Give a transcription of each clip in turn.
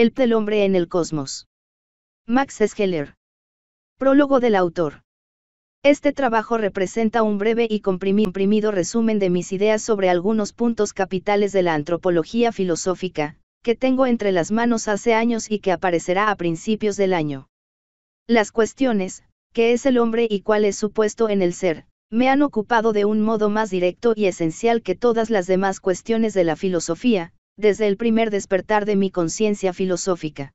El del hombre en el cosmos. Max Scheler. Prólogo del autor. Este trabajo representa un breve y comprimido resumen de mis ideas sobre algunos puntos capitales de la antropología filosófica, que tengo entre las manos hace años y que aparecerá a principios del año. Las cuestiones, ¿qué es el hombre y cuál es su puesto en el ser? me han ocupado de un modo más directo y esencial que todas las demás cuestiones de la filosofía, desde el primer despertar de mi conciencia filosófica.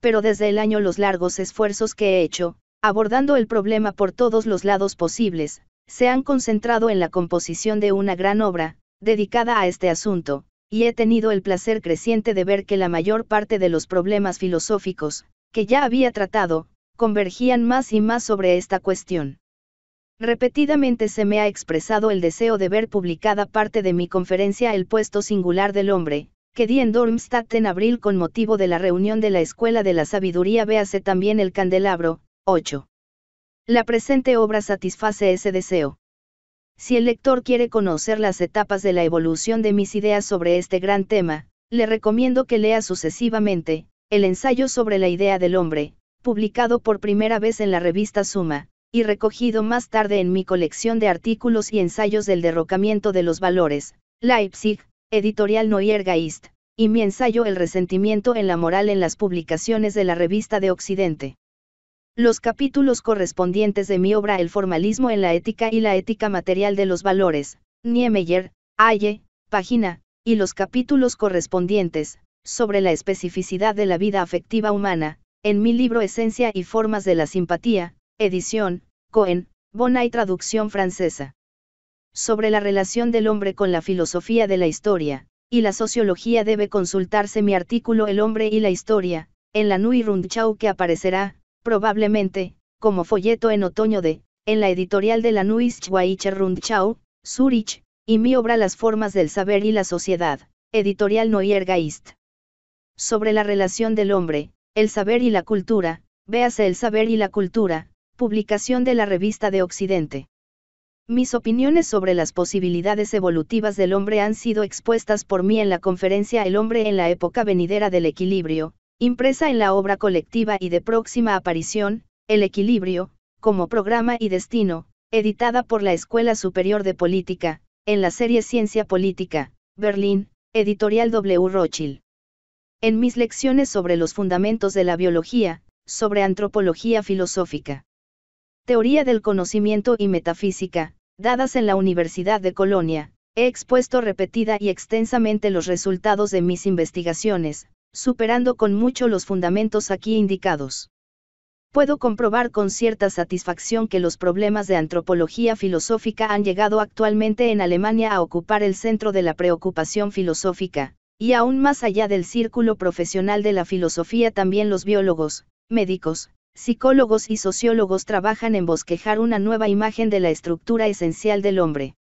Pero desde el año los largos esfuerzos que he hecho, abordando el problema por todos los lados posibles, se han concentrado en la composición de una gran obra, dedicada a este asunto, y he tenido el placer creciente de ver que la mayor parte de los problemas filosóficos, que ya había tratado, convergían más y más sobre esta cuestión. Repetidamente se me ha expresado el deseo de ver publicada parte de mi conferencia El puesto singular del hombre, que di en Dormstadt en abril con motivo de la reunión de la Escuela de la Sabiduría. Véase también el candelabro, 8. La presente obra satisface ese deseo. Si el lector quiere conocer las etapas de la evolución de mis ideas sobre este gran tema, le recomiendo que lea sucesivamente, el ensayo sobre la idea del hombre, publicado por primera vez en la revista Suma, y recogido más tarde en mi colección de artículos y ensayos del derrocamiento de los valores, Leipzig, editorial Geist, y mi ensayo El resentimiento en la moral en las publicaciones de la revista de Occidente. Los capítulos correspondientes de mi obra El formalismo en la ética y la ética material de los valores, Niemeyer, Aye, página, y los capítulos correspondientes, sobre la especificidad de la vida afectiva humana, en mi libro Esencia y Formas de la Simpatía, Edición, Cohen, Bona y traducción francesa. Sobre la relación del hombre con la filosofía de la historia, y la sociología debe consultarse mi artículo El hombre y la historia, en la Nui Rundschau que aparecerá, probablemente, como folleto en otoño de, en la editorial de la Nui Schweizer Rundschau, Zurich, y mi obra Las formas del saber y la sociedad, editorial noiergaist Sobre la relación del hombre, el saber y la cultura, véase el saber y la cultura, Publicación de la revista de Occidente. Mis opiniones sobre las posibilidades evolutivas del hombre han sido expuestas por mí en la conferencia El hombre en la época venidera del equilibrio, impresa en la obra colectiva y de próxima aparición, El equilibrio, como programa y destino, editada por la Escuela Superior de Política, en la serie Ciencia Política, Berlín, editorial W. Rothschild. En mis lecciones sobre los fundamentos de la biología, sobre antropología filosófica Teoría del Conocimiento y Metafísica, dadas en la Universidad de Colonia, he expuesto repetida y extensamente los resultados de mis investigaciones, superando con mucho los fundamentos aquí indicados. Puedo comprobar con cierta satisfacción que los problemas de antropología filosófica han llegado actualmente en Alemania a ocupar el centro de la preocupación filosófica, y aún más allá del círculo profesional de la filosofía también los biólogos, médicos, Psicólogos y sociólogos trabajan en bosquejar una nueva imagen de la estructura esencial del hombre.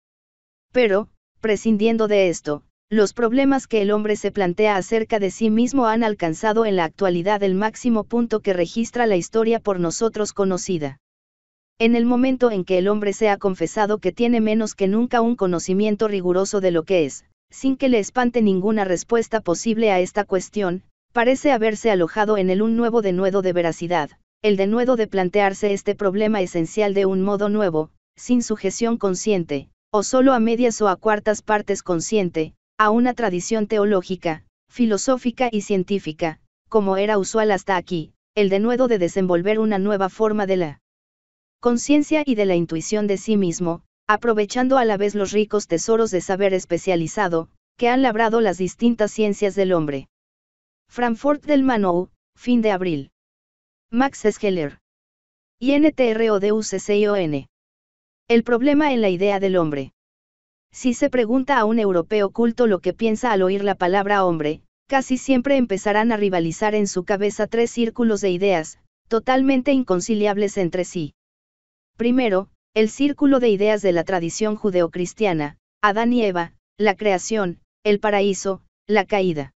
Pero, prescindiendo de esto, los problemas que el hombre se plantea acerca de sí mismo han alcanzado en la actualidad el máximo punto que registra la historia por nosotros conocida. En el momento en que el hombre se ha confesado que tiene menos que nunca un conocimiento riguroso de lo que es, sin que le espante ninguna respuesta posible a esta cuestión, parece haberse alojado en él un nuevo denuedo de veracidad, el denuedo de plantearse este problema esencial de un modo nuevo, sin sujeción consciente, o solo a medias o a cuartas partes consciente, a una tradición teológica, filosófica y científica, como era usual hasta aquí, el denuedo de desenvolver una nueva forma de la conciencia y de la intuición de sí mismo, aprovechando a la vez los ricos tesoros de saber especializado, que han labrado las distintas ciencias del hombre. Frankfurt del Manou, fin de abril. Max Scheller. INTRODUCION. El problema en la idea del hombre. Si se pregunta a un europeo culto lo que piensa al oír la palabra hombre, casi siempre empezarán a rivalizar en su cabeza tres círculos de ideas, totalmente inconciliables entre sí. Primero, el círculo de ideas de la tradición judeocristiana, Adán y Eva, la creación, el paraíso, la caída.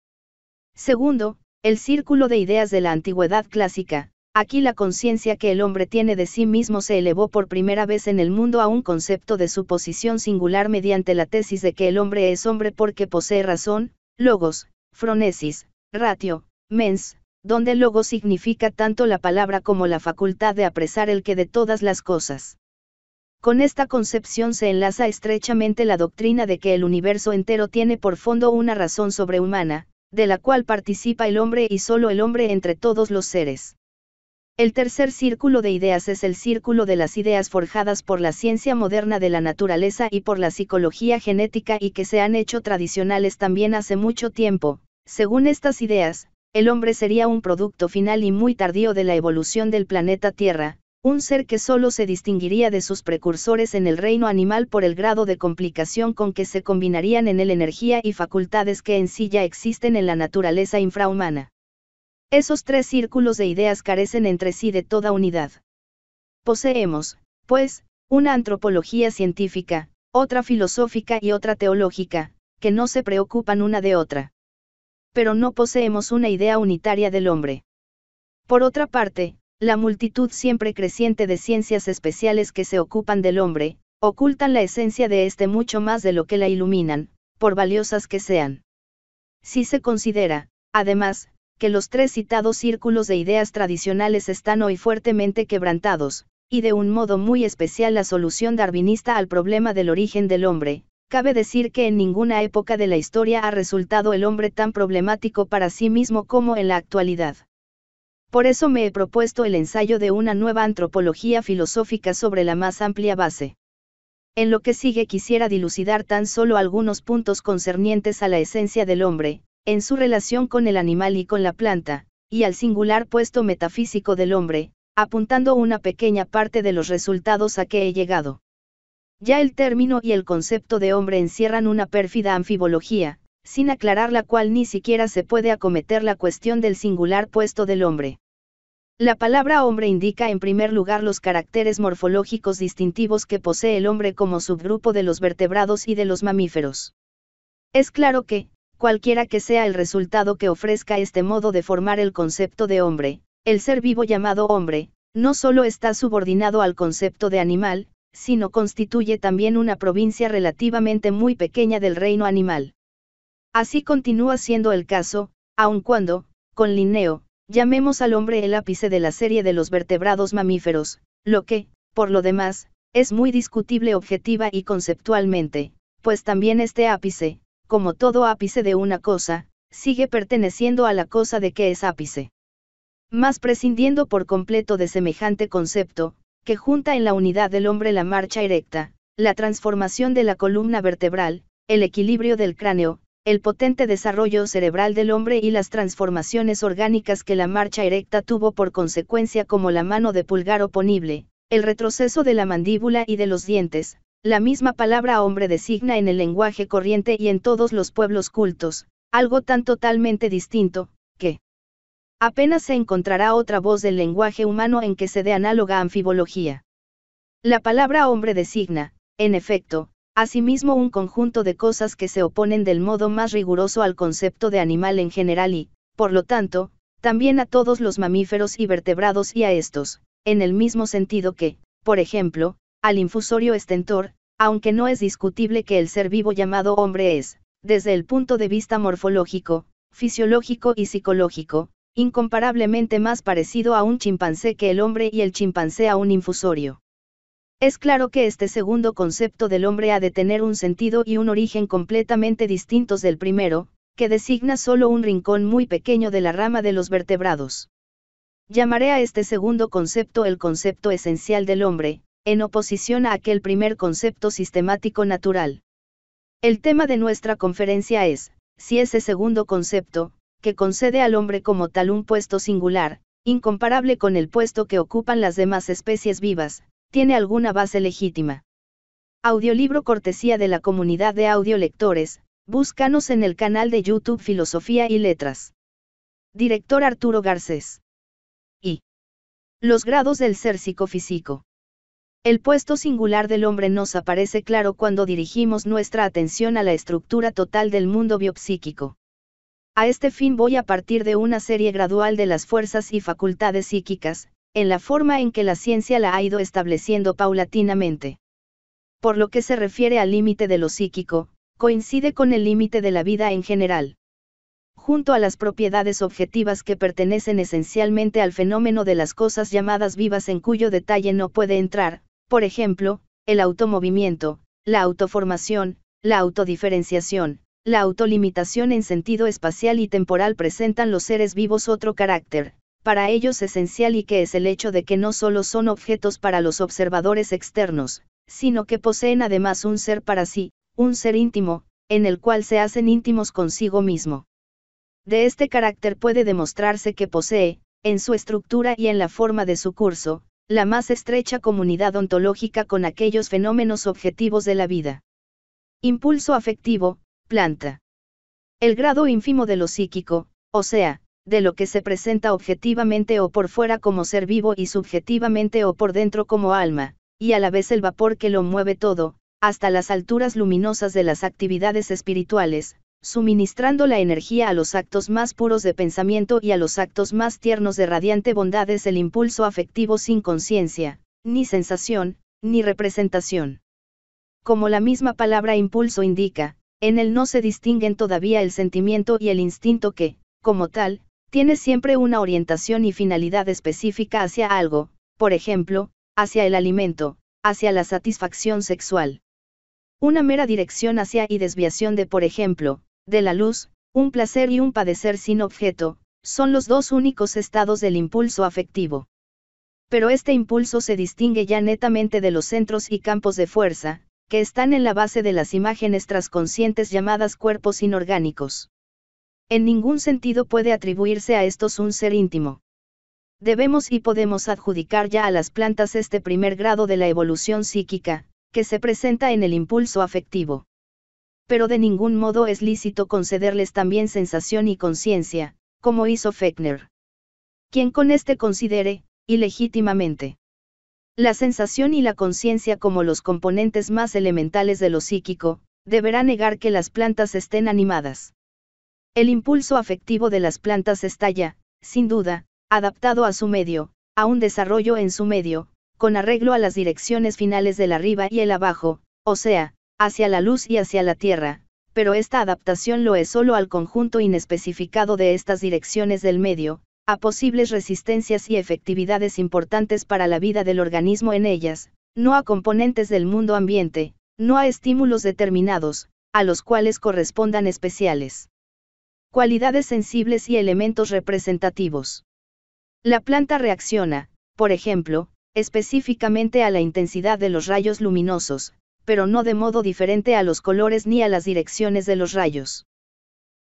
Segundo, el círculo de ideas de la antigüedad clásica, Aquí la conciencia que el hombre tiene de sí mismo se elevó por primera vez en el mundo a un concepto de su posición singular mediante la tesis de que el hombre es hombre porque posee razón, logos, fronesis, ratio, mens, donde logos significa tanto la palabra como la facultad de apresar el que de todas las cosas. Con esta concepción se enlaza estrechamente la doctrina de que el universo entero tiene por fondo una razón sobrehumana, de la cual participa el hombre y solo el hombre entre todos los seres. El tercer círculo de ideas es el círculo de las ideas forjadas por la ciencia moderna de la naturaleza y por la psicología genética y que se han hecho tradicionales también hace mucho tiempo. Según estas ideas, el hombre sería un producto final y muy tardío de la evolución del planeta Tierra, un ser que solo se distinguiría de sus precursores en el reino animal por el grado de complicación con que se combinarían en él energía y facultades que en sí ya existen en la naturaleza infrahumana. Esos tres círculos de ideas carecen entre sí de toda unidad. Poseemos, pues, una antropología científica, otra filosófica y otra teológica, que no se preocupan una de otra. Pero no poseemos una idea unitaria del hombre. Por otra parte, la multitud siempre creciente de ciencias especiales que se ocupan del hombre, ocultan la esencia de éste mucho más de lo que la iluminan, por valiosas que sean. Si se considera, además, que los tres citados círculos de ideas tradicionales están hoy fuertemente quebrantados, y de un modo muy especial la solución darwinista al problema del origen del hombre. Cabe decir que en ninguna época de la historia ha resultado el hombre tan problemático para sí mismo como en la actualidad. Por eso me he propuesto el ensayo de una nueva antropología filosófica sobre la más amplia base. En lo que sigue quisiera dilucidar tan solo algunos puntos concernientes a la esencia del hombre, en su relación con el animal y con la planta, y al singular puesto metafísico del hombre, apuntando una pequeña parte de los resultados a que he llegado. Ya el término y el concepto de hombre encierran una pérfida anfibología, sin aclarar la cual ni siquiera se puede acometer la cuestión del singular puesto del hombre. La palabra hombre indica en primer lugar los caracteres morfológicos distintivos que posee el hombre como subgrupo de los vertebrados y de los mamíferos. Es claro que, Cualquiera que sea el resultado que ofrezca este modo de formar el concepto de hombre, el ser vivo llamado hombre, no solo está subordinado al concepto de animal, sino constituye también una provincia relativamente muy pequeña del reino animal. Así continúa siendo el caso, aun cuando, con Linneo, llamemos al hombre el ápice de la serie de los vertebrados mamíferos, lo que, por lo demás, es muy discutible objetiva y conceptualmente, pues también este ápice, como todo ápice de una cosa, sigue perteneciendo a la cosa de que es ápice. Más prescindiendo por completo de semejante concepto, que junta en la unidad del hombre la marcha erecta, la transformación de la columna vertebral, el equilibrio del cráneo, el potente desarrollo cerebral del hombre y las transformaciones orgánicas que la marcha erecta tuvo por consecuencia como la mano de pulgar oponible, el retroceso de la mandíbula y de los dientes, la misma palabra hombre designa en el lenguaje corriente y en todos los pueblos cultos, algo tan totalmente distinto, que apenas se encontrará otra voz del lenguaje humano en que se dé análoga anfibología. La palabra hombre designa, en efecto, asimismo un conjunto de cosas que se oponen del modo más riguroso al concepto de animal en general y, por lo tanto, también a todos los mamíferos y vertebrados y a estos, en el mismo sentido que, por ejemplo, al infusorio estentor, aunque no es discutible que el ser vivo llamado hombre es, desde el punto de vista morfológico, fisiológico y psicológico, incomparablemente más parecido a un chimpancé que el hombre y el chimpancé a un infusorio. Es claro que este segundo concepto del hombre ha de tener un sentido y un origen completamente distintos del primero, que designa solo un rincón muy pequeño de la rama de los vertebrados. Llamaré a este segundo concepto el concepto esencial del hombre, en oposición a aquel primer concepto sistemático natural. El tema de nuestra conferencia es, si ese segundo concepto, que concede al hombre como tal un puesto singular, incomparable con el puesto que ocupan las demás especies vivas, tiene alguna base legítima. Audiolibro cortesía de la comunidad de audiolectores, búscanos en el canal de YouTube Filosofía y Letras. Director Arturo Garcés. Y. Los grados del ser psicofísico. El puesto singular del hombre nos aparece claro cuando dirigimos nuestra atención a la estructura total del mundo biopsíquico. A este fin voy a partir de una serie gradual de las fuerzas y facultades psíquicas, en la forma en que la ciencia la ha ido estableciendo paulatinamente. Por lo que se refiere al límite de lo psíquico, coincide con el límite de la vida en general. Junto a las propiedades objetivas que pertenecen esencialmente al fenómeno de las cosas llamadas vivas en cuyo detalle no puede entrar, por ejemplo, el automovimiento, la autoformación, la autodiferenciación, la autolimitación en sentido espacial y temporal presentan los seres vivos otro carácter, para ellos esencial y que es el hecho de que no solo son objetos para los observadores externos, sino que poseen además un ser para sí, un ser íntimo, en el cual se hacen íntimos consigo mismo. De este carácter puede demostrarse que posee, en su estructura y en la forma de su curso, la más estrecha comunidad ontológica con aquellos fenómenos objetivos de la vida. Impulso afectivo, planta. El grado ínfimo de lo psíquico, o sea, de lo que se presenta objetivamente o por fuera como ser vivo y subjetivamente o por dentro como alma, y a la vez el vapor que lo mueve todo, hasta las alturas luminosas de las actividades espirituales, suministrando la energía a los actos más puros de pensamiento y a los actos más tiernos de radiante bondad es el impulso afectivo sin conciencia, ni sensación, ni representación. Como la misma palabra impulso indica, en él no se distinguen todavía el sentimiento y el instinto que, como tal, tiene siempre una orientación y finalidad específica hacia algo, por ejemplo, hacia el alimento, hacia la satisfacción sexual. Una mera dirección hacia y desviación de, por ejemplo, de la luz, un placer y un padecer sin objeto, son los dos únicos estados del impulso afectivo. Pero este impulso se distingue ya netamente de los centros y campos de fuerza, que están en la base de las imágenes transconscientes llamadas cuerpos inorgánicos. En ningún sentido puede atribuirse a estos un ser íntimo. Debemos y podemos adjudicar ya a las plantas este primer grado de la evolución psíquica, que se presenta en el impulso afectivo pero de ningún modo es lícito concederles también sensación y conciencia, como hizo Fechner. Quien con este considere, ilegítimamente. la sensación y la conciencia como los componentes más elementales de lo psíquico, deberá negar que las plantas estén animadas. El impulso afectivo de las plantas está ya, sin duda, adaptado a su medio, a un desarrollo en su medio, con arreglo a las direcciones finales del arriba y el abajo, o sea, hacia la luz y hacia la tierra, pero esta adaptación lo es solo al conjunto inespecificado de estas direcciones del medio, a posibles resistencias y efectividades importantes para la vida del organismo en ellas, no a componentes del mundo ambiente, no a estímulos determinados, a los cuales correspondan especiales cualidades sensibles y elementos representativos. La planta reacciona, por ejemplo, específicamente a la intensidad de los rayos luminosos, pero no de modo diferente a los colores ni a las direcciones de los rayos.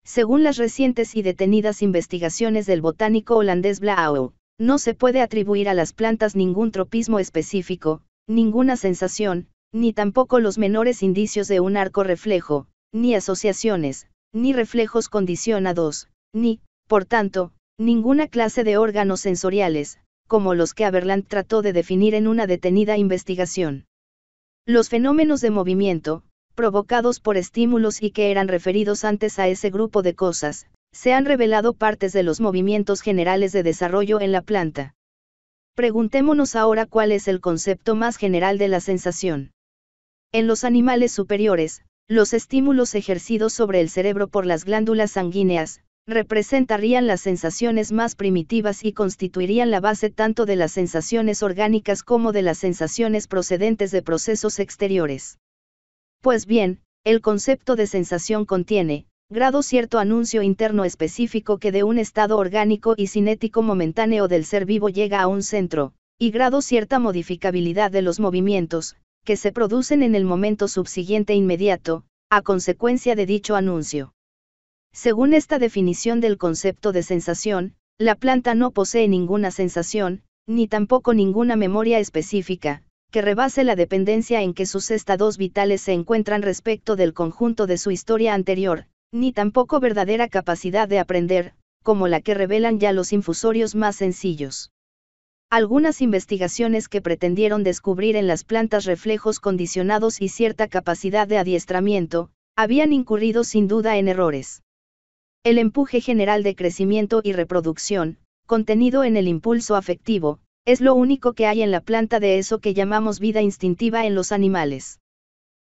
Según las recientes y detenidas investigaciones del botánico holandés Blaauw, no se puede atribuir a las plantas ningún tropismo específico, ninguna sensación, ni tampoco los menores indicios de un arco reflejo, ni asociaciones, ni reflejos condicionados, ni, por tanto, ninguna clase de órganos sensoriales, como los que Aberland trató de definir en una detenida investigación. Los fenómenos de movimiento, provocados por estímulos y que eran referidos antes a ese grupo de cosas, se han revelado partes de los movimientos generales de desarrollo en la planta. Preguntémonos ahora cuál es el concepto más general de la sensación. En los animales superiores, los estímulos ejercidos sobre el cerebro por las glándulas sanguíneas, representarían las sensaciones más primitivas y constituirían la base tanto de las sensaciones orgánicas como de las sensaciones procedentes de procesos exteriores. Pues bien, el concepto de sensación contiene, grado cierto anuncio interno específico que de un estado orgánico y cinético momentáneo del ser vivo llega a un centro, y grado cierta modificabilidad de los movimientos, que se producen en el momento subsiguiente inmediato, a consecuencia de dicho anuncio. Según esta definición del concepto de sensación, la planta no posee ninguna sensación, ni tampoco ninguna memoria específica, que rebase la dependencia en que sus estados vitales se encuentran respecto del conjunto de su historia anterior, ni tampoco verdadera capacidad de aprender, como la que revelan ya los infusorios más sencillos. Algunas investigaciones que pretendieron descubrir en las plantas reflejos condicionados y cierta capacidad de adiestramiento, habían incurrido sin duda en errores. El empuje general de crecimiento y reproducción, contenido en el impulso afectivo, es lo único que hay en la planta de eso que llamamos vida instintiva en los animales.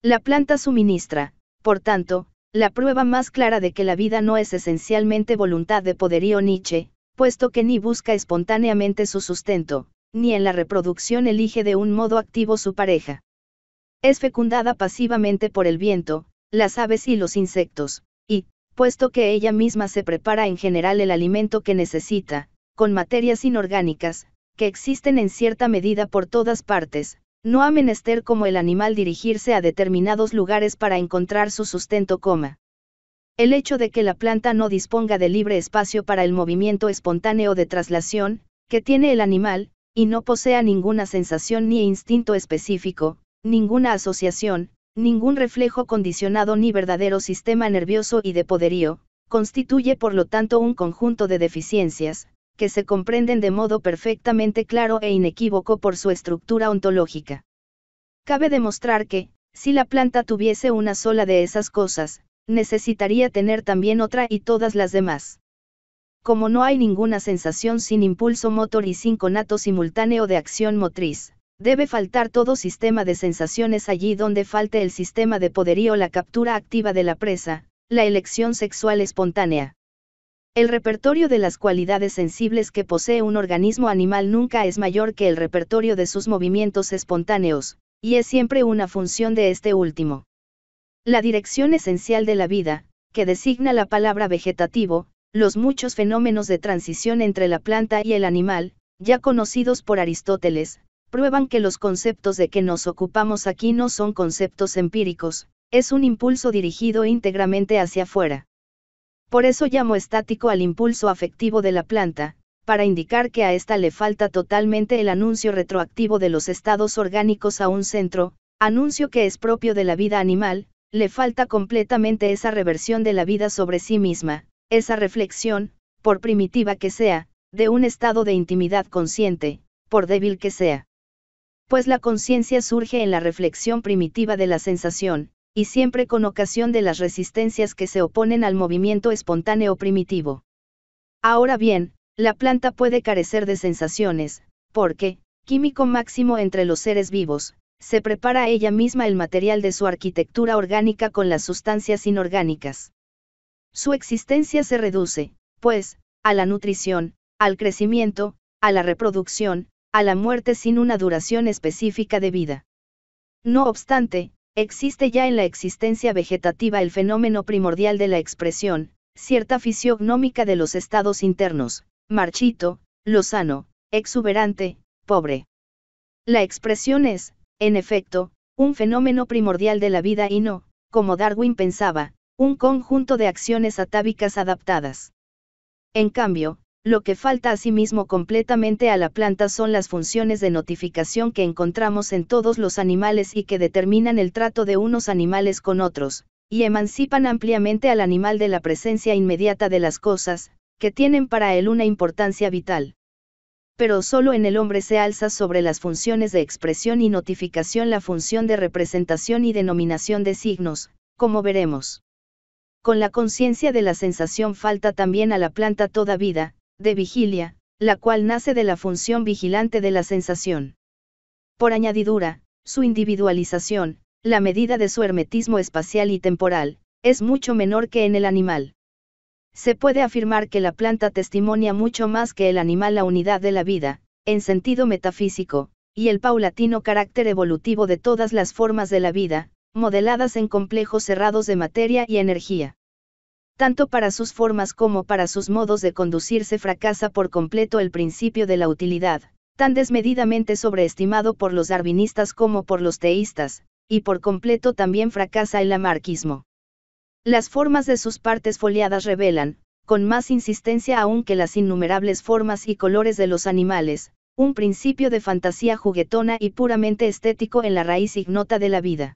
La planta suministra, por tanto, la prueba más clara de que la vida no es esencialmente voluntad de poderío Nietzsche, puesto que ni busca espontáneamente su sustento, ni en la reproducción elige de un modo activo su pareja. Es fecundada pasivamente por el viento, las aves y los insectos, y, puesto que ella misma se prepara en general el alimento que necesita, con materias inorgánicas, que existen en cierta medida por todas partes, no ha menester como el animal dirigirse a determinados lugares para encontrar su sustento, coma. El hecho de que la planta no disponga de libre espacio para el movimiento espontáneo de traslación, que tiene el animal, y no posea ninguna sensación ni instinto específico, ninguna asociación, Ningún reflejo condicionado ni verdadero sistema nervioso y de poderío, constituye por lo tanto un conjunto de deficiencias, que se comprenden de modo perfectamente claro e inequívoco por su estructura ontológica. Cabe demostrar que, si la planta tuviese una sola de esas cosas, necesitaría tener también otra y todas las demás. Como no hay ninguna sensación sin impulso motor y sin conato simultáneo de acción motriz, Debe faltar todo sistema de sensaciones allí donde falte el sistema de poderío, la captura activa de la presa, la elección sexual espontánea. El repertorio de las cualidades sensibles que posee un organismo animal nunca es mayor que el repertorio de sus movimientos espontáneos, y es siempre una función de este último. La dirección esencial de la vida, que designa la palabra vegetativo, los muchos fenómenos de transición entre la planta y el animal, ya conocidos por Aristóteles, prueban que los conceptos de que nos ocupamos aquí no son conceptos empíricos, es un impulso dirigido íntegramente hacia afuera. Por eso llamo estático al impulso afectivo de la planta, para indicar que a esta le falta totalmente el anuncio retroactivo de los estados orgánicos a un centro, anuncio que es propio de la vida animal, le falta completamente esa reversión de la vida sobre sí misma, esa reflexión, por primitiva que sea, de un estado de intimidad consciente, por débil que sea pues la conciencia surge en la reflexión primitiva de la sensación, y siempre con ocasión de las resistencias que se oponen al movimiento espontáneo primitivo. Ahora bien, la planta puede carecer de sensaciones, porque, químico máximo entre los seres vivos, se prepara ella misma el material de su arquitectura orgánica con las sustancias inorgánicas. Su existencia se reduce, pues, a la nutrición, al crecimiento, a la reproducción, a la muerte sin una duración específica de vida. No obstante, existe ya en la existencia vegetativa el fenómeno primordial de la expresión, cierta fisiognómica de los estados internos, marchito, lozano, exuberante, pobre. La expresión es, en efecto, un fenómeno primordial de la vida y no, como Darwin pensaba, un conjunto de acciones atávicas adaptadas. En cambio, lo que falta asimismo completamente a la planta son las funciones de notificación que encontramos en todos los animales y que determinan el trato de unos animales con otros, y emancipan ampliamente al animal de la presencia inmediata de las cosas, que tienen para él una importancia vital. Pero solo en el hombre se alza sobre las funciones de expresión y notificación la función de representación y denominación de signos, como veremos. Con la conciencia de la sensación falta también a la planta toda vida, de vigilia, la cual nace de la función vigilante de la sensación. Por añadidura, su individualización, la medida de su hermetismo espacial y temporal, es mucho menor que en el animal. Se puede afirmar que la planta testimonia mucho más que el animal la unidad de la vida, en sentido metafísico, y el paulatino carácter evolutivo de todas las formas de la vida, modeladas en complejos cerrados de materia y energía tanto para sus formas como para sus modos de conducirse fracasa por completo el principio de la utilidad, tan desmedidamente sobreestimado por los darwinistas como por los teístas, y por completo también fracasa el amarquismo. Las formas de sus partes foliadas revelan, con más insistencia aún que las innumerables formas y colores de los animales, un principio de fantasía juguetona y puramente estético en la raíz ignota de la vida.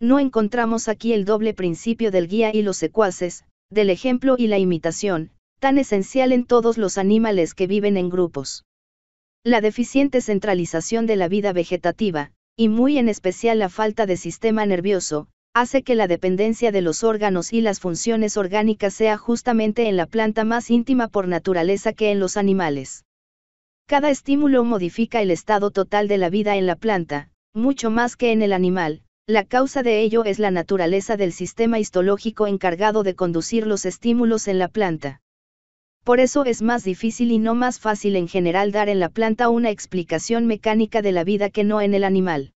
No encontramos aquí el doble principio del guía y los secuaces, del ejemplo y la imitación, tan esencial en todos los animales que viven en grupos. La deficiente centralización de la vida vegetativa, y muy en especial la falta de sistema nervioso, hace que la dependencia de los órganos y las funciones orgánicas sea justamente en la planta más íntima por naturaleza que en los animales. Cada estímulo modifica el estado total de la vida en la planta, mucho más que en el animal, la causa de ello es la naturaleza del sistema histológico encargado de conducir los estímulos en la planta. Por eso es más difícil y no más fácil en general dar en la planta una explicación mecánica de la vida que no en el animal.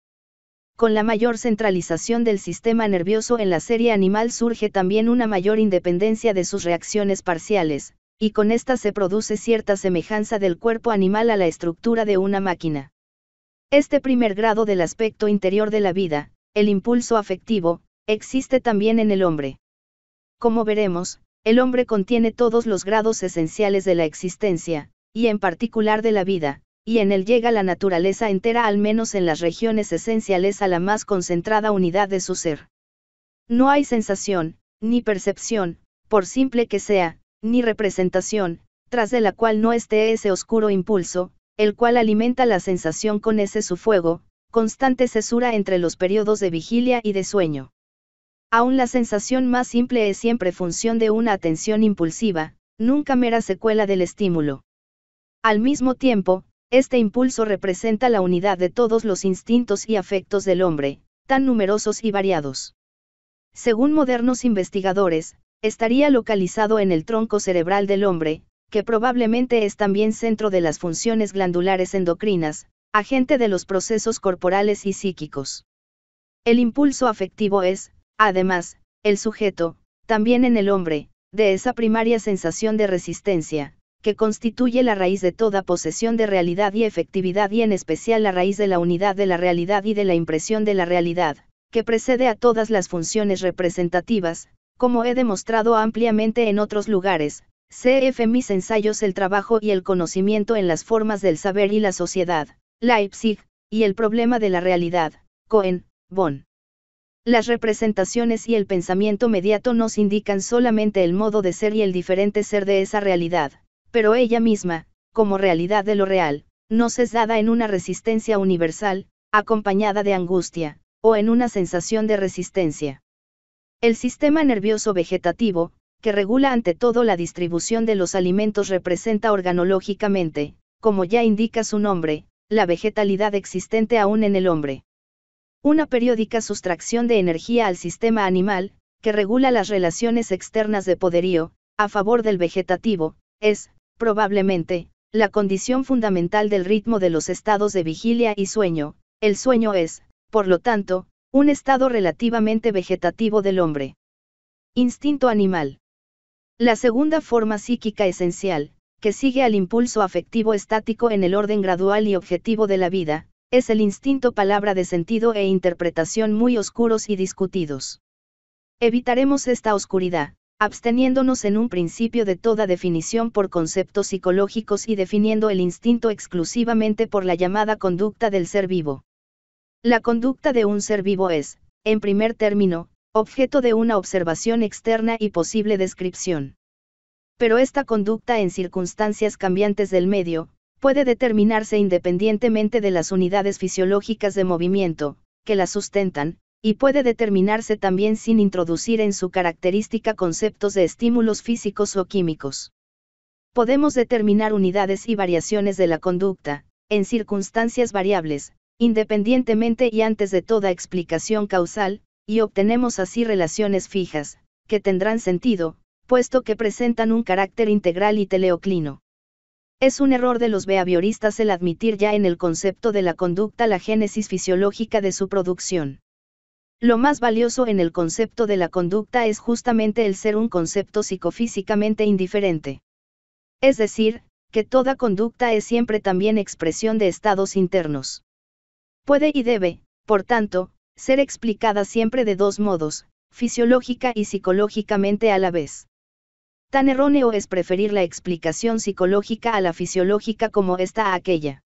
Con la mayor centralización del sistema nervioso en la serie animal surge también una mayor independencia de sus reacciones parciales, y con esta se produce cierta semejanza del cuerpo animal a la estructura de una máquina. Este primer grado del aspecto interior de la vida, el impulso afectivo, existe también en el hombre. Como veremos, el hombre contiene todos los grados esenciales de la existencia, y en particular de la vida, y en él llega la naturaleza entera al menos en las regiones esenciales a la más concentrada unidad de su ser. No hay sensación, ni percepción, por simple que sea, ni representación, tras de la cual no esté ese oscuro impulso, el cual alimenta la sensación con ese su fuego, constante cesura entre los periodos de vigilia y de sueño. Aún la sensación más simple es siempre función de una atención impulsiva, nunca mera secuela del estímulo. Al mismo tiempo, este impulso representa la unidad de todos los instintos y afectos del hombre, tan numerosos y variados. Según modernos investigadores, estaría localizado en el tronco cerebral del hombre, que probablemente es también centro de las funciones glandulares endocrinas, agente de los procesos corporales y psíquicos. El impulso afectivo es, además, el sujeto, también en el hombre, de esa primaria sensación de resistencia, que constituye la raíz de toda posesión de realidad y efectividad y en especial la raíz de la unidad de la realidad y de la impresión de la realidad, que precede a todas las funciones representativas, como he demostrado ampliamente en otros lugares, cf mis ensayos el trabajo y el conocimiento en las formas del saber y la sociedad, Leipzig, y el problema de la realidad, Cohen, Bonn. Las representaciones y el pensamiento mediato nos indican solamente el modo de ser y el diferente ser de esa realidad, pero ella misma, como realidad de lo real, nos es dada en una resistencia universal, acompañada de angustia, o en una sensación de resistencia. El sistema nervioso vegetativo, que regula ante todo la distribución de los alimentos, representa organológicamente, como ya indica su nombre, la vegetalidad existente aún en el hombre. Una periódica sustracción de energía al sistema animal, que regula las relaciones externas de poderío, a favor del vegetativo, es, probablemente, la condición fundamental del ritmo de los estados de vigilia y sueño. El sueño es, por lo tanto, un estado relativamente vegetativo del hombre. Instinto animal. La segunda forma psíquica esencial, que sigue al impulso afectivo estático en el orden gradual y objetivo de la vida, es el instinto palabra de sentido e interpretación muy oscuros y discutidos. Evitaremos esta oscuridad, absteniéndonos en un principio de toda definición por conceptos psicológicos y definiendo el instinto exclusivamente por la llamada conducta del ser vivo. La conducta de un ser vivo es, en primer término, objeto de una observación externa y posible descripción pero esta conducta en circunstancias cambiantes del medio, puede determinarse independientemente de las unidades fisiológicas de movimiento, que la sustentan, y puede determinarse también sin introducir en su característica conceptos de estímulos físicos o químicos. Podemos determinar unidades y variaciones de la conducta, en circunstancias variables, independientemente y antes de toda explicación causal, y obtenemos así relaciones fijas, que tendrán sentido, puesto que presentan un carácter integral y teleoclino. Es un error de los behavioristas el admitir ya en el concepto de la conducta la génesis fisiológica de su producción. Lo más valioso en el concepto de la conducta es justamente el ser un concepto psicofísicamente indiferente. Es decir, que toda conducta es siempre también expresión de estados internos. Puede y debe, por tanto, ser explicada siempre de dos modos, fisiológica y psicológicamente a la vez. Tan erróneo es preferir la explicación psicológica a la fisiológica como esta a aquella.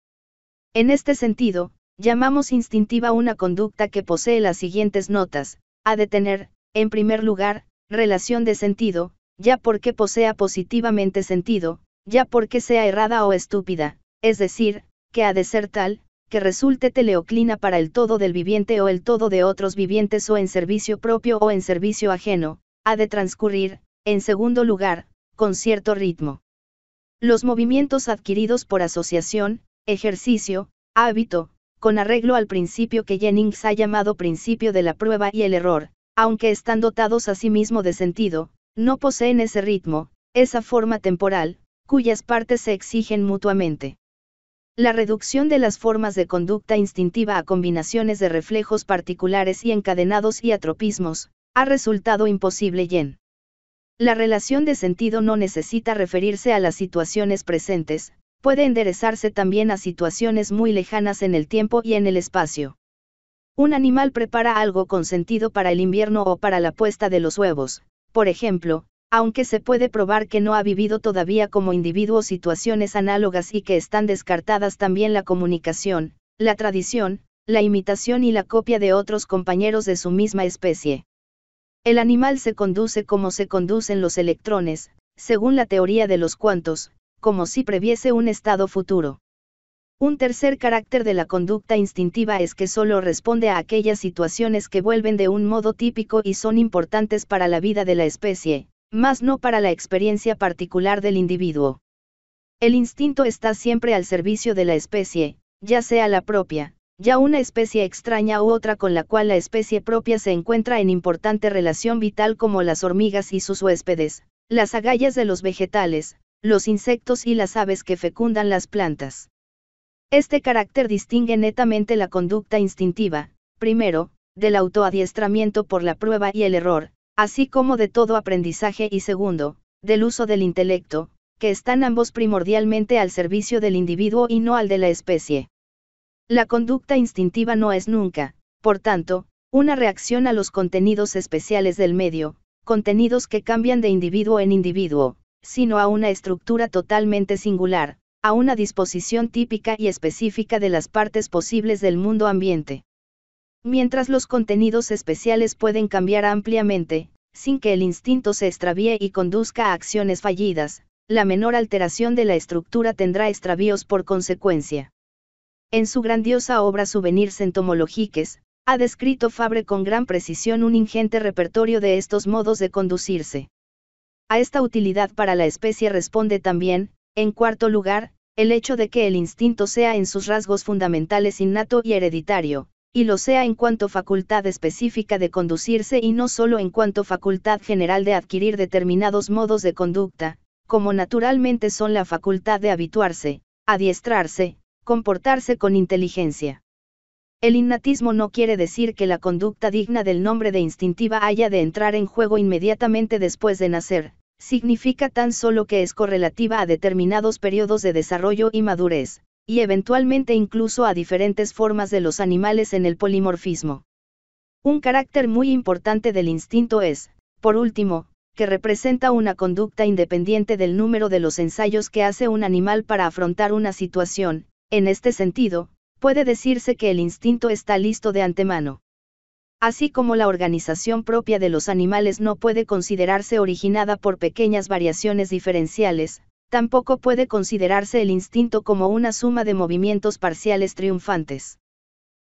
En este sentido, llamamos instintiva una conducta que posee las siguientes notas, ha de tener, en primer lugar, relación de sentido, ya porque posea positivamente sentido, ya porque sea errada o estúpida, es decir, que ha de ser tal, que resulte teleoclina para el todo del viviente o el todo de otros vivientes o en servicio propio o en servicio ajeno, ha de transcurrir, en segundo lugar, con cierto ritmo. Los movimientos adquiridos por asociación, ejercicio, hábito, con arreglo al principio que Jennings ha llamado principio de la prueba y el error, aunque están dotados a sí mismo de sentido, no poseen ese ritmo, esa forma temporal, cuyas partes se exigen mutuamente. La reducción de las formas de conducta instintiva a combinaciones de reflejos particulares y encadenados y atropismos, ha resultado imposible Jen. La relación de sentido no necesita referirse a las situaciones presentes, puede enderezarse también a situaciones muy lejanas en el tiempo y en el espacio. Un animal prepara algo con sentido para el invierno o para la puesta de los huevos, por ejemplo, aunque se puede probar que no ha vivido todavía como individuo situaciones análogas y que están descartadas también la comunicación, la tradición, la imitación y la copia de otros compañeros de su misma especie. El animal se conduce como se conducen los electrones, según la teoría de los cuantos, como si previese un estado futuro. Un tercer carácter de la conducta instintiva es que solo responde a aquellas situaciones que vuelven de un modo típico y son importantes para la vida de la especie, más no para la experiencia particular del individuo. El instinto está siempre al servicio de la especie, ya sea la propia, ya una especie extraña u otra con la cual la especie propia se encuentra en importante relación vital como las hormigas y sus huéspedes, las agallas de los vegetales, los insectos y las aves que fecundan las plantas. Este carácter distingue netamente la conducta instintiva, primero, del autoadiestramiento por la prueba y el error, así como de todo aprendizaje y segundo, del uso del intelecto, que están ambos primordialmente al servicio del individuo y no al de la especie. La conducta instintiva no es nunca, por tanto, una reacción a los contenidos especiales del medio, contenidos que cambian de individuo en individuo, sino a una estructura totalmente singular, a una disposición típica y específica de las partes posibles del mundo ambiente. Mientras los contenidos especiales pueden cambiar ampliamente, sin que el instinto se extravíe y conduzca a acciones fallidas, la menor alteración de la estructura tendrá extravíos por consecuencia. En su grandiosa obra Souvenirs entomologiques, ha descrito Fabre con gran precisión un ingente repertorio de estos modos de conducirse. A esta utilidad para la especie responde también, en cuarto lugar, el hecho de que el instinto sea en sus rasgos fundamentales innato y hereditario, y lo sea en cuanto facultad específica de conducirse y no solo en cuanto facultad general de adquirir determinados modos de conducta, como naturalmente son la facultad de habituarse, adiestrarse, comportarse con inteligencia. El innatismo no quiere decir que la conducta digna del nombre de instintiva haya de entrar en juego inmediatamente después de nacer, significa tan solo que es correlativa a determinados periodos de desarrollo y madurez, y eventualmente incluso a diferentes formas de los animales en el polimorfismo. Un carácter muy importante del instinto es, por último, que representa una conducta independiente del número de los ensayos que hace un animal para afrontar una situación, en este sentido, puede decirse que el instinto está listo de antemano. Así como la organización propia de los animales no puede considerarse originada por pequeñas variaciones diferenciales, tampoco puede considerarse el instinto como una suma de movimientos parciales triunfantes.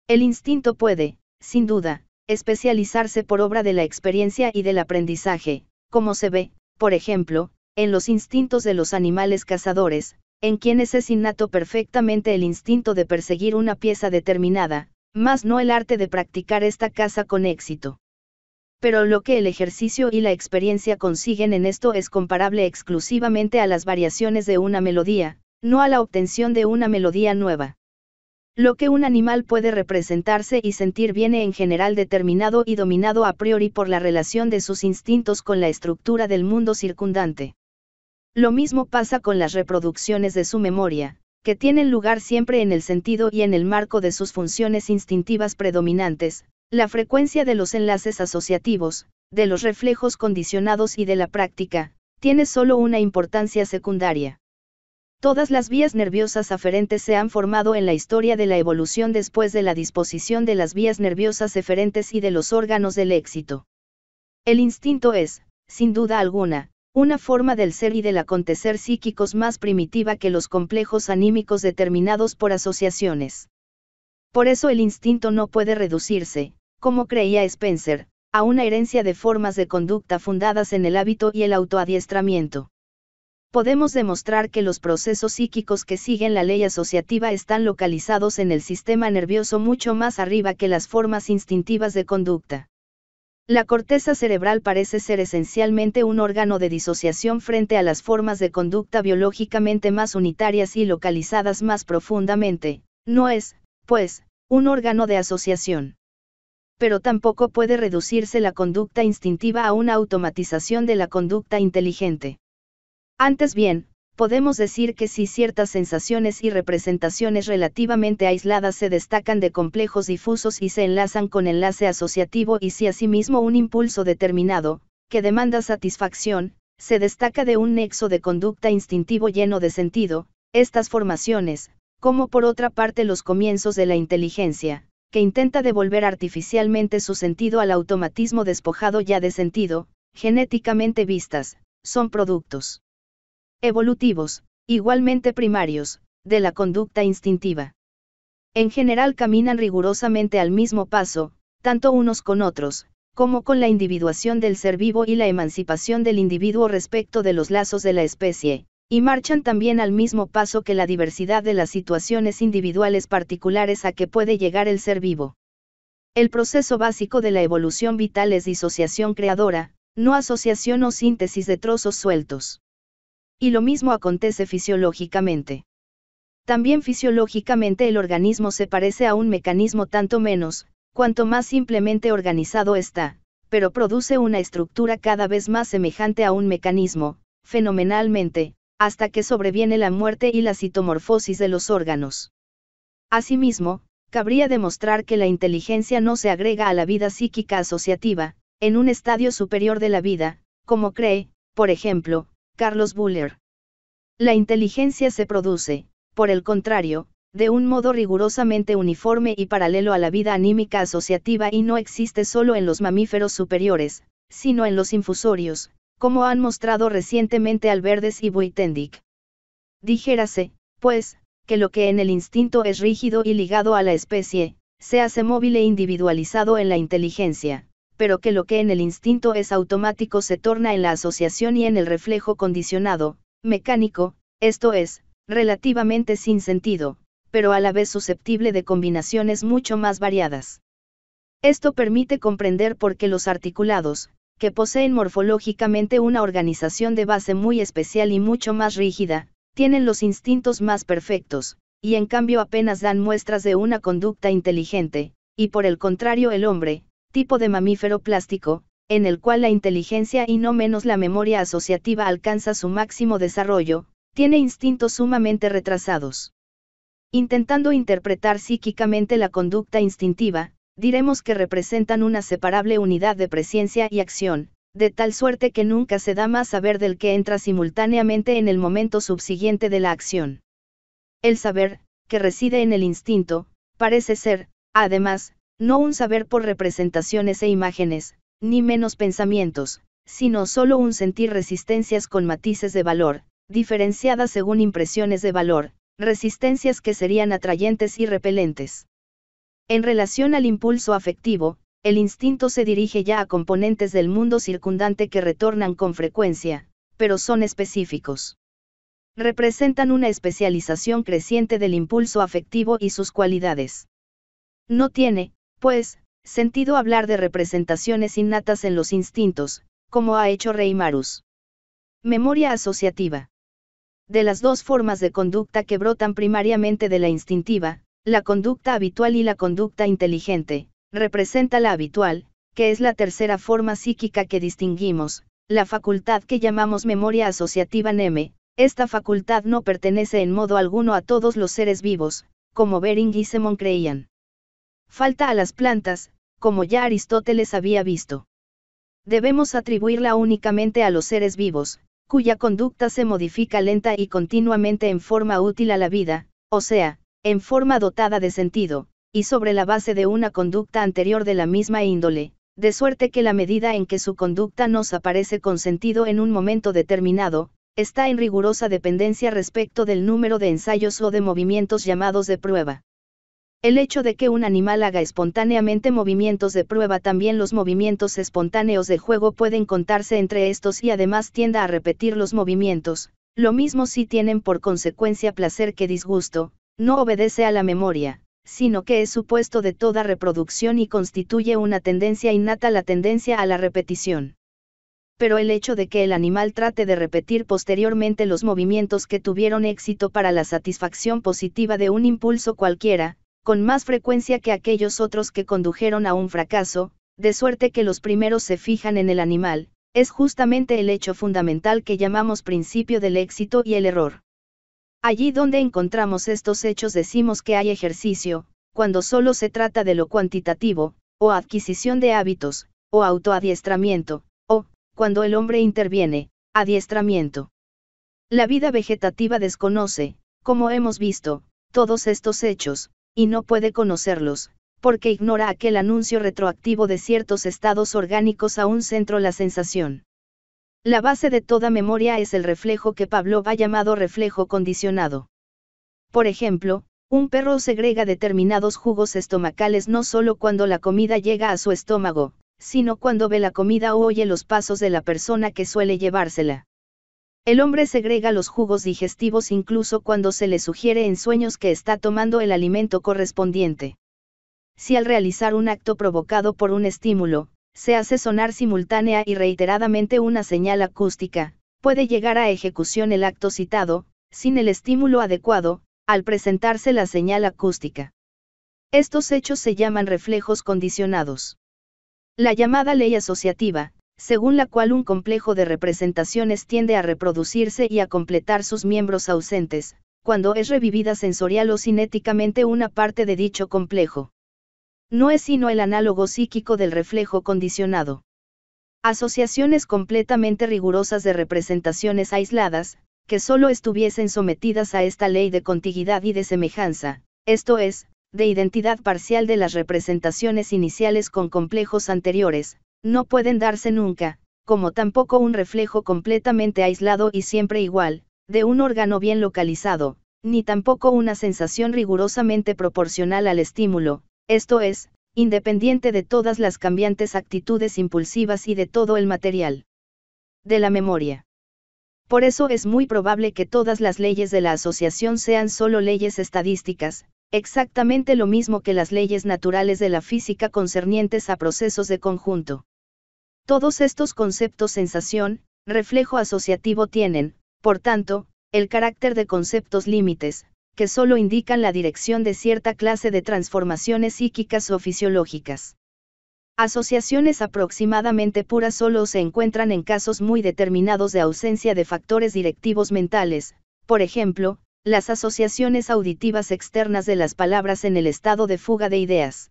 El instinto puede, sin duda, especializarse por obra de la experiencia y del aprendizaje, como se ve, por ejemplo, en los instintos de los animales cazadores, en quienes es innato perfectamente el instinto de perseguir una pieza determinada, más no el arte de practicar esta caza con éxito. Pero lo que el ejercicio y la experiencia consiguen en esto es comparable exclusivamente a las variaciones de una melodía, no a la obtención de una melodía nueva. Lo que un animal puede representarse y sentir viene en general determinado y dominado a priori por la relación de sus instintos con la estructura del mundo circundante. Lo mismo pasa con las reproducciones de su memoria, que tienen lugar siempre en el sentido y en el marco de sus funciones instintivas predominantes, la frecuencia de los enlaces asociativos, de los reflejos condicionados y de la práctica, tiene solo una importancia secundaria. Todas las vías nerviosas aferentes se han formado en la historia de la evolución después de la disposición de las vías nerviosas eferentes y de los órganos del éxito. El instinto es, sin duda alguna, una forma del ser y del acontecer psíquicos más primitiva que los complejos anímicos determinados por asociaciones. Por eso el instinto no puede reducirse, como creía Spencer, a una herencia de formas de conducta fundadas en el hábito y el autoadiestramiento. Podemos demostrar que los procesos psíquicos que siguen la ley asociativa están localizados en el sistema nervioso mucho más arriba que las formas instintivas de conducta. La corteza cerebral parece ser esencialmente un órgano de disociación frente a las formas de conducta biológicamente más unitarias y localizadas más profundamente, no es, pues, un órgano de asociación. Pero tampoco puede reducirse la conducta instintiva a una automatización de la conducta inteligente. Antes bien, podemos decir que si ciertas sensaciones y representaciones relativamente aisladas se destacan de complejos difusos y se enlazan con enlace asociativo y si asimismo un impulso determinado, que demanda satisfacción, se destaca de un nexo de conducta instintivo lleno de sentido, estas formaciones, como por otra parte los comienzos de la inteligencia, que intenta devolver artificialmente su sentido al automatismo despojado ya de sentido, genéticamente vistas, son productos evolutivos, igualmente primarios, de la conducta instintiva. En general caminan rigurosamente al mismo paso, tanto unos con otros, como con la individuación del ser vivo y la emancipación del individuo respecto de los lazos de la especie, y marchan también al mismo paso que la diversidad de las situaciones individuales particulares a que puede llegar el ser vivo. El proceso básico de la evolución vital es disociación creadora, no asociación o síntesis de trozos sueltos y lo mismo acontece fisiológicamente. También fisiológicamente el organismo se parece a un mecanismo tanto menos, cuanto más simplemente organizado está, pero produce una estructura cada vez más semejante a un mecanismo, fenomenalmente, hasta que sobreviene la muerte y la citomorfosis de los órganos. Asimismo, cabría demostrar que la inteligencia no se agrega a la vida psíquica asociativa, en un estadio superior de la vida, como cree, por ejemplo, Carlos Buller. La inteligencia se produce, por el contrario, de un modo rigurosamente uniforme y paralelo a la vida anímica asociativa y no existe solo en los mamíferos superiores, sino en los infusorios, como han mostrado recientemente Alberdes y Buitendic. Dijérase, pues, que lo que en el instinto es rígido y ligado a la especie, se hace móvil e individualizado en la inteligencia pero que lo que en el instinto es automático se torna en la asociación y en el reflejo condicionado, mecánico, esto es, relativamente sin sentido, pero a la vez susceptible de combinaciones mucho más variadas. Esto permite comprender por qué los articulados, que poseen morfológicamente una organización de base muy especial y mucho más rígida, tienen los instintos más perfectos, y en cambio apenas dan muestras de una conducta inteligente, y por el contrario el hombre, tipo de mamífero plástico, en el cual la inteligencia y no menos la memoria asociativa alcanza su máximo desarrollo, tiene instintos sumamente retrasados. Intentando interpretar psíquicamente la conducta instintiva, diremos que representan una separable unidad de presencia y acción, de tal suerte que nunca se da más saber del que entra simultáneamente en el momento subsiguiente de la acción. El saber, que reside en el instinto, parece ser, además, no un saber por representaciones e imágenes, ni menos pensamientos, sino solo un sentir resistencias con matices de valor, diferenciadas según impresiones de valor, resistencias que serían atrayentes y repelentes. En relación al impulso afectivo, el instinto se dirige ya a componentes del mundo circundante que retornan con frecuencia, pero son específicos. Representan una especialización creciente del impulso afectivo y sus cualidades. No tiene, pues, sentido hablar de representaciones innatas en los instintos, como ha hecho Reimarus. Memoria asociativa. De las dos formas de conducta que brotan primariamente de la instintiva, la conducta habitual y la conducta inteligente, representa la habitual, que es la tercera forma psíquica que distinguimos, la facultad que llamamos memoria asociativa NEME, esta facultad no pertenece en modo alguno a todos los seres vivos, como Bering y Semon creían falta a las plantas, como ya Aristóteles había visto. Debemos atribuirla únicamente a los seres vivos, cuya conducta se modifica lenta y continuamente en forma útil a la vida, o sea, en forma dotada de sentido, y sobre la base de una conducta anterior de la misma índole, de suerte que la medida en que su conducta nos aparece con sentido en un momento determinado, está en rigurosa dependencia respecto del número de ensayos o de movimientos llamados de prueba. El hecho de que un animal haga espontáneamente movimientos de prueba también los movimientos espontáneos de juego pueden contarse entre estos y además tienda a repetir los movimientos, lo mismo si tienen por consecuencia placer que disgusto, no obedece a la memoria, sino que es supuesto de toda reproducción y constituye una tendencia innata la tendencia a la repetición. Pero el hecho de que el animal trate de repetir posteriormente los movimientos que tuvieron éxito para la satisfacción positiva de un impulso cualquiera, con más frecuencia que aquellos otros que condujeron a un fracaso, de suerte que los primeros se fijan en el animal, es justamente el hecho fundamental que llamamos principio del éxito y el error. Allí donde encontramos estos hechos decimos que hay ejercicio, cuando solo se trata de lo cuantitativo, o adquisición de hábitos, o autoadiestramiento, o, cuando el hombre interviene, adiestramiento. La vida vegetativa desconoce, como hemos visto, todos estos hechos, y no puede conocerlos, porque ignora aquel anuncio retroactivo de ciertos estados orgánicos a un centro la sensación. La base de toda memoria es el reflejo que Pavlov ha llamado reflejo condicionado. Por ejemplo, un perro segrega determinados jugos estomacales no solo cuando la comida llega a su estómago, sino cuando ve la comida o oye los pasos de la persona que suele llevársela. El hombre segrega los jugos digestivos incluso cuando se le sugiere en sueños que está tomando el alimento correspondiente. Si al realizar un acto provocado por un estímulo, se hace sonar simultánea y reiteradamente una señal acústica, puede llegar a ejecución el acto citado, sin el estímulo adecuado, al presentarse la señal acústica. Estos hechos se llaman reflejos condicionados. La llamada ley asociativa, según la cual un complejo de representaciones tiende a reproducirse y a completar sus miembros ausentes, cuando es revivida sensorial o cinéticamente una parte de dicho complejo. No es sino el análogo psíquico del reflejo condicionado. Asociaciones completamente rigurosas de representaciones aisladas, que solo estuviesen sometidas a esta ley de contiguidad y de semejanza, esto es, de identidad parcial de las representaciones iniciales con complejos anteriores, no pueden darse nunca, como tampoco un reflejo completamente aislado y siempre igual, de un órgano bien localizado, ni tampoco una sensación rigurosamente proporcional al estímulo, esto es, independiente de todas las cambiantes actitudes impulsivas y de todo el material. De la memoria. Por eso es muy probable que todas las leyes de la asociación sean solo leyes estadísticas, exactamente lo mismo que las leyes naturales de la física concernientes a procesos de conjunto. Todos estos conceptos sensación, reflejo asociativo tienen, por tanto, el carácter de conceptos límites, que solo indican la dirección de cierta clase de transformaciones psíquicas o fisiológicas. Asociaciones aproximadamente puras solo se encuentran en casos muy determinados de ausencia de factores directivos mentales, por ejemplo, las asociaciones auditivas externas de las palabras en el estado de fuga de ideas.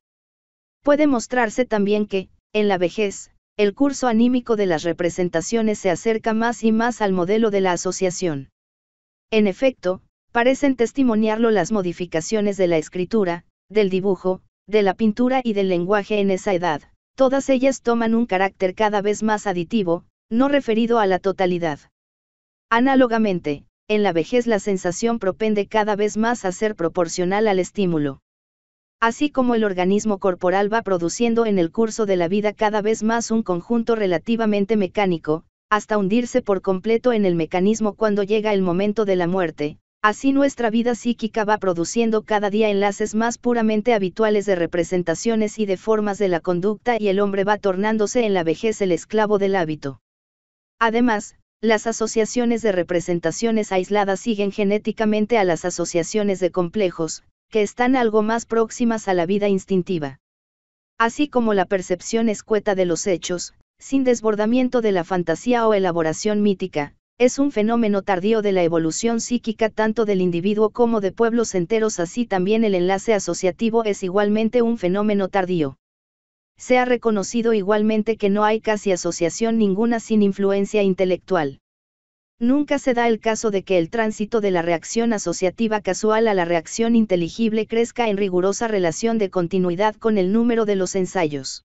Puede mostrarse también que, en la vejez, el curso anímico de las representaciones se acerca más y más al modelo de la asociación. En efecto, parecen testimoniarlo las modificaciones de la escritura, del dibujo, de la pintura y del lenguaje en esa edad. Todas ellas toman un carácter cada vez más aditivo, no referido a la totalidad. Análogamente, en la vejez la sensación propende cada vez más a ser proporcional al estímulo así como el organismo corporal va produciendo en el curso de la vida cada vez más un conjunto relativamente mecánico, hasta hundirse por completo en el mecanismo cuando llega el momento de la muerte, así nuestra vida psíquica va produciendo cada día enlaces más puramente habituales de representaciones y de formas de la conducta y el hombre va tornándose en la vejez el esclavo del hábito. Además, las asociaciones de representaciones aisladas siguen genéticamente a las asociaciones de complejos, que están algo más próximas a la vida instintiva. Así como la percepción escueta de los hechos, sin desbordamiento de la fantasía o elaboración mítica, es un fenómeno tardío de la evolución psíquica tanto del individuo como de pueblos enteros, así también el enlace asociativo es igualmente un fenómeno tardío. Se ha reconocido igualmente que no hay casi asociación ninguna sin influencia intelectual. Nunca se da el caso de que el tránsito de la reacción asociativa casual a la reacción inteligible crezca en rigurosa relación de continuidad con el número de los ensayos.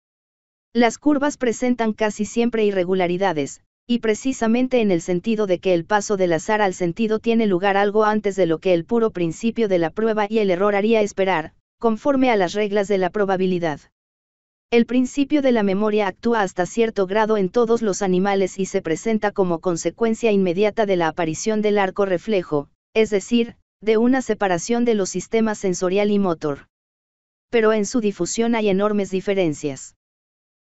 Las curvas presentan casi siempre irregularidades, y precisamente en el sentido de que el paso del azar al sentido tiene lugar algo antes de lo que el puro principio de la prueba y el error haría esperar, conforme a las reglas de la probabilidad. El principio de la memoria actúa hasta cierto grado en todos los animales y se presenta como consecuencia inmediata de la aparición del arco reflejo, es decir, de una separación de los sistemas sensorial y motor. Pero en su difusión hay enormes diferencias.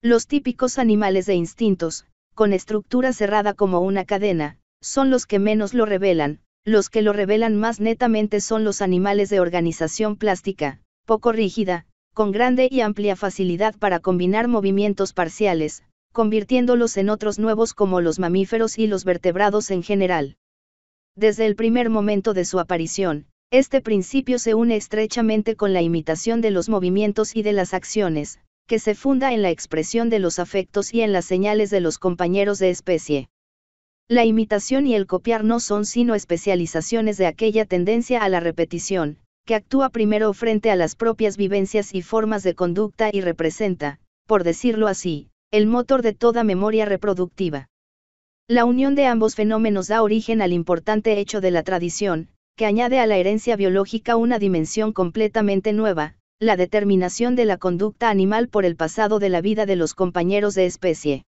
Los típicos animales de instintos, con estructura cerrada como una cadena, son los que menos lo revelan, los que lo revelan más netamente son los animales de organización plástica, poco rígida, con grande y amplia facilidad para combinar movimientos parciales, convirtiéndolos en otros nuevos como los mamíferos y los vertebrados en general. Desde el primer momento de su aparición, este principio se une estrechamente con la imitación de los movimientos y de las acciones, que se funda en la expresión de los afectos y en las señales de los compañeros de especie. La imitación y el copiar no son sino especializaciones de aquella tendencia a la repetición, que actúa primero frente a las propias vivencias y formas de conducta y representa, por decirlo así, el motor de toda memoria reproductiva. La unión de ambos fenómenos da origen al importante hecho de la tradición, que añade a la herencia biológica una dimensión completamente nueva, la determinación de la conducta animal por el pasado de la vida de los compañeros de especie.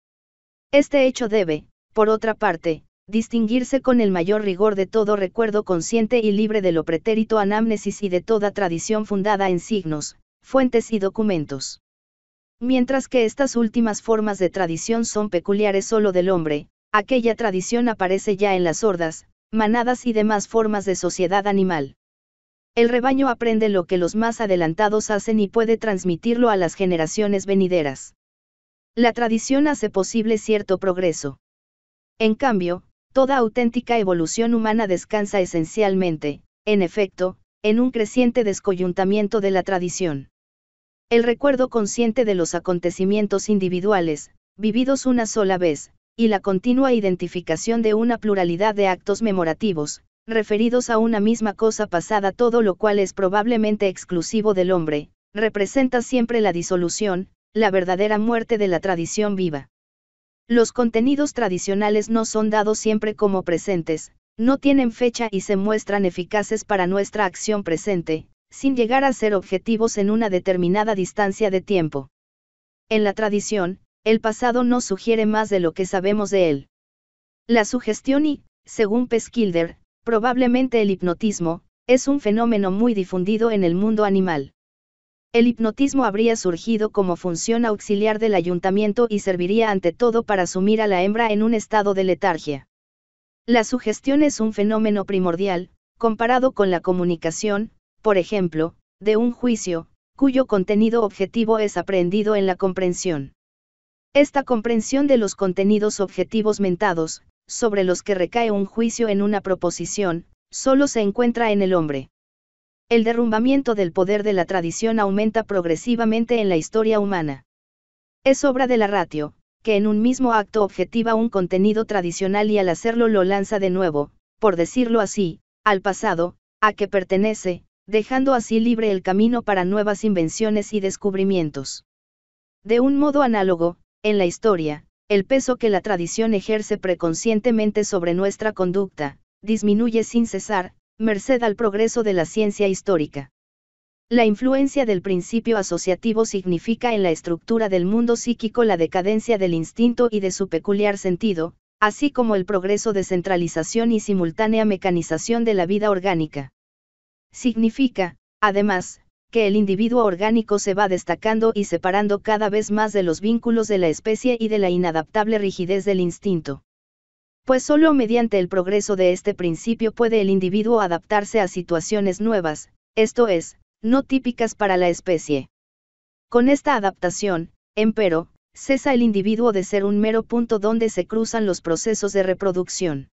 Este hecho debe, por otra parte, distinguirse con el mayor rigor de todo recuerdo consciente y libre de lo pretérito anamnesis y de toda tradición fundada en signos, fuentes y documentos. Mientras que estas últimas formas de tradición son peculiares solo del hombre, aquella tradición aparece ya en las hordas, manadas y demás formas de sociedad animal. El rebaño aprende lo que los más adelantados hacen y puede transmitirlo a las generaciones venideras. La tradición hace posible cierto progreso. En cambio, Toda auténtica evolución humana descansa esencialmente, en efecto, en un creciente descoyuntamiento de la tradición. El recuerdo consciente de los acontecimientos individuales, vividos una sola vez, y la continua identificación de una pluralidad de actos memorativos, referidos a una misma cosa pasada, todo lo cual es probablemente exclusivo del hombre, representa siempre la disolución, la verdadera muerte de la tradición viva. Los contenidos tradicionales no son dados siempre como presentes, no tienen fecha y se muestran eficaces para nuestra acción presente, sin llegar a ser objetivos en una determinada distancia de tiempo. En la tradición, el pasado no sugiere más de lo que sabemos de él. La sugestión y, según Peskilder, probablemente el hipnotismo, es un fenómeno muy difundido en el mundo animal. El hipnotismo habría surgido como función auxiliar del ayuntamiento y serviría ante todo para sumir a la hembra en un estado de letargia. La sugestión es un fenómeno primordial, comparado con la comunicación, por ejemplo, de un juicio, cuyo contenido objetivo es aprendido en la comprensión. Esta comprensión de los contenidos objetivos mentados, sobre los que recae un juicio en una proposición, solo se encuentra en el hombre. El derrumbamiento del poder de la tradición aumenta progresivamente en la historia humana. Es obra de la ratio, que en un mismo acto objetiva un contenido tradicional y al hacerlo lo lanza de nuevo, por decirlo así, al pasado, a que pertenece, dejando así libre el camino para nuevas invenciones y descubrimientos. De un modo análogo, en la historia, el peso que la tradición ejerce preconscientemente sobre nuestra conducta, disminuye sin cesar, merced al progreso de la ciencia histórica. La influencia del principio asociativo significa en la estructura del mundo psíquico la decadencia del instinto y de su peculiar sentido, así como el progreso de centralización y simultánea mecanización de la vida orgánica. Significa, además, que el individuo orgánico se va destacando y separando cada vez más de los vínculos de la especie y de la inadaptable rigidez del instinto pues solo mediante el progreso de este principio puede el individuo adaptarse a situaciones nuevas, esto es, no típicas para la especie. Con esta adaptación, empero, cesa el individuo de ser un mero punto donde se cruzan los procesos de reproducción.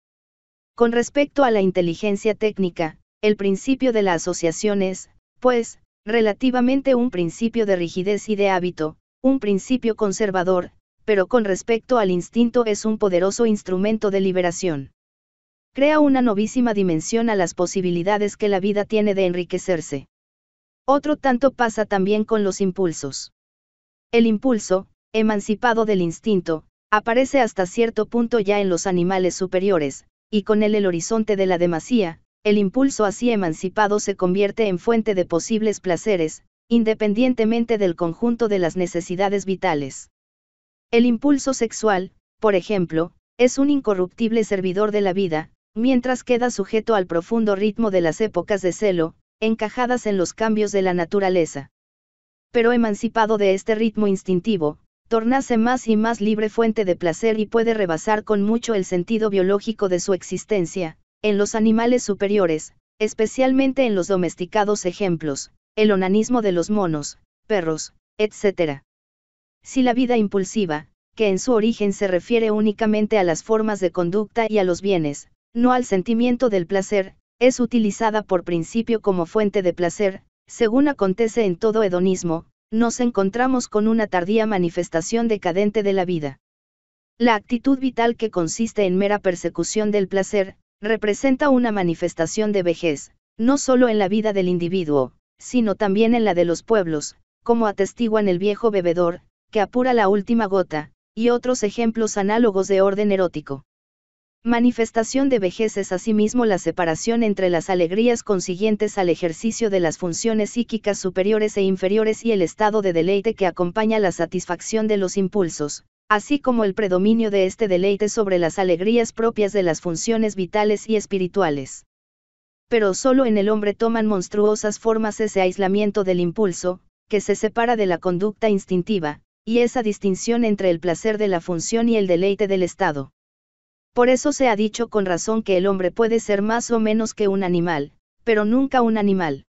Con respecto a la inteligencia técnica, el principio de la asociación es, pues, relativamente un principio de rigidez y de hábito, un principio conservador, pero con respecto al instinto es un poderoso instrumento de liberación. Crea una novísima dimensión a las posibilidades que la vida tiene de enriquecerse. Otro tanto pasa también con los impulsos. El impulso, emancipado del instinto, aparece hasta cierto punto ya en los animales superiores, y con él el horizonte de la demasía, el impulso así emancipado se convierte en fuente de posibles placeres, independientemente del conjunto de las necesidades vitales. El impulso sexual, por ejemplo, es un incorruptible servidor de la vida, mientras queda sujeto al profundo ritmo de las épocas de celo, encajadas en los cambios de la naturaleza. Pero emancipado de este ritmo instintivo, tornase más y más libre fuente de placer y puede rebasar con mucho el sentido biológico de su existencia, en los animales superiores, especialmente en los domesticados ejemplos, el onanismo de los monos, perros, etc. Si la vida impulsiva, que en su origen se refiere únicamente a las formas de conducta y a los bienes, no al sentimiento del placer, es utilizada por principio como fuente de placer, según acontece en todo hedonismo, nos encontramos con una tardía manifestación decadente de la vida. La actitud vital que consiste en mera persecución del placer, representa una manifestación de vejez, no solo en la vida del individuo, sino también en la de los pueblos, como atestiguan el viejo bebedor, que apura la última gota, y otros ejemplos análogos de orden erótico. Manifestación de vejez es asimismo la separación entre las alegrías consiguientes al ejercicio de las funciones psíquicas superiores e inferiores y el estado de deleite que acompaña la satisfacción de los impulsos, así como el predominio de este deleite sobre las alegrías propias de las funciones vitales y espirituales. Pero solo en el hombre toman monstruosas formas ese aislamiento del impulso, que se separa de la conducta instintiva, y esa distinción entre el placer de la función y el deleite del estado. Por eso se ha dicho con razón que el hombre puede ser más o menos que un animal, pero nunca un animal.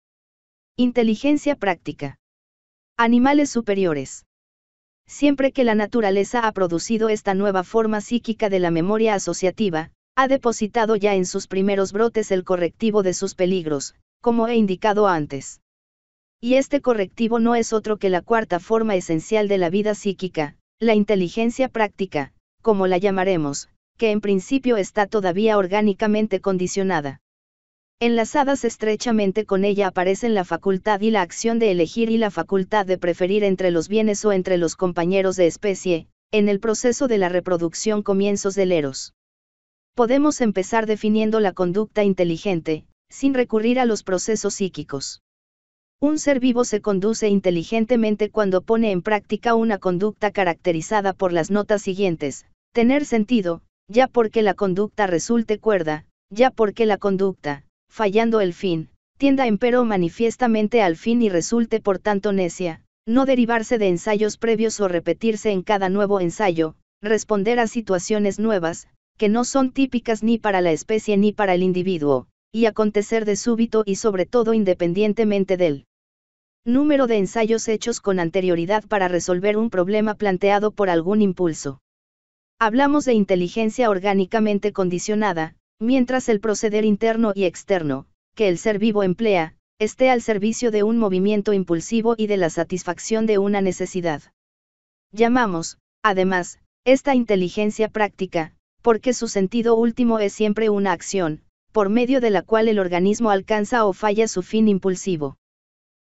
Inteligencia práctica. Animales superiores. Siempre que la naturaleza ha producido esta nueva forma psíquica de la memoria asociativa, ha depositado ya en sus primeros brotes el correctivo de sus peligros, como he indicado antes. Y este correctivo no es otro que la cuarta forma esencial de la vida psíquica, la inteligencia práctica, como la llamaremos, que en principio está todavía orgánicamente condicionada. Enlazadas estrechamente con ella aparecen la facultad y la acción de elegir y la facultad de preferir entre los bienes o entre los compañeros de especie, en el proceso de la reproducción comienzos del eros. Podemos empezar definiendo la conducta inteligente, sin recurrir a los procesos psíquicos. Un ser vivo se conduce inteligentemente cuando pone en práctica una conducta caracterizada por las notas siguientes, tener sentido, ya porque la conducta resulte cuerda, ya porque la conducta, fallando el fin, tienda empero manifiestamente al fin y resulte por tanto necia, no derivarse de ensayos previos o repetirse en cada nuevo ensayo, responder a situaciones nuevas, que no son típicas ni para la especie ni para el individuo, y acontecer de súbito y sobre todo independientemente del Número de ensayos hechos con anterioridad para resolver un problema planteado por algún impulso. Hablamos de inteligencia orgánicamente condicionada, mientras el proceder interno y externo, que el ser vivo emplea, esté al servicio de un movimiento impulsivo y de la satisfacción de una necesidad. Llamamos, además, esta inteligencia práctica, porque su sentido último es siempre una acción, por medio de la cual el organismo alcanza o falla su fin impulsivo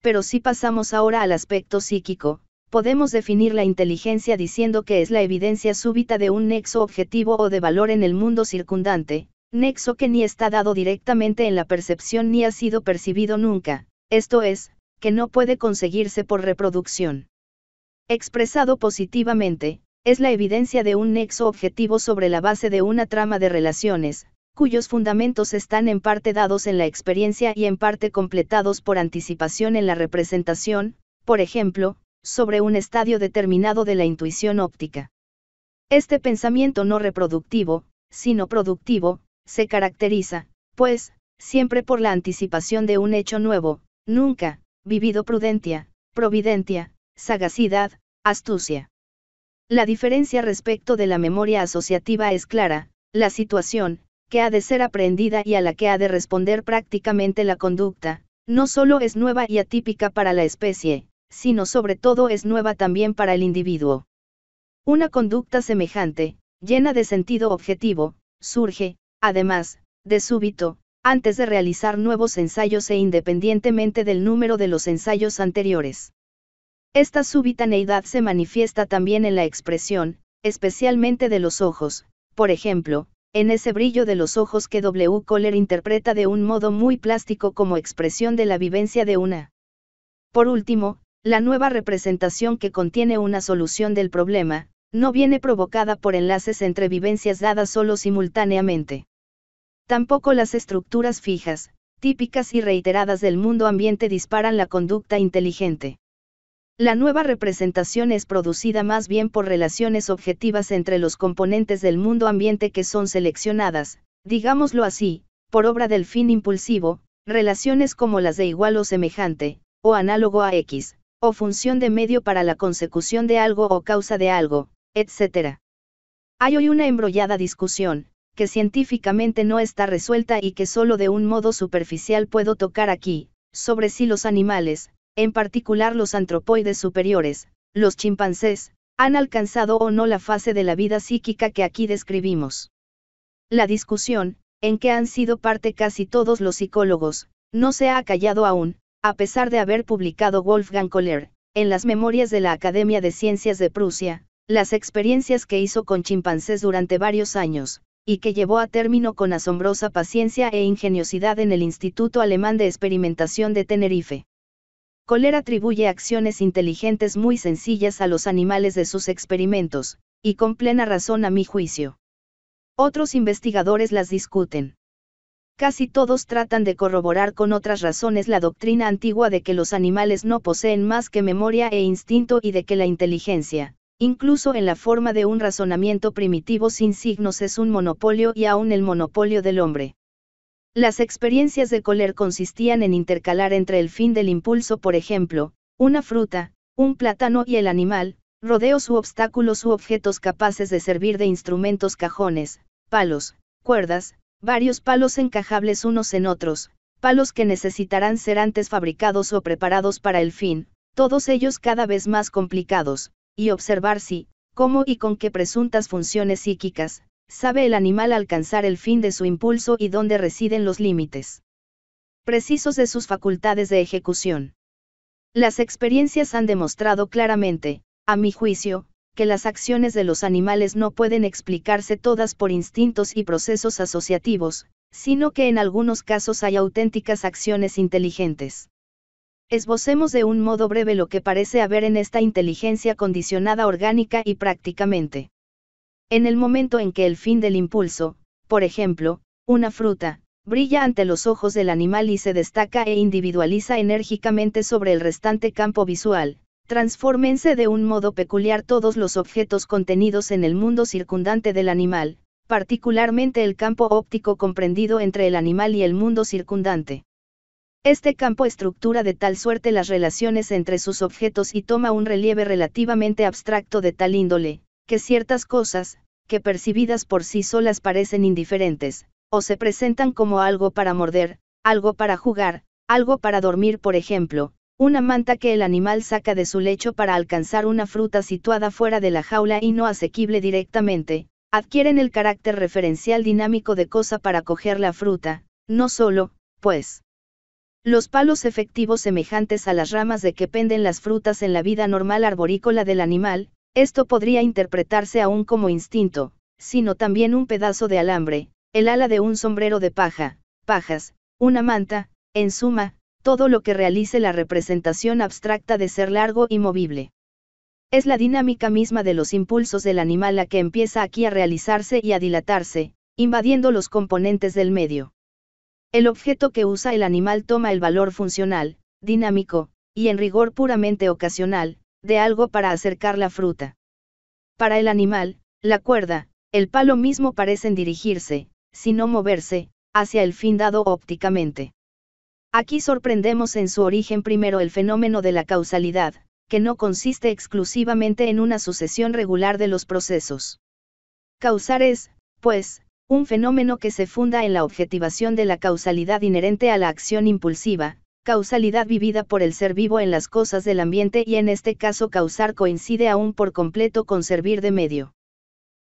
pero si pasamos ahora al aspecto psíquico, podemos definir la inteligencia diciendo que es la evidencia súbita de un nexo objetivo o de valor en el mundo circundante, nexo que ni está dado directamente en la percepción ni ha sido percibido nunca, esto es, que no puede conseguirse por reproducción. Expresado positivamente, es la evidencia de un nexo objetivo sobre la base de una trama de relaciones, cuyos fundamentos están en parte dados en la experiencia y en parte completados por anticipación en la representación, por ejemplo, sobre un estadio determinado de la intuición óptica. Este pensamiento no reproductivo, sino productivo, se caracteriza, pues, siempre por la anticipación de un hecho nuevo, nunca, vivido prudencia, providencia, sagacidad, astucia. La diferencia respecto de la memoria asociativa es clara, la situación, que ha de ser aprendida y a la que ha de responder prácticamente la conducta, no solo es nueva y atípica para la especie, sino sobre todo es nueva también para el individuo. Una conducta semejante, llena de sentido objetivo, surge, además, de súbito, antes de realizar nuevos ensayos e independientemente del número de los ensayos anteriores. Esta súbita neidad se manifiesta también en la expresión, especialmente de los ojos, por ejemplo, en ese brillo de los ojos que W. Kohler interpreta de un modo muy plástico como expresión de la vivencia de una. Por último, la nueva representación que contiene una solución del problema, no viene provocada por enlaces entre vivencias dadas solo simultáneamente. Tampoco las estructuras fijas, típicas y reiteradas del mundo ambiente disparan la conducta inteligente. La nueva representación es producida más bien por relaciones objetivas entre los componentes del mundo ambiente que son seleccionadas, digámoslo así, por obra del fin impulsivo, relaciones como las de igual o semejante, o análogo a X, o función de medio para la consecución de algo o causa de algo, etc. Hay hoy una embrollada discusión, que científicamente no está resuelta y que solo de un modo superficial puedo tocar aquí, sobre si los animales, en particular los antropoides superiores, los chimpancés, han alcanzado o no la fase de la vida psíquica que aquí describimos. La discusión, en que han sido parte casi todos los psicólogos, no se ha acallado aún, a pesar de haber publicado Wolfgang Kohler, en las memorias de la Academia de Ciencias de Prusia, las experiencias que hizo con chimpancés durante varios años, y que llevó a término con asombrosa paciencia e ingeniosidad en el Instituto Alemán de Experimentación de Tenerife. Coler atribuye acciones inteligentes muy sencillas a los animales de sus experimentos, y con plena razón a mi juicio. Otros investigadores las discuten. Casi todos tratan de corroborar con otras razones la doctrina antigua de que los animales no poseen más que memoria e instinto y de que la inteligencia, incluso en la forma de un razonamiento primitivo sin signos, es un monopolio y aún el monopolio del hombre. Las experiencias de Kohler consistían en intercalar entre el fin del impulso, por ejemplo, una fruta, un plátano y el animal, rodeos u obstáculos u objetos capaces de servir de instrumentos cajones, palos, cuerdas, varios palos encajables unos en otros, palos que necesitarán ser antes fabricados o preparados para el fin, todos ellos cada vez más complicados, y observar si, cómo y con qué presuntas funciones psíquicas, sabe el animal alcanzar el fin de su impulso y dónde residen los límites precisos de sus facultades de ejecución. Las experiencias han demostrado claramente, a mi juicio, que las acciones de los animales no pueden explicarse todas por instintos y procesos asociativos, sino que en algunos casos hay auténticas acciones inteligentes. Esbocemos de un modo breve lo que parece haber en esta inteligencia condicionada orgánica y prácticamente en el momento en que el fin del impulso, por ejemplo, una fruta, brilla ante los ojos del animal y se destaca e individualiza enérgicamente sobre el restante campo visual, transfórmense de un modo peculiar todos los objetos contenidos en el mundo circundante del animal, particularmente el campo óptico comprendido entre el animal y el mundo circundante. Este campo estructura de tal suerte las relaciones entre sus objetos y toma un relieve relativamente abstracto de tal índole, que ciertas cosas, que percibidas por sí solas parecen indiferentes, o se presentan como algo para morder, algo para jugar, algo para dormir, por ejemplo, una manta que el animal saca de su lecho para alcanzar una fruta situada fuera de la jaula y no asequible directamente, adquieren el carácter referencial dinámico de cosa para coger la fruta, no solo, pues. Los palos efectivos semejantes a las ramas de que penden las frutas en la vida normal arborícola del animal, esto podría interpretarse aún como instinto, sino también un pedazo de alambre, el ala de un sombrero de paja, pajas, una manta, en suma, todo lo que realice la representación abstracta de ser largo y movible. Es la dinámica misma de los impulsos del animal la que empieza aquí a realizarse y a dilatarse, invadiendo los componentes del medio. El objeto que usa el animal toma el valor funcional, dinámico, y en rigor puramente ocasional, de algo para acercar la fruta. Para el animal, la cuerda, el palo mismo parecen dirigirse, sino moverse, hacia el fin dado ópticamente. Aquí sorprendemos en su origen primero el fenómeno de la causalidad, que no consiste exclusivamente en una sucesión regular de los procesos. Causar es, pues, un fenómeno que se funda en la objetivación de la causalidad inherente a la acción impulsiva, causalidad vivida por el ser vivo en las cosas del ambiente y en este caso causar coincide aún por completo con servir de medio.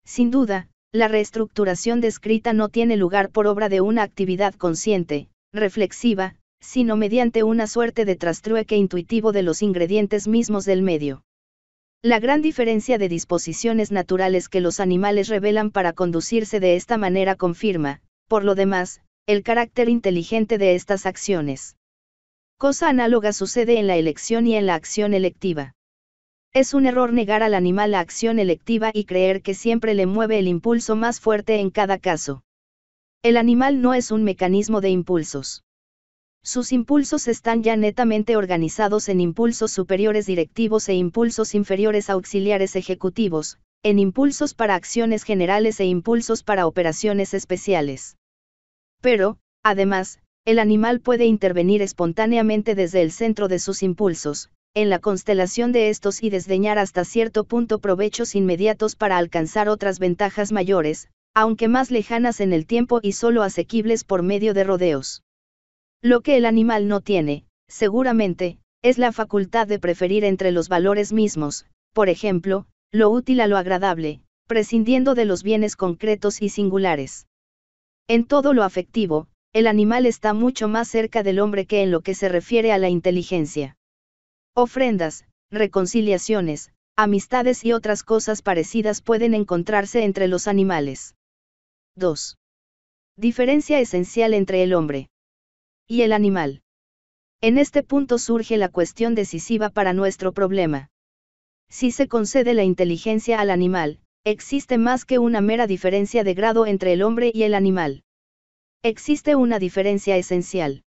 Sin duda, la reestructuración descrita no tiene lugar por obra de una actividad consciente, reflexiva, sino mediante una suerte de trastrueque intuitivo de los ingredientes mismos del medio. La gran diferencia de disposiciones naturales que los animales revelan para conducirse de esta manera confirma, por lo demás, el carácter inteligente de estas acciones. Cosa análoga sucede en la elección y en la acción electiva. Es un error negar al animal la acción electiva y creer que siempre le mueve el impulso más fuerte en cada caso. El animal no es un mecanismo de impulsos. Sus impulsos están ya netamente organizados en impulsos superiores directivos e impulsos inferiores auxiliares ejecutivos, en impulsos para acciones generales e impulsos para operaciones especiales. Pero, además, el animal puede intervenir espontáneamente desde el centro de sus impulsos, en la constelación de estos y desdeñar hasta cierto punto provechos inmediatos para alcanzar otras ventajas mayores, aunque más lejanas en el tiempo y solo asequibles por medio de rodeos. Lo que el animal no tiene, seguramente, es la facultad de preferir entre los valores mismos, por ejemplo, lo útil a lo agradable, prescindiendo de los bienes concretos y singulares. En todo lo afectivo, el animal está mucho más cerca del hombre que en lo que se refiere a la inteligencia. Ofrendas, reconciliaciones, amistades y otras cosas parecidas pueden encontrarse entre los animales. 2. Diferencia esencial entre el hombre y el animal. En este punto surge la cuestión decisiva para nuestro problema. Si se concede la inteligencia al animal, existe más que una mera diferencia de grado entre el hombre y el animal. Existe una diferencia esencial.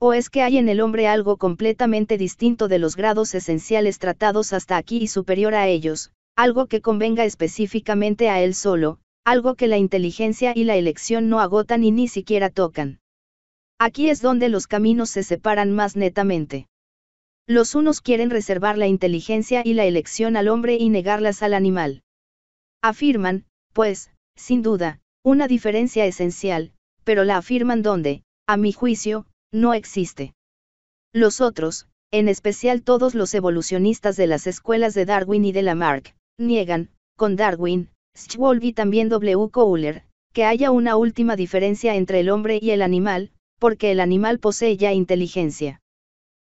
¿O es que hay en el hombre algo completamente distinto de los grados esenciales tratados hasta aquí y superior a ellos, algo que convenga específicamente a él solo, algo que la inteligencia y la elección no agotan y ni siquiera tocan? Aquí es donde los caminos se separan más netamente. Los unos quieren reservar la inteligencia y la elección al hombre y negarlas al animal. Afirman, pues, sin duda, una diferencia esencial, pero la afirman donde, a mi juicio, no existe. Los otros, en especial todos los evolucionistas de las escuelas de Darwin y de Lamarck, niegan, con Darwin, Schwolb y también W. Kohler, que haya una última diferencia entre el hombre y el animal, porque el animal posee ya inteligencia.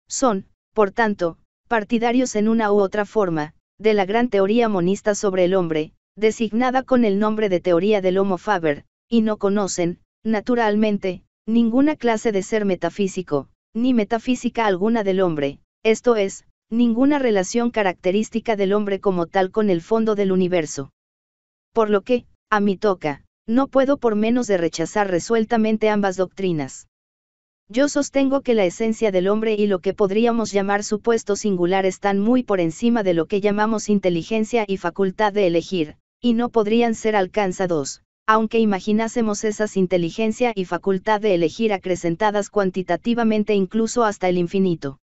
Son, por tanto, partidarios en una u otra forma, de la gran teoría monista sobre el hombre, designada con el nombre de teoría del Homo Faber, y no conocen, Naturalmente, ninguna clase de ser metafísico, ni metafísica alguna del hombre, esto es, ninguna relación característica del hombre como tal con el fondo del universo. Por lo que, a mi toca, no puedo por menos de rechazar resueltamente ambas doctrinas. Yo sostengo que la esencia del hombre y lo que podríamos llamar supuesto singular están muy por encima de lo que llamamos inteligencia y facultad de elegir, y no podrían ser alcanzados, aunque imaginásemos esas inteligencia y facultad de elegir acrecentadas cuantitativamente incluso hasta el infinito.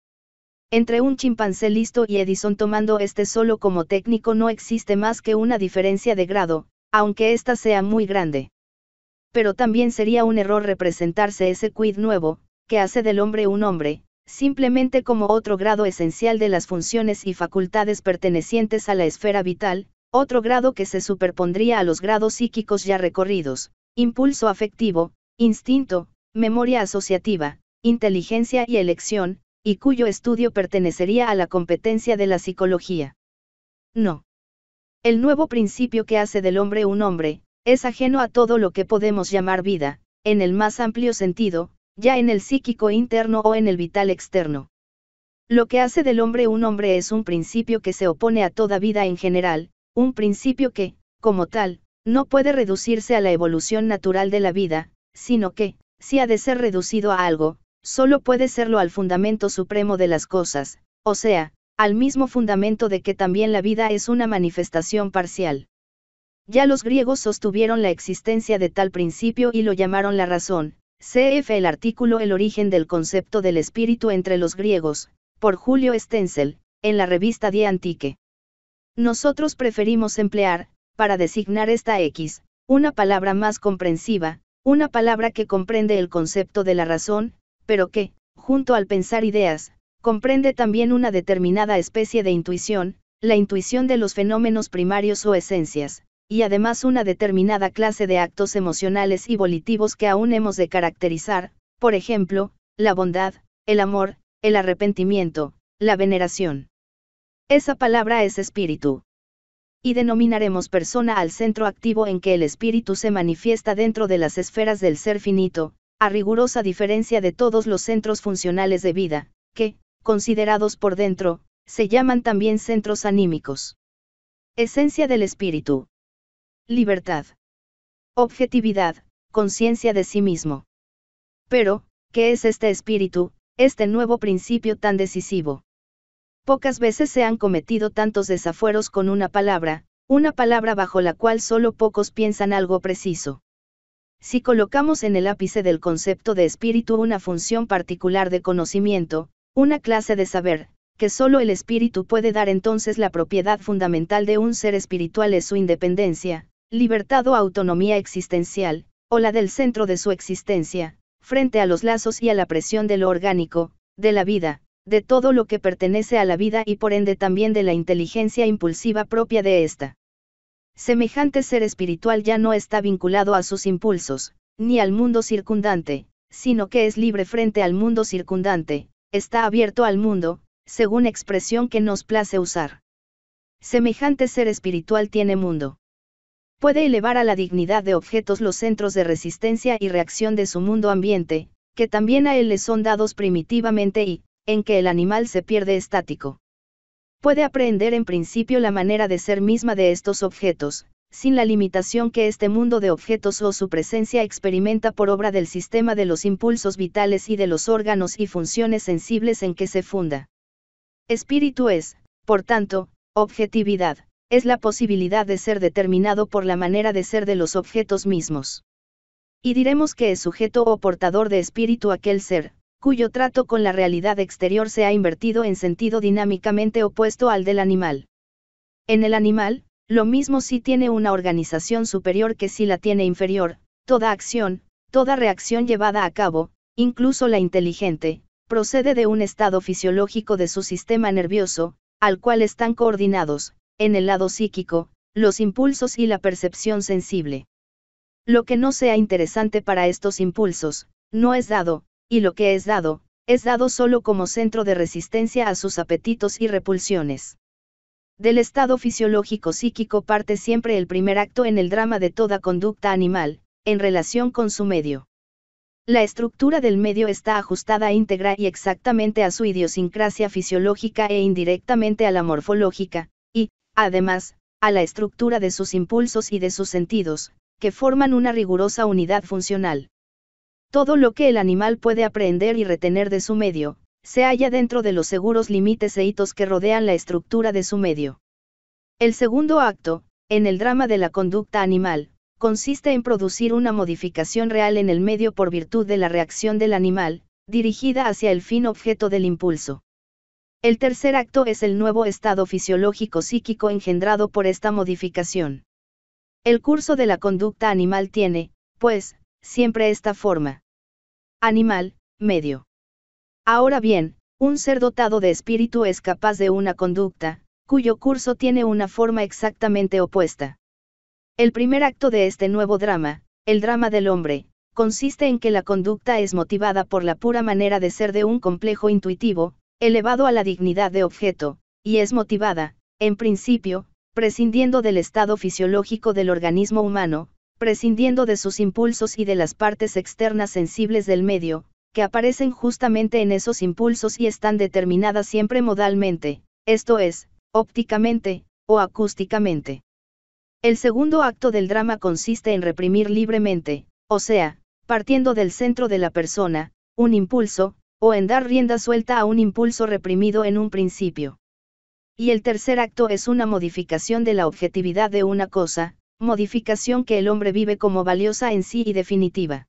Entre un chimpancé listo y Edison tomando este solo como técnico no existe más que una diferencia de grado, aunque ésta sea muy grande. Pero también sería un error representarse ese quid nuevo, que hace del hombre un hombre, simplemente como otro grado esencial de las funciones y facultades pertenecientes a la esfera vital, otro grado que se superpondría a los grados psíquicos ya recorridos, impulso afectivo, instinto, memoria asociativa, inteligencia y elección, y cuyo estudio pertenecería a la competencia de la psicología. No. El nuevo principio que hace del hombre un hombre, es ajeno a todo lo que podemos llamar vida, en el más amplio sentido, ya en el psíquico interno o en el vital externo. Lo que hace del hombre un hombre es un principio que se opone a toda vida en general, un principio que, como tal, no puede reducirse a la evolución natural de la vida, sino que, si ha de ser reducido a algo, solo puede serlo al fundamento supremo de las cosas, o sea, al mismo fundamento de que también la vida es una manifestación parcial. Ya los griegos sostuvieron la existencia de tal principio y lo llamaron la razón, cf. el artículo El origen del concepto del espíritu entre los griegos, por Julio Stenzel, en la revista Die Antique. Nosotros preferimos emplear, para designar esta X, una palabra más comprensiva, una palabra que comprende el concepto de la razón, pero que, junto al pensar ideas, comprende también una determinada especie de intuición, la intuición de los fenómenos primarios o esencias, y además una determinada clase de actos emocionales y volitivos que aún hemos de caracterizar, por ejemplo, la bondad, el amor, el arrepentimiento, la veneración. Esa palabra es espíritu. Y denominaremos persona al centro activo en que el espíritu se manifiesta dentro de las esferas del ser finito, a rigurosa diferencia de todos los centros funcionales de vida, que, considerados por dentro, se llaman también centros anímicos. Esencia del espíritu. Libertad. Objetividad, conciencia de sí mismo. Pero, ¿qué es este espíritu, este nuevo principio tan decisivo? Pocas veces se han cometido tantos desafueros con una palabra, una palabra bajo la cual solo pocos piensan algo preciso. Si colocamos en el ápice del concepto de espíritu una función particular de conocimiento, una clase de saber, que solo el espíritu puede dar entonces la propiedad fundamental de un ser espiritual es su independencia, libertad o autonomía existencial, o la del centro de su existencia, frente a los lazos y a la presión de lo orgánico, de la vida, de todo lo que pertenece a la vida y por ende también de la inteligencia impulsiva propia de ésta. Semejante ser espiritual ya no está vinculado a sus impulsos, ni al mundo circundante, sino que es libre frente al mundo circundante, está abierto al mundo, según expresión que nos place usar. Semejante ser espiritual tiene mundo. Puede elevar a la dignidad de objetos los centros de resistencia y reacción de su mundo ambiente, que también a él le son dados primitivamente y, en que el animal se pierde estático. Puede aprender en principio la manera de ser misma de estos objetos, sin la limitación que este mundo de objetos o su presencia experimenta por obra del sistema de los impulsos vitales y de los órganos y funciones sensibles en que se funda. Espíritu es, por tanto, objetividad, es la posibilidad de ser determinado por la manera de ser de los objetos mismos. Y diremos que es sujeto o portador de espíritu aquel ser, cuyo trato con la realidad exterior se ha invertido en sentido dinámicamente opuesto al del animal. En el animal, lo mismo si tiene una organización superior que si la tiene inferior, toda acción, toda reacción llevada a cabo, incluso la inteligente, procede de un estado fisiológico de su sistema nervioso, al cual están coordinados, en el lado psíquico, los impulsos y la percepción sensible. Lo que no sea interesante para estos impulsos, no es dado, y lo que es dado, es dado solo como centro de resistencia a sus apetitos y repulsiones. Del estado fisiológico psíquico parte siempre el primer acto en el drama de toda conducta animal, en relación con su medio. La estructura del medio está ajustada íntegra y exactamente a su idiosincrasia fisiológica e indirectamente a la morfológica, y, además, a la estructura de sus impulsos y de sus sentidos, que forman una rigurosa unidad funcional. Todo lo que el animal puede aprender y retener de su medio, se halla dentro de los seguros límites e hitos que rodean la estructura de su medio. El segundo acto, en el drama de la conducta animal, consiste en producir una modificación real en el medio por virtud de la reacción del animal, dirigida hacia el fin objeto del impulso. El tercer acto es el nuevo estado fisiológico psíquico engendrado por esta modificación. El curso de la conducta animal tiene, pues, siempre esta forma. Animal, medio. Ahora bien, un ser dotado de espíritu es capaz de una conducta, cuyo curso tiene una forma exactamente opuesta. El primer acto de este nuevo drama, el drama del hombre, consiste en que la conducta es motivada por la pura manera de ser de un complejo intuitivo, elevado a la dignidad de objeto, y es motivada, en principio, prescindiendo del estado fisiológico del organismo humano, prescindiendo de sus impulsos y de las partes externas sensibles del medio, que aparecen justamente en esos impulsos y están determinadas siempre modalmente, esto es, ópticamente, o acústicamente. El segundo acto del drama consiste en reprimir libremente, o sea, partiendo del centro de la persona, un impulso, o en dar rienda suelta a un impulso reprimido en un principio. Y el tercer acto es una modificación de la objetividad de una cosa, modificación que el hombre vive como valiosa en sí y definitiva.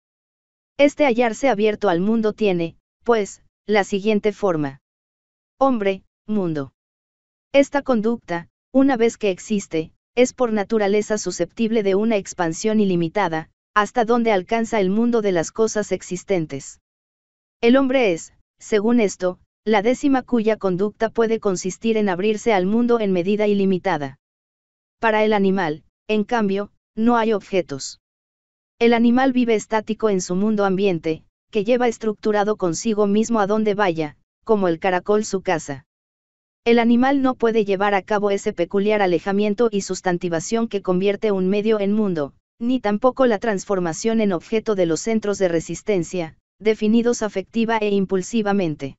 Este hallarse abierto al mundo tiene, pues, la siguiente forma. Hombre, mundo. Esta conducta, una vez que existe, es por naturaleza susceptible de una expansión ilimitada, hasta donde alcanza el mundo de las cosas existentes. El hombre es, según esto, la décima cuya conducta puede consistir en abrirse al mundo en medida ilimitada. Para el animal, en cambio, no hay objetos. El animal vive estático en su mundo ambiente, que lleva estructurado consigo mismo a donde vaya, como el caracol su casa. El animal no puede llevar a cabo ese peculiar alejamiento y sustantivación que convierte un medio en mundo, ni tampoco la transformación en objeto de los centros de resistencia, definidos afectiva e impulsivamente.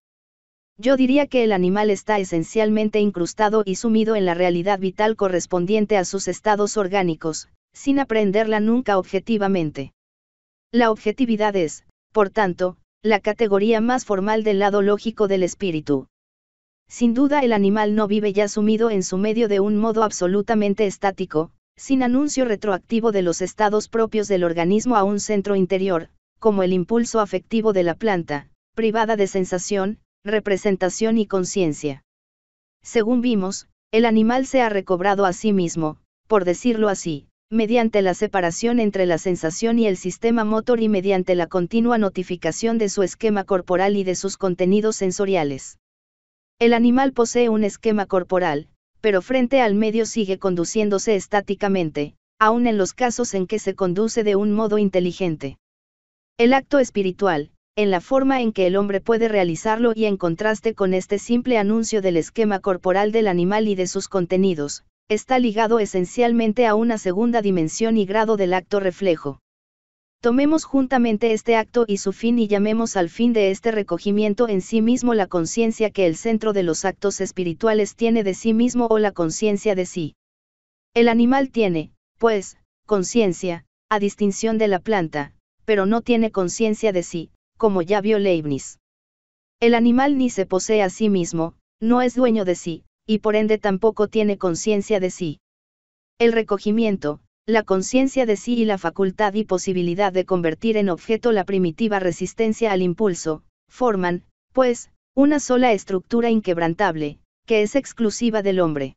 Yo diría que el animal está esencialmente incrustado y sumido en la realidad vital correspondiente a sus estados orgánicos, sin aprenderla nunca objetivamente. La objetividad es, por tanto, la categoría más formal del lado lógico del espíritu. Sin duda el animal no vive ya sumido en su medio de un modo absolutamente estático, sin anuncio retroactivo de los estados propios del organismo a un centro interior, como el impulso afectivo de la planta, privada de sensación, representación y conciencia. Según vimos, el animal se ha recobrado a sí mismo, por decirlo así, mediante la separación entre la sensación y el sistema motor y mediante la continua notificación de su esquema corporal y de sus contenidos sensoriales. El animal posee un esquema corporal, pero frente al medio sigue conduciéndose estáticamente, aun en los casos en que se conduce de un modo inteligente. El acto espiritual, en la forma en que el hombre puede realizarlo y en contraste con este simple anuncio del esquema corporal del animal y de sus contenidos, está ligado esencialmente a una segunda dimensión y grado del acto reflejo. Tomemos juntamente este acto y su fin y llamemos al fin de este recogimiento en sí mismo la conciencia que el centro de los actos espirituales tiene de sí mismo o la conciencia de sí. El animal tiene, pues, conciencia, a distinción de la planta, pero no tiene conciencia de sí, como ya vio Leibniz. El animal ni se posee a sí mismo, no es dueño de sí, y por ende tampoco tiene conciencia de sí. El recogimiento, la conciencia de sí y la facultad y posibilidad de convertir en objeto la primitiva resistencia al impulso, forman, pues, una sola estructura inquebrantable, que es exclusiva del hombre.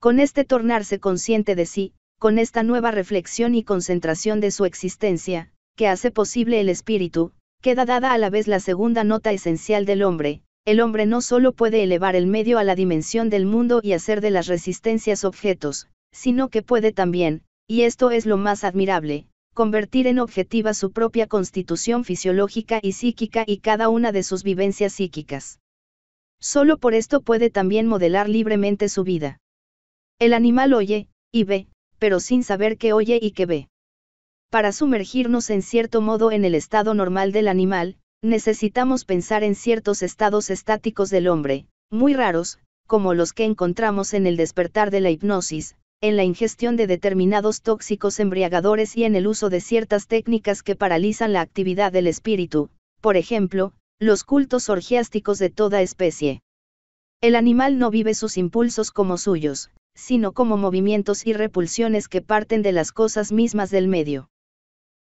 Con este tornarse consciente de sí, con esta nueva reflexión y concentración de su existencia, que hace posible el espíritu, queda dada a la vez la segunda nota esencial del hombre, el hombre no solo puede elevar el medio a la dimensión del mundo y hacer de las resistencias objetos, sino que puede también, y esto es lo más admirable, convertir en objetiva su propia constitución fisiológica y psíquica y cada una de sus vivencias psíquicas. Solo por esto puede también modelar libremente su vida. El animal oye, y ve, pero sin saber qué oye y qué ve. Para sumergirnos en cierto modo en el estado normal del animal, necesitamos pensar en ciertos estados estáticos del hombre, muy raros, como los que encontramos en el despertar de la hipnosis, en la ingestión de determinados tóxicos embriagadores y en el uso de ciertas técnicas que paralizan la actividad del espíritu, por ejemplo, los cultos orgiásticos de toda especie. El animal no vive sus impulsos como suyos, sino como movimientos y repulsiones que parten de las cosas mismas del medio.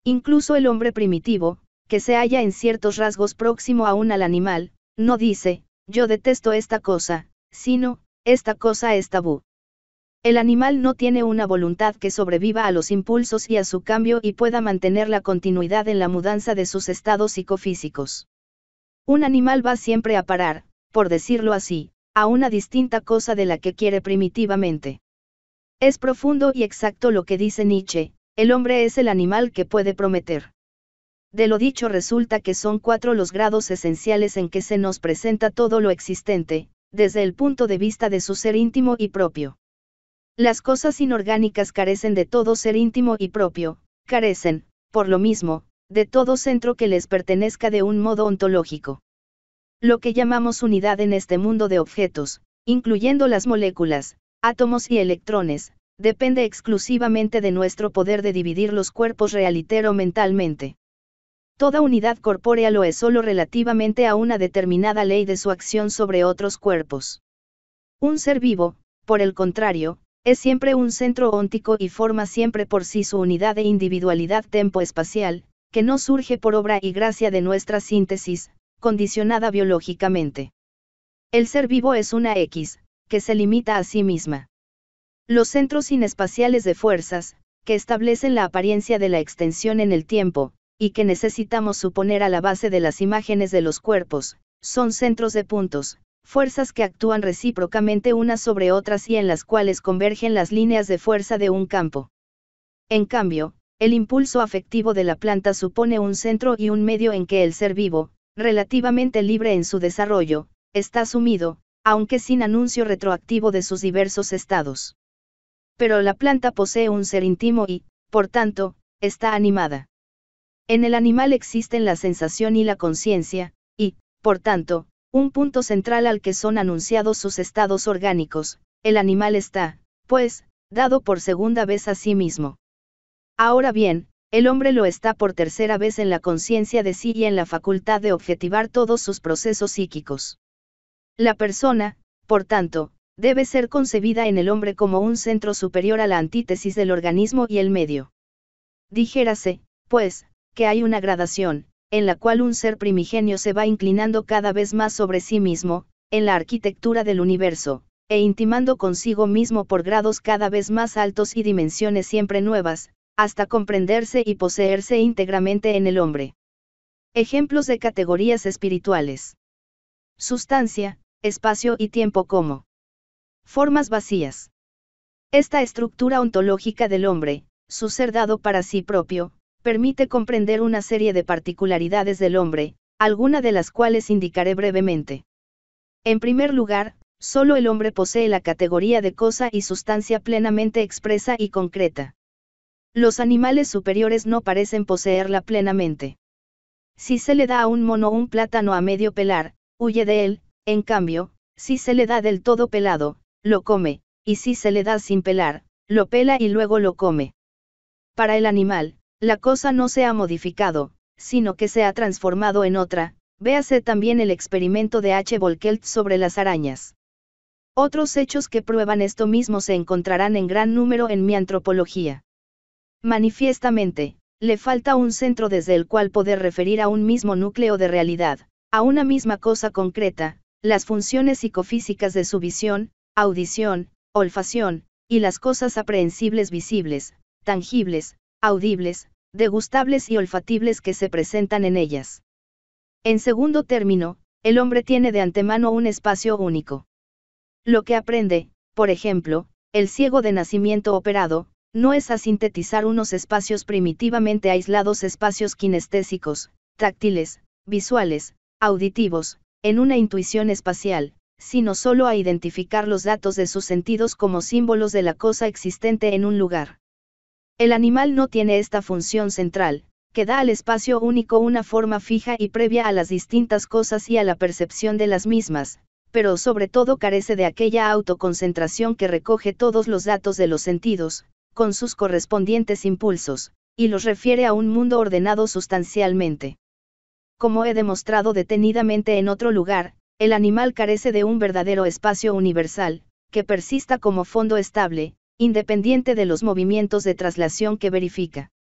Incluso el hombre primitivo, que se halla en ciertos rasgos próximo aún al animal, no dice, yo detesto esta cosa, sino, esta cosa es tabú. El animal no tiene una voluntad que sobreviva a los impulsos y a su cambio y pueda mantener la continuidad en la mudanza de sus estados psicofísicos. Un animal va siempre a parar, por decirlo así, a una distinta cosa de la que quiere primitivamente. Es profundo y exacto lo que dice Nietzsche, el hombre es el animal que puede prometer. De lo dicho resulta que son cuatro los grados esenciales en que se nos presenta todo lo existente, desde el punto de vista de su ser íntimo y propio. Las cosas inorgánicas carecen de todo ser íntimo y propio, carecen, por lo mismo, de todo centro que les pertenezca de un modo ontológico. Lo que llamamos unidad en este mundo de objetos, incluyendo las moléculas, átomos y electrones, depende exclusivamente de nuestro poder de dividir los cuerpos realitero mentalmente. Toda unidad corpórea lo es solo relativamente a una determinada ley de su acción sobre otros cuerpos. Un ser vivo, por el contrario, es siempre un centro óntico y forma siempre por sí su unidad e individualidad tempo-espacial, que no surge por obra y gracia de nuestra síntesis, condicionada biológicamente. El ser vivo es una X, que se limita a sí misma. Los centros inespaciales de fuerzas, que establecen la apariencia de la extensión en el tiempo, y que necesitamos suponer a la base de las imágenes de los cuerpos, son centros de puntos, fuerzas que actúan recíprocamente unas sobre otras y en las cuales convergen las líneas de fuerza de un campo. En cambio, el impulso afectivo de la planta supone un centro y un medio en que el ser vivo, relativamente libre en su desarrollo, está sumido, aunque sin anuncio retroactivo de sus diversos estados pero la planta posee un ser íntimo y, por tanto, está animada. En el animal existen la sensación y la conciencia, y, por tanto, un punto central al que son anunciados sus estados orgánicos, el animal está, pues, dado por segunda vez a sí mismo. Ahora bien, el hombre lo está por tercera vez en la conciencia de sí y en la facultad de objetivar todos sus procesos psíquicos. La persona, por tanto, Debe ser concebida en el hombre como un centro superior a la antítesis del organismo y el medio. Dijérase, pues, que hay una gradación, en la cual un ser primigenio se va inclinando cada vez más sobre sí mismo, en la arquitectura del universo, e intimando consigo mismo por grados cada vez más altos y dimensiones siempre nuevas, hasta comprenderse y poseerse íntegramente en el hombre. Ejemplos de categorías espirituales. Sustancia, espacio y tiempo como Formas vacías. Esta estructura ontológica del hombre, su ser dado para sí propio, permite comprender una serie de particularidades del hombre, alguna de las cuales indicaré brevemente. En primer lugar, solo el hombre posee la categoría de cosa y sustancia plenamente expresa y concreta. Los animales superiores no parecen poseerla plenamente. Si se le da a un mono un plátano a medio pelar, huye de él, en cambio, si se le da del todo pelado, lo come, y si se le da sin pelar, lo pela y luego lo come. Para el animal, la cosa no se ha modificado, sino que se ha transformado en otra, véase también el experimento de H. Volkelt sobre las arañas. Otros hechos que prueban esto mismo se encontrarán en gran número en mi antropología. Manifiestamente, le falta un centro desde el cual poder referir a un mismo núcleo de realidad, a una misma cosa concreta, las funciones psicofísicas de su visión, audición, olfación, y las cosas aprehensibles visibles, tangibles, audibles, degustables y olfatibles que se presentan en ellas. En segundo término, el hombre tiene de antemano un espacio único. Lo que aprende, por ejemplo, el ciego de nacimiento operado, no es a sintetizar unos espacios primitivamente aislados espacios kinestésicos, táctiles, visuales, auditivos, en una intuición espacial, sino solo a identificar los datos de sus sentidos como símbolos de la cosa existente en un lugar. El animal no tiene esta función central, que da al espacio único una forma fija y previa a las distintas cosas y a la percepción de las mismas, pero sobre todo carece de aquella autoconcentración que recoge todos los datos de los sentidos, con sus correspondientes impulsos, y los refiere a un mundo ordenado sustancialmente. Como he demostrado detenidamente en otro lugar, el animal carece de un verdadero espacio universal, que persista como fondo estable, independiente de los movimientos de traslación que verifica.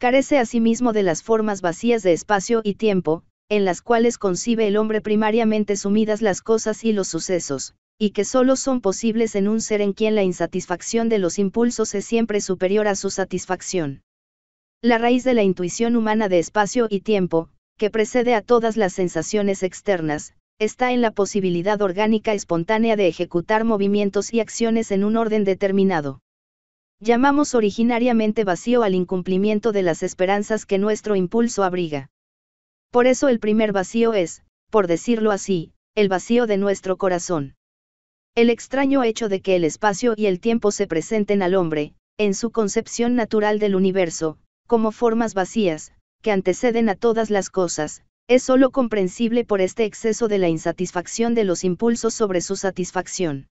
Carece asimismo de las formas vacías de espacio y tiempo, en las cuales concibe el hombre primariamente sumidas las cosas y los sucesos, y que solo son posibles en un ser en quien la insatisfacción de los impulsos es siempre superior a su satisfacción. La raíz de la intuición humana de espacio y tiempo, que precede a todas las sensaciones externas, está en la posibilidad orgánica espontánea de ejecutar movimientos y acciones en un orden determinado. Llamamos originariamente vacío al incumplimiento de las esperanzas que nuestro impulso abriga. Por eso el primer vacío es, por decirlo así, el vacío de nuestro corazón. El extraño hecho de que el espacio y el tiempo se presenten al hombre, en su concepción natural del universo, como formas vacías, que anteceden a todas las cosas, es sólo comprensible por este exceso de la insatisfacción de los impulsos sobre su satisfacción.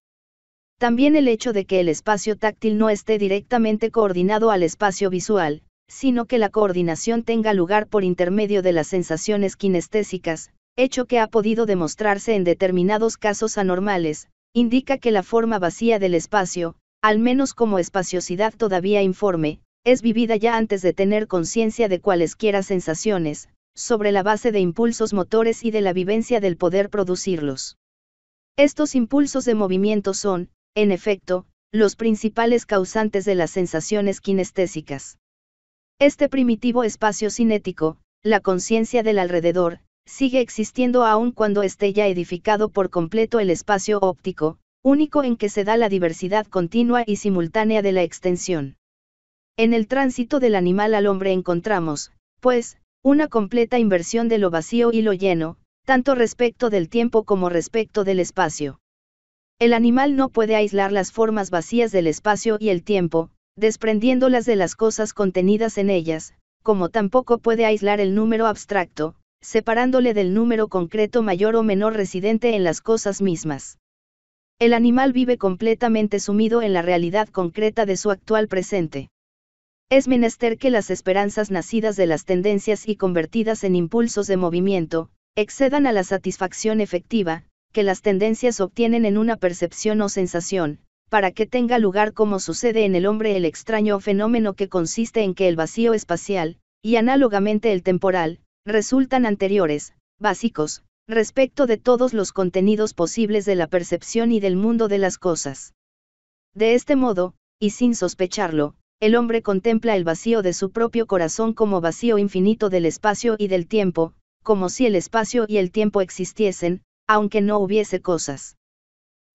También el hecho de que el espacio táctil no esté directamente coordinado al espacio visual, sino que la coordinación tenga lugar por intermedio de las sensaciones kinestésicas, hecho que ha podido demostrarse en determinados casos anormales, indica que la forma vacía del espacio, al menos como espaciosidad todavía informe, es vivida ya antes de tener conciencia de cualesquiera sensaciones, sobre la base de impulsos motores y de la vivencia del poder producirlos. Estos impulsos de movimiento son, en efecto, los principales causantes de las sensaciones kinestésicas. Este primitivo espacio cinético, la conciencia del alrededor, sigue existiendo aún cuando esté ya edificado por completo el espacio óptico, único en que se da la diversidad continua y simultánea de la extensión. En el tránsito del animal al hombre encontramos, pues, una completa inversión de lo vacío y lo lleno, tanto respecto del tiempo como respecto del espacio. El animal no puede aislar las formas vacías del espacio y el tiempo, desprendiéndolas de las cosas contenidas en ellas, como tampoco puede aislar el número abstracto, separándole del número concreto mayor o menor residente en las cosas mismas. El animal vive completamente sumido en la realidad concreta de su actual presente. Es menester que las esperanzas nacidas de las tendencias y convertidas en impulsos de movimiento, excedan a la satisfacción efectiva, que las tendencias obtienen en una percepción o sensación, para que tenga lugar como sucede en el hombre el extraño fenómeno que consiste en que el vacío espacial, y análogamente el temporal, resultan anteriores, básicos, respecto de todos los contenidos posibles de la percepción y del mundo de las cosas. De este modo, y sin sospecharlo, el hombre contempla el vacío de su propio corazón como vacío infinito del espacio y del tiempo, como si el espacio y el tiempo existiesen, aunque no hubiese cosas.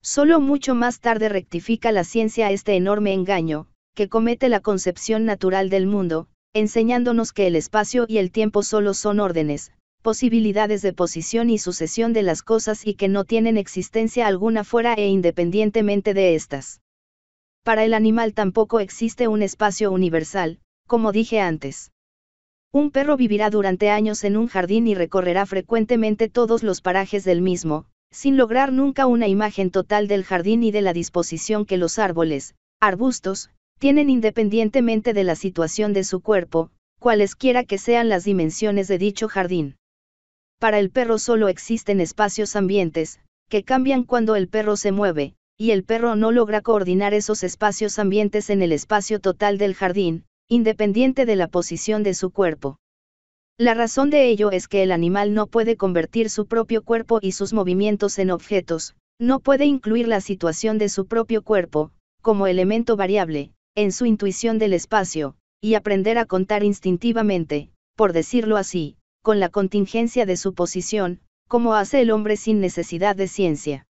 Solo mucho más tarde rectifica la ciencia este enorme engaño, que comete la concepción natural del mundo, enseñándonos que el espacio y el tiempo solo son órdenes, posibilidades de posición y sucesión de las cosas y que no tienen existencia alguna fuera e independientemente de estas para el animal tampoco existe un espacio universal, como dije antes. Un perro vivirá durante años en un jardín y recorrerá frecuentemente todos los parajes del mismo, sin lograr nunca una imagen total del jardín y de la disposición que los árboles, arbustos, tienen independientemente de la situación de su cuerpo, cualesquiera que sean las dimensiones de dicho jardín. Para el perro solo existen espacios ambientes, que cambian cuando el perro se mueve, y el perro no logra coordinar esos espacios ambientes en el espacio total del jardín, independiente de la posición de su cuerpo. La razón de ello es que el animal no puede convertir su propio cuerpo y sus movimientos en objetos, no puede incluir la situación de su propio cuerpo, como elemento variable, en su intuición del espacio, y aprender a contar instintivamente, por decirlo así, con la contingencia de su posición, como hace el hombre sin necesidad de ciencia.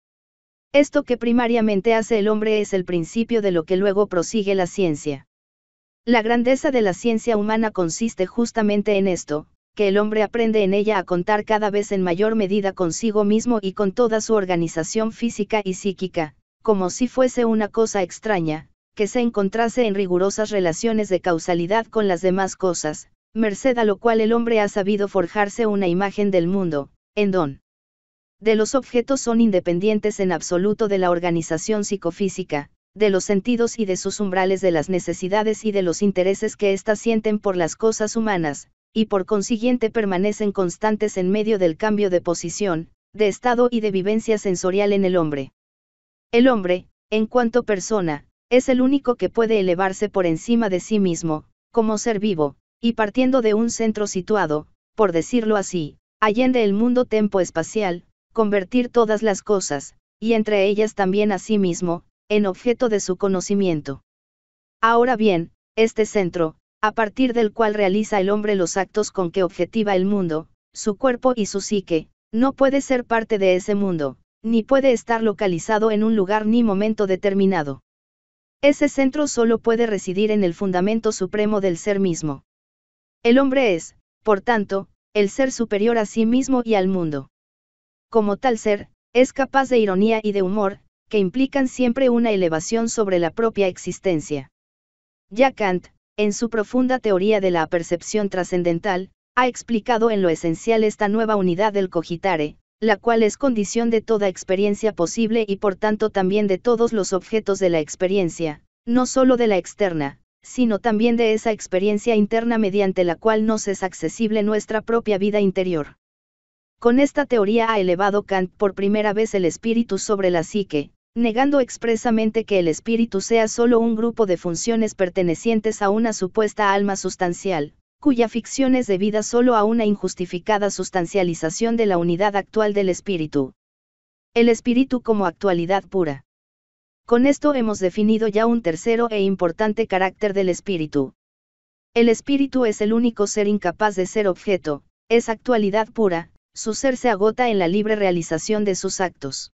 Esto que primariamente hace el hombre es el principio de lo que luego prosigue la ciencia. La grandeza de la ciencia humana consiste justamente en esto, que el hombre aprende en ella a contar cada vez en mayor medida consigo mismo y con toda su organización física y psíquica, como si fuese una cosa extraña, que se encontrase en rigurosas relaciones de causalidad con las demás cosas, merced a lo cual el hombre ha sabido forjarse una imagen del mundo, en don de los objetos son independientes en absoluto de la organización psicofísica, de los sentidos y de sus umbrales de las necesidades y de los intereses que éstas sienten por las cosas humanas, y por consiguiente permanecen constantes en medio del cambio de posición, de estado y de vivencia sensorial en el hombre. El hombre, en cuanto persona, es el único que puede elevarse por encima de sí mismo, como ser vivo, y partiendo de un centro situado, por decirlo así, allende el mundo tiempo espacial convertir todas las cosas, y entre ellas también a sí mismo, en objeto de su conocimiento. Ahora bien, este centro, a partir del cual realiza el hombre los actos con que objetiva el mundo, su cuerpo y su psique, no puede ser parte de ese mundo, ni puede estar localizado en un lugar ni momento determinado. Ese centro solo puede residir en el fundamento supremo del ser mismo. El hombre es, por tanto, el ser superior a sí mismo y al mundo como tal ser, es capaz de ironía y de humor, que implican siempre una elevación sobre la propia existencia. Ya Kant, en su profunda teoría de la percepción trascendental, ha explicado en lo esencial esta nueva unidad del cogitare, la cual es condición de toda experiencia posible y por tanto también de todos los objetos de la experiencia, no solo de la externa, sino también de esa experiencia interna mediante la cual nos es accesible nuestra propia vida interior. Con esta teoría ha elevado Kant por primera vez el espíritu sobre la psique, negando expresamente que el espíritu sea solo un grupo de funciones pertenecientes a una supuesta alma sustancial, cuya ficción es debida solo a una injustificada sustancialización de la unidad actual del espíritu. El espíritu como actualidad pura. Con esto hemos definido ya un tercero e importante carácter del espíritu. El espíritu es el único ser incapaz de ser objeto, es actualidad pura, su ser se agota en la libre realización de sus actos.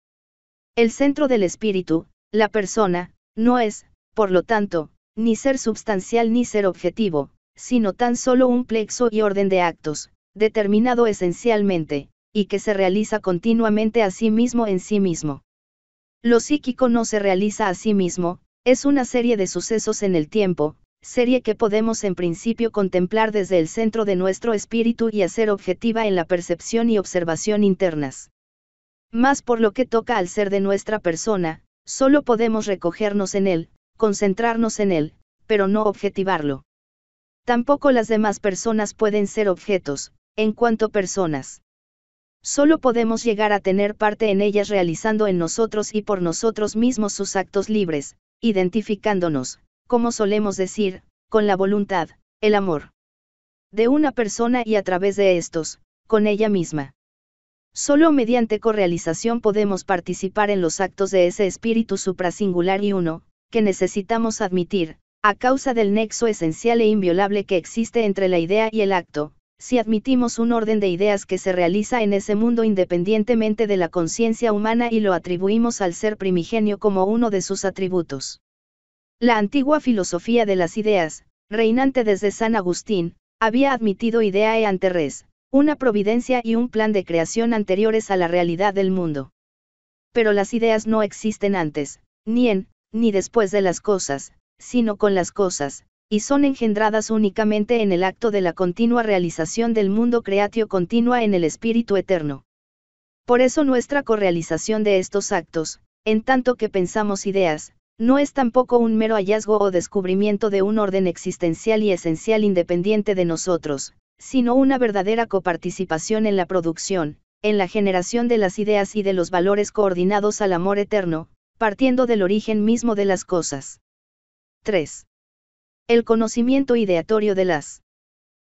El centro del espíritu, la persona, no es, por lo tanto, ni ser substancial ni ser objetivo, sino tan solo un plexo y orden de actos, determinado esencialmente, y que se realiza continuamente a sí mismo en sí mismo. Lo psíquico no se realiza a sí mismo, es una serie de sucesos en el tiempo, serie que podemos en principio contemplar desde el centro de nuestro espíritu y hacer objetiva en la percepción y observación internas. Más por lo que toca al ser de nuestra persona, solo podemos recogernos en él, concentrarnos en él, pero no objetivarlo. Tampoco las demás personas pueden ser objetos, en cuanto personas. Solo podemos llegar a tener parte en ellas realizando en nosotros y por nosotros mismos sus actos libres, identificándonos, como solemos decir, con la voluntad, el amor. De una persona y a través de estos, con ella misma. Solo mediante correalización podemos participar en los actos de ese espíritu suprasingular y uno, que necesitamos admitir, a causa del nexo esencial e inviolable que existe entre la idea y el acto, si admitimos un orden de ideas que se realiza en ese mundo independientemente de la conciencia humana y lo atribuimos al ser primigenio como uno de sus atributos. La antigua filosofía de las ideas, reinante desde San Agustín, había admitido idea e ante res, una providencia y un plan de creación anteriores a la realidad del mundo. Pero las ideas no existen antes, ni en, ni después de las cosas, sino con las cosas, y son engendradas únicamente en el acto de la continua realización del mundo creatio continua en el Espíritu Eterno. Por eso nuestra correalización de estos actos, en tanto que pensamos ideas, no es tampoco un mero hallazgo o descubrimiento de un orden existencial y esencial independiente de nosotros, sino una verdadera coparticipación en la producción, en la generación de las ideas y de los valores coordinados al amor eterno, partiendo del origen mismo de las cosas. 3. El conocimiento ideatorio de las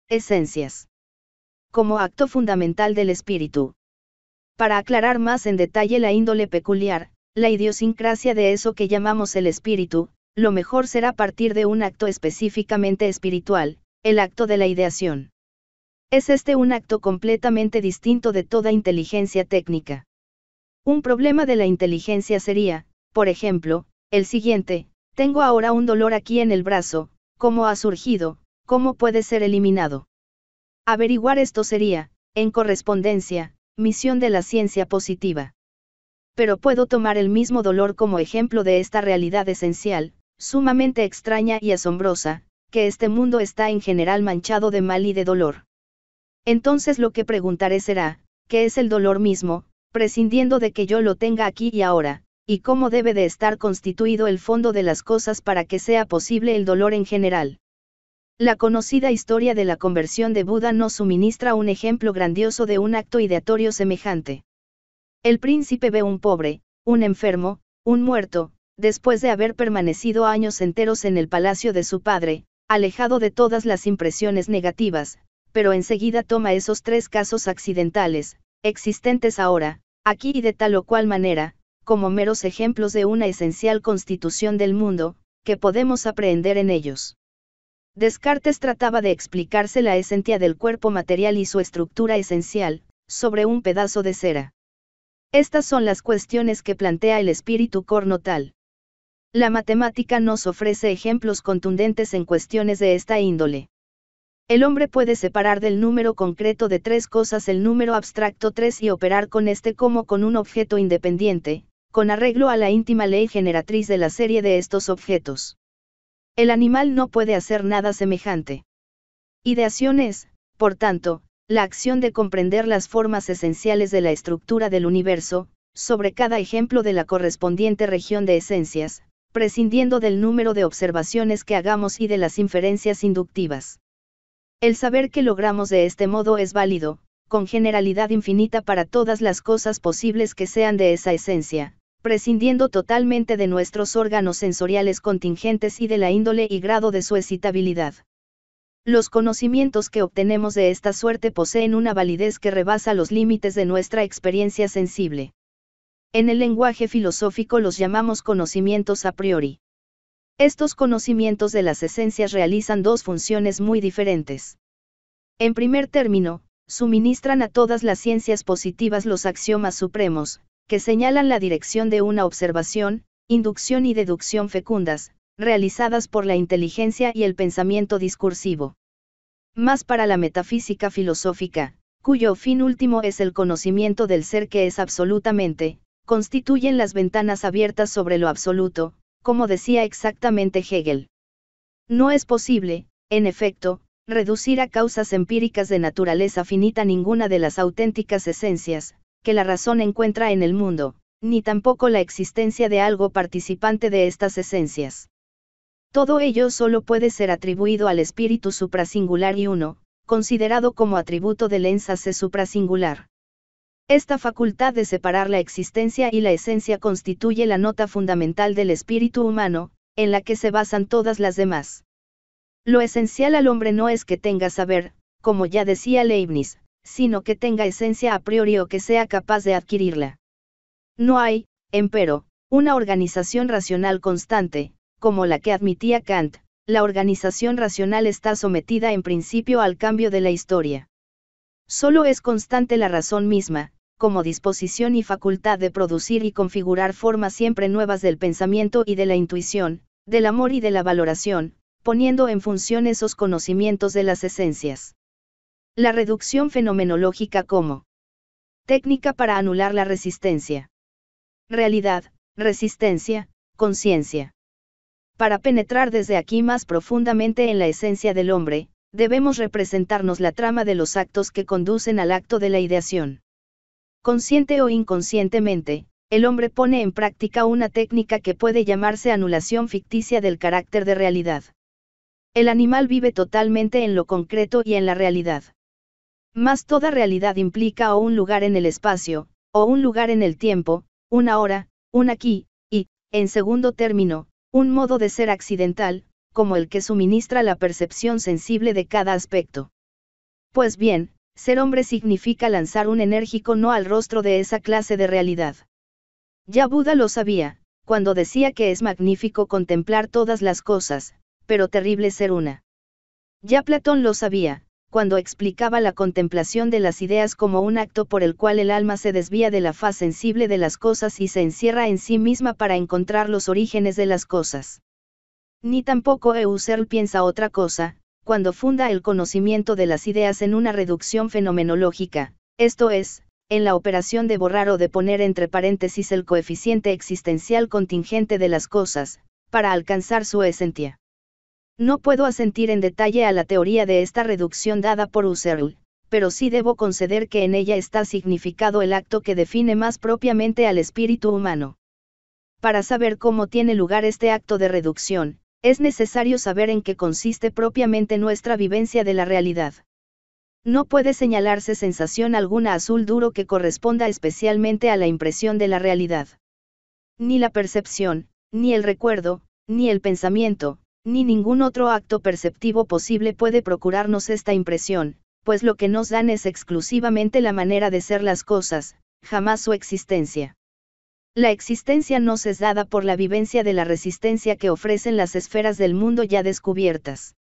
esencias. Como acto fundamental del espíritu. Para aclarar más en detalle la índole peculiar, la idiosincrasia de eso que llamamos el espíritu, lo mejor será partir de un acto específicamente espiritual, el acto de la ideación. Es este un acto completamente distinto de toda inteligencia técnica. Un problema de la inteligencia sería, por ejemplo, el siguiente, tengo ahora un dolor aquí en el brazo, ¿cómo ha surgido? ¿Cómo puede ser eliminado? Averiguar esto sería, en correspondencia, misión de la ciencia positiva pero puedo tomar el mismo dolor como ejemplo de esta realidad esencial, sumamente extraña y asombrosa, que este mundo está en general manchado de mal y de dolor. Entonces lo que preguntaré será, ¿qué es el dolor mismo, prescindiendo de que yo lo tenga aquí y ahora, y cómo debe de estar constituido el fondo de las cosas para que sea posible el dolor en general? La conocida historia de la conversión de Buda nos suministra un ejemplo grandioso de un acto ideatorio semejante. El príncipe ve un pobre, un enfermo, un muerto, después de haber permanecido años enteros en el palacio de su padre, alejado de todas las impresiones negativas, pero enseguida toma esos tres casos accidentales, existentes ahora, aquí y de tal o cual manera, como meros ejemplos de una esencial constitución del mundo, que podemos aprehender en ellos. Descartes trataba de explicarse la esencia del cuerpo material y su estructura esencial, sobre un pedazo de cera. Estas son las cuestiones que plantea el espíritu cornotal. La matemática nos ofrece ejemplos contundentes en cuestiones de esta índole. El hombre puede separar del número concreto de tres cosas el número abstracto tres y operar con este como con un objeto independiente, con arreglo a la íntima ley generatriz de la serie de estos objetos. El animal no puede hacer nada semejante. Ideaciones, por tanto, la acción de comprender las formas esenciales de la estructura del universo, sobre cada ejemplo de la correspondiente región de esencias, prescindiendo del número de observaciones que hagamos y de las inferencias inductivas. El saber que logramos de este modo es válido, con generalidad infinita para todas las cosas posibles que sean de esa esencia, prescindiendo totalmente de nuestros órganos sensoriales contingentes y de la índole y grado de su excitabilidad. Los conocimientos que obtenemos de esta suerte poseen una validez que rebasa los límites de nuestra experiencia sensible. En el lenguaje filosófico los llamamos conocimientos a priori. Estos conocimientos de las esencias realizan dos funciones muy diferentes. En primer término, suministran a todas las ciencias positivas los axiomas supremos, que señalan la dirección de una observación, inducción y deducción fecundas, realizadas por la inteligencia y el pensamiento discursivo. Más para la metafísica filosófica, cuyo fin último es el conocimiento del ser que es absolutamente, constituyen las ventanas abiertas sobre lo absoluto, como decía exactamente Hegel. No es posible, en efecto, reducir a causas empíricas de naturaleza finita ninguna de las auténticas esencias, que la razón encuentra en el mundo, ni tampoco la existencia de algo participante de estas esencias. Todo ello solo puede ser atribuido al espíritu suprasingular y uno, considerado como atributo del ensase suprasingular. Esta facultad de separar la existencia y la esencia constituye la nota fundamental del espíritu humano, en la que se basan todas las demás. Lo esencial al hombre no es que tenga saber, como ya decía Leibniz, sino que tenga esencia a priori o que sea capaz de adquirirla. No hay, empero, una organización racional constante, como la que admitía Kant, la organización racional está sometida en principio al cambio de la historia. Solo es constante la razón misma, como disposición y facultad de producir y configurar formas siempre nuevas del pensamiento y de la intuición, del amor y de la valoración, poniendo en función esos conocimientos de las esencias. La reducción fenomenológica como técnica para anular la resistencia. Realidad, resistencia, conciencia. Para penetrar desde aquí más profundamente en la esencia del hombre, debemos representarnos la trama de los actos que conducen al acto de la ideación. Consciente o inconscientemente, el hombre pone en práctica una técnica que puede llamarse anulación ficticia del carácter de realidad. El animal vive totalmente en lo concreto y en la realidad. Mas toda realidad implica o un lugar en el espacio, o un lugar en el tiempo, una hora, un aquí, y, en segundo término, un modo de ser accidental, como el que suministra la percepción sensible de cada aspecto. Pues bien, ser hombre significa lanzar un enérgico no al rostro de esa clase de realidad. Ya Buda lo sabía, cuando decía que es magnífico contemplar todas las cosas, pero terrible ser una. Ya Platón lo sabía, cuando explicaba la contemplación de las ideas como un acto por el cual el alma se desvía de la faz sensible de las cosas y se encierra en sí misma para encontrar los orígenes de las cosas. Ni tampoco Husserl piensa otra cosa, cuando funda el conocimiento de las ideas en una reducción fenomenológica, esto es, en la operación de borrar o de poner entre paréntesis el coeficiente existencial contingente de las cosas, para alcanzar su esencia. No puedo asentir en detalle a la teoría de esta reducción dada por Husserl, pero sí debo conceder que en ella está significado el acto que define más propiamente al espíritu humano. Para saber cómo tiene lugar este acto de reducción, es necesario saber en qué consiste propiamente nuestra vivencia de la realidad. No puede señalarse sensación alguna azul duro que corresponda especialmente a la impresión de la realidad. Ni la percepción, ni el recuerdo, ni el pensamiento, ni ningún otro acto perceptivo posible puede procurarnos esta impresión, pues lo que nos dan es exclusivamente la manera de ser las cosas, jamás su existencia. La existencia nos es dada por la vivencia de la resistencia que ofrecen las esferas del mundo ya descubiertas.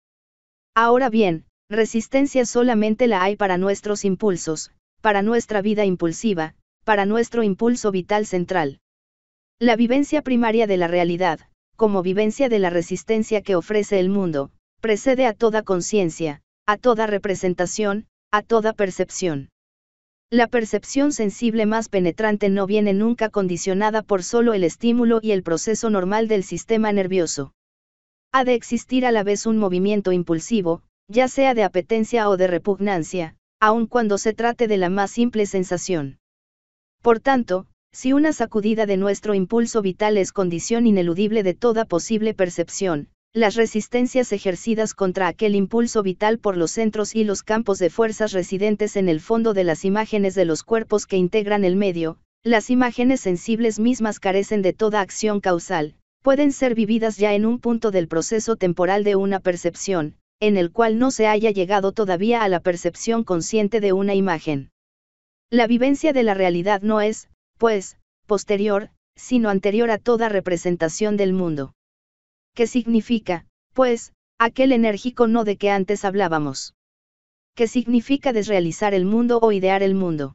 Ahora bien, resistencia solamente la hay para nuestros impulsos, para nuestra vida impulsiva, para nuestro impulso vital central. La vivencia primaria de la realidad, como vivencia de la resistencia que ofrece el mundo, precede a toda conciencia, a toda representación, a toda percepción. La percepción sensible más penetrante no viene nunca condicionada por solo el estímulo y el proceso normal del sistema nervioso. Ha de existir a la vez un movimiento impulsivo, ya sea de apetencia o de repugnancia, aun cuando se trate de la más simple sensación. Por tanto, si una sacudida de nuestro impulso vital es condición ineludible de toda posible percepción, las resistencias ejercidas contra aquel impulso vital por los centros y los campos de fuerzas residentes en el fondo de las imágenes de los cuerpos que integran el medio, las imágenes sensibles mismas carecen de toda acción causal, pueden ser vividas ya en un punto del proceso temporal de una percepción, en el cual no se haya llegado todavía a la percepción consciente de una imagen. La vivencia de la realidad no es, pues, posterior, sino anterior a toda representación del mundo. ¿Qué significa, pues, aquel enérgico no de que antes hablábamos? ¿Qué significa desrealizar el mundo o idear el mundo?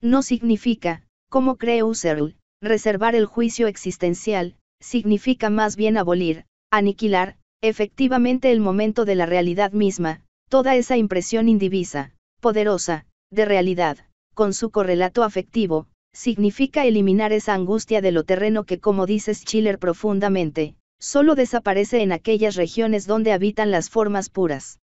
No significa, como cree Husserl, reservar el juicio existencial, significa más bien abolir, aniquilar, efectivamente el momento de la realidad misma, toda esa impresión indivisa, poderosa, de realidad, con su correlato afectivo, significa eliminar esa angustia de lo terreno que, como dice Schiller profundamente, solo desaparece en aquellas regiones donde habitan las formas puras.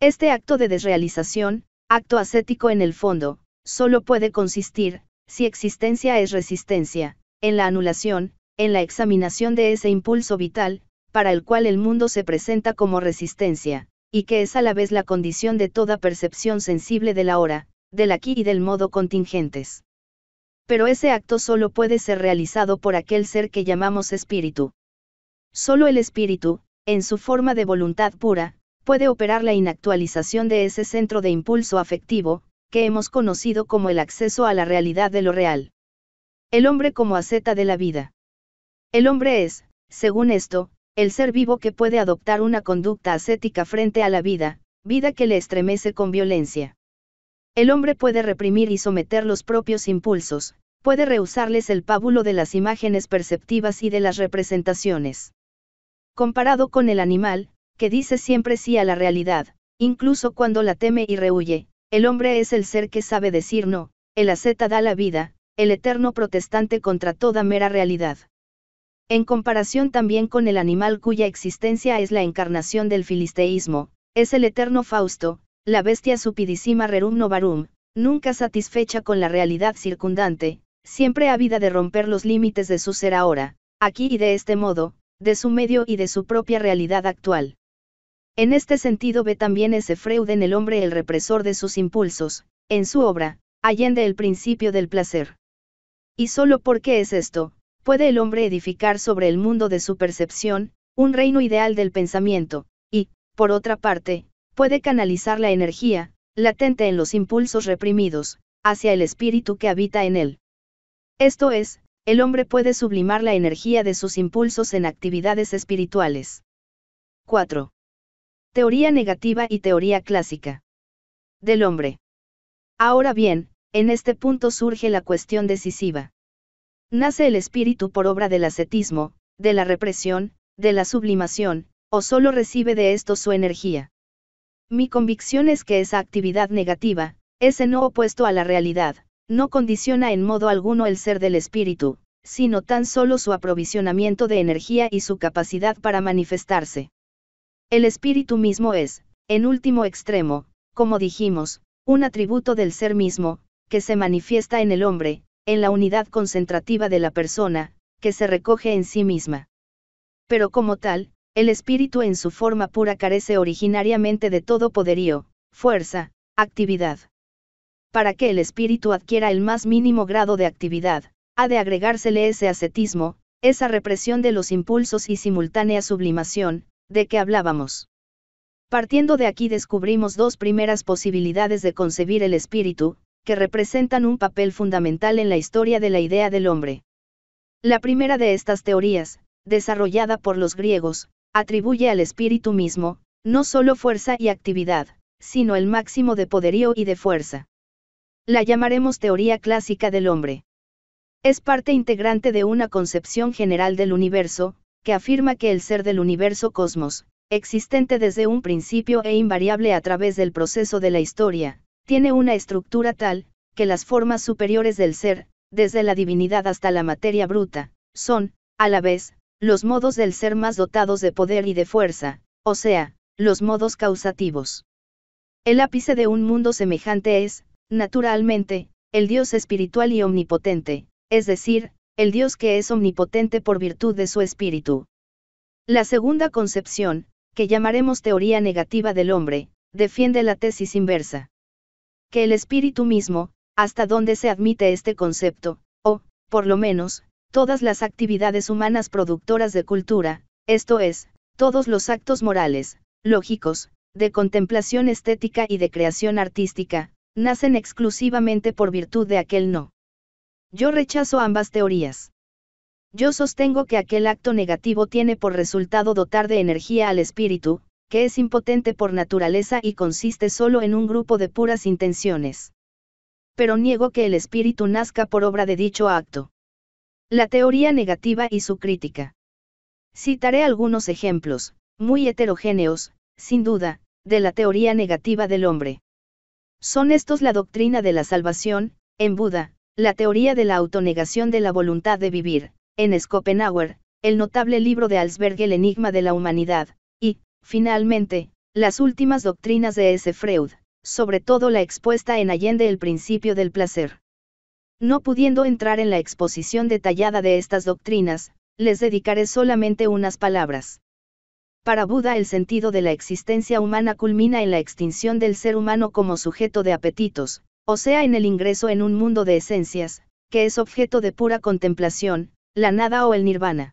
Este acto de desrealización, acto ascético en el fondo, solo puede consistir, si existencia es resistencia, en la anulación, en la examinación de ese impulso vital, para el cual el mundo se presenta como resistencia, y que es a la vez la condición de toda percepción sensible de la hora, del aquí y del modo contingentes pero ese acto solo puede ser realizado por aquel ser que llamamos espíritu. Solo el espíritu, en su forma de voluntad pura, puede operar la inactualización de ese centro de impulso afectivo, que hemos conocido como el acceso a la realidad de lo real. El hombre como aceta de la vida. El hombre es, según esto, el ser vivo que puede adoptar una conducta ascética frente a la vida, vida que le estremece con violencia. El hombre puede reprimir y someter los propios impulsos, puede rehusarles el pábulo de las imágenes perceptivas y de las representaciones. Comparado con el animal, que dice siempre sí a la realidad, incluso cuando la teme y rehuye, el hombre es el ser que sabe decir no, el aceta da la vida, el eterno protestante contra toda mera realidad. En comparación también con el animal cuya existencia es la encarnación del filisteísmo, es el eterno Fausto, la bestia supidísima rerum novarum, nunca satisfecha con la realidad circundante, siempre vida de romper los límites de su ser ahora, aquí y de este modo, de su medio y de su propia realidad actual. En este sentido ve también ese Freud en el hombre el represor de sus impulsos, en su obra, allende el principio del placer. Y solo porque es esto, puede el hombre edificar sobre el mundo de su percepción, un reino ideal del pensamiento, y, por otra parte, puede canalizar la energía, latente en los impulsos reprimidos, hacia el espíritu que habita en él. Esto es, el hombre puede sublimar la energía de sus impulsos en actividades espirituales. 4. Teoría negativa y teoría clásica. Del hombre. Ahora bien, en este punto surge la cuestión decisiva. Nace el espíritu por obra del ascetismo, de la represión, de la sublimación, o solo recibe de esto su energía. Mi convicción es que esa actividad negativa, ese no opuesto a la realidad, no condiciona en modo alguno el ser del espíritu, sino tan solo su aprovisionamiento de energía y su capacidad para manifestarse. El espíritu mismo es, en último extremo, como dijimos, un atributo del ser mismo, que se manifiesta en el hombre, en la unidad concentrativa de la persona, que se recoge en sí misma. Pero como tal, el espíritu en su forma pura carece originariamente de todo poderío, fuerza, actividad. Para que el espíritu adquiera el más mínimo grado de actividad, ha de agregársele ese ascetismo, esa represión de los impulsos y simultánea sublimación, de que hablábamos. Partiendo de aquí descubrimos dos primeras posibilidades de concebir el espíritu, que representan un papel fundamental en la historia de la idea del hombre. La primera de estas teorías, desarrollada por los griegos, atribuye al espíritu mismo, no solo fuerza y actividad, sino el máximo de poderío y de fuerza. La llamaremos teoría clásica del hombre. Es parte integrante de una concepción general del universo, que afirma que el ser del universo cosmos, existente desde un principio e invariable a través del proceso de la historia, tiene una estructura tal, que las formas superiores del ser, desde la divinidad hasta la materia bruta, son, a la vez, los modos del ser más dotados de poder y de fuerza, o sea, los modos causativos. El ápice de un mundo semejante es, naturalmente, el Dios espiritual y omnipotente, es decir, el Dios que es omnipotente por virtud de su espíritu. La segunda concepción, que llamaremos teoría negativa del hombre, defiende la tesis inversa. Que el espíritu mismo, hasta donde se admite este concepto, o, por lo menos, todas las actividades humanas productoras de cultura, esto es, todos los actos morales, lógicos, de contemplación estética y de creación artística, nacen exclusivamente por virtud de aquel no. Yo rechazo ambas teorías. Yo sostengo que aquel acto negativo tiene por resultado dotar de energía al espíritu, que es impotente por naturaleza y consiste solo en un grupo de puras intenciones. Pero niego que el espíritu nazca por obra de dicho acto. La teoría negativa y su crítica. Citaré algunos ejemplos, muy heterogéneos, sin duda, de la teoría negativa del hombre. Son estos la doctrina de la salvación, en Buda, la teoría de la autonegación de la voluntad de vivir, en Schopenhauer, el notable libro de Alsberg El enigma de la humanidad, y, finalmente, las últimas doctrinas de S. Freud, sobre todo la expuesta en Allende el principio del placer. No pudiendo entrar en la exposición detallada de estas doctrinas, les dedicaré solamente unas palabras. Para Buda el sentido de la existencia humana culmina en la extinción del ser humano como sujeto de apetitos, o sea en el ingreso en un mundo de esencias, que es objeto de pura contemplación, la nada o el nirvana.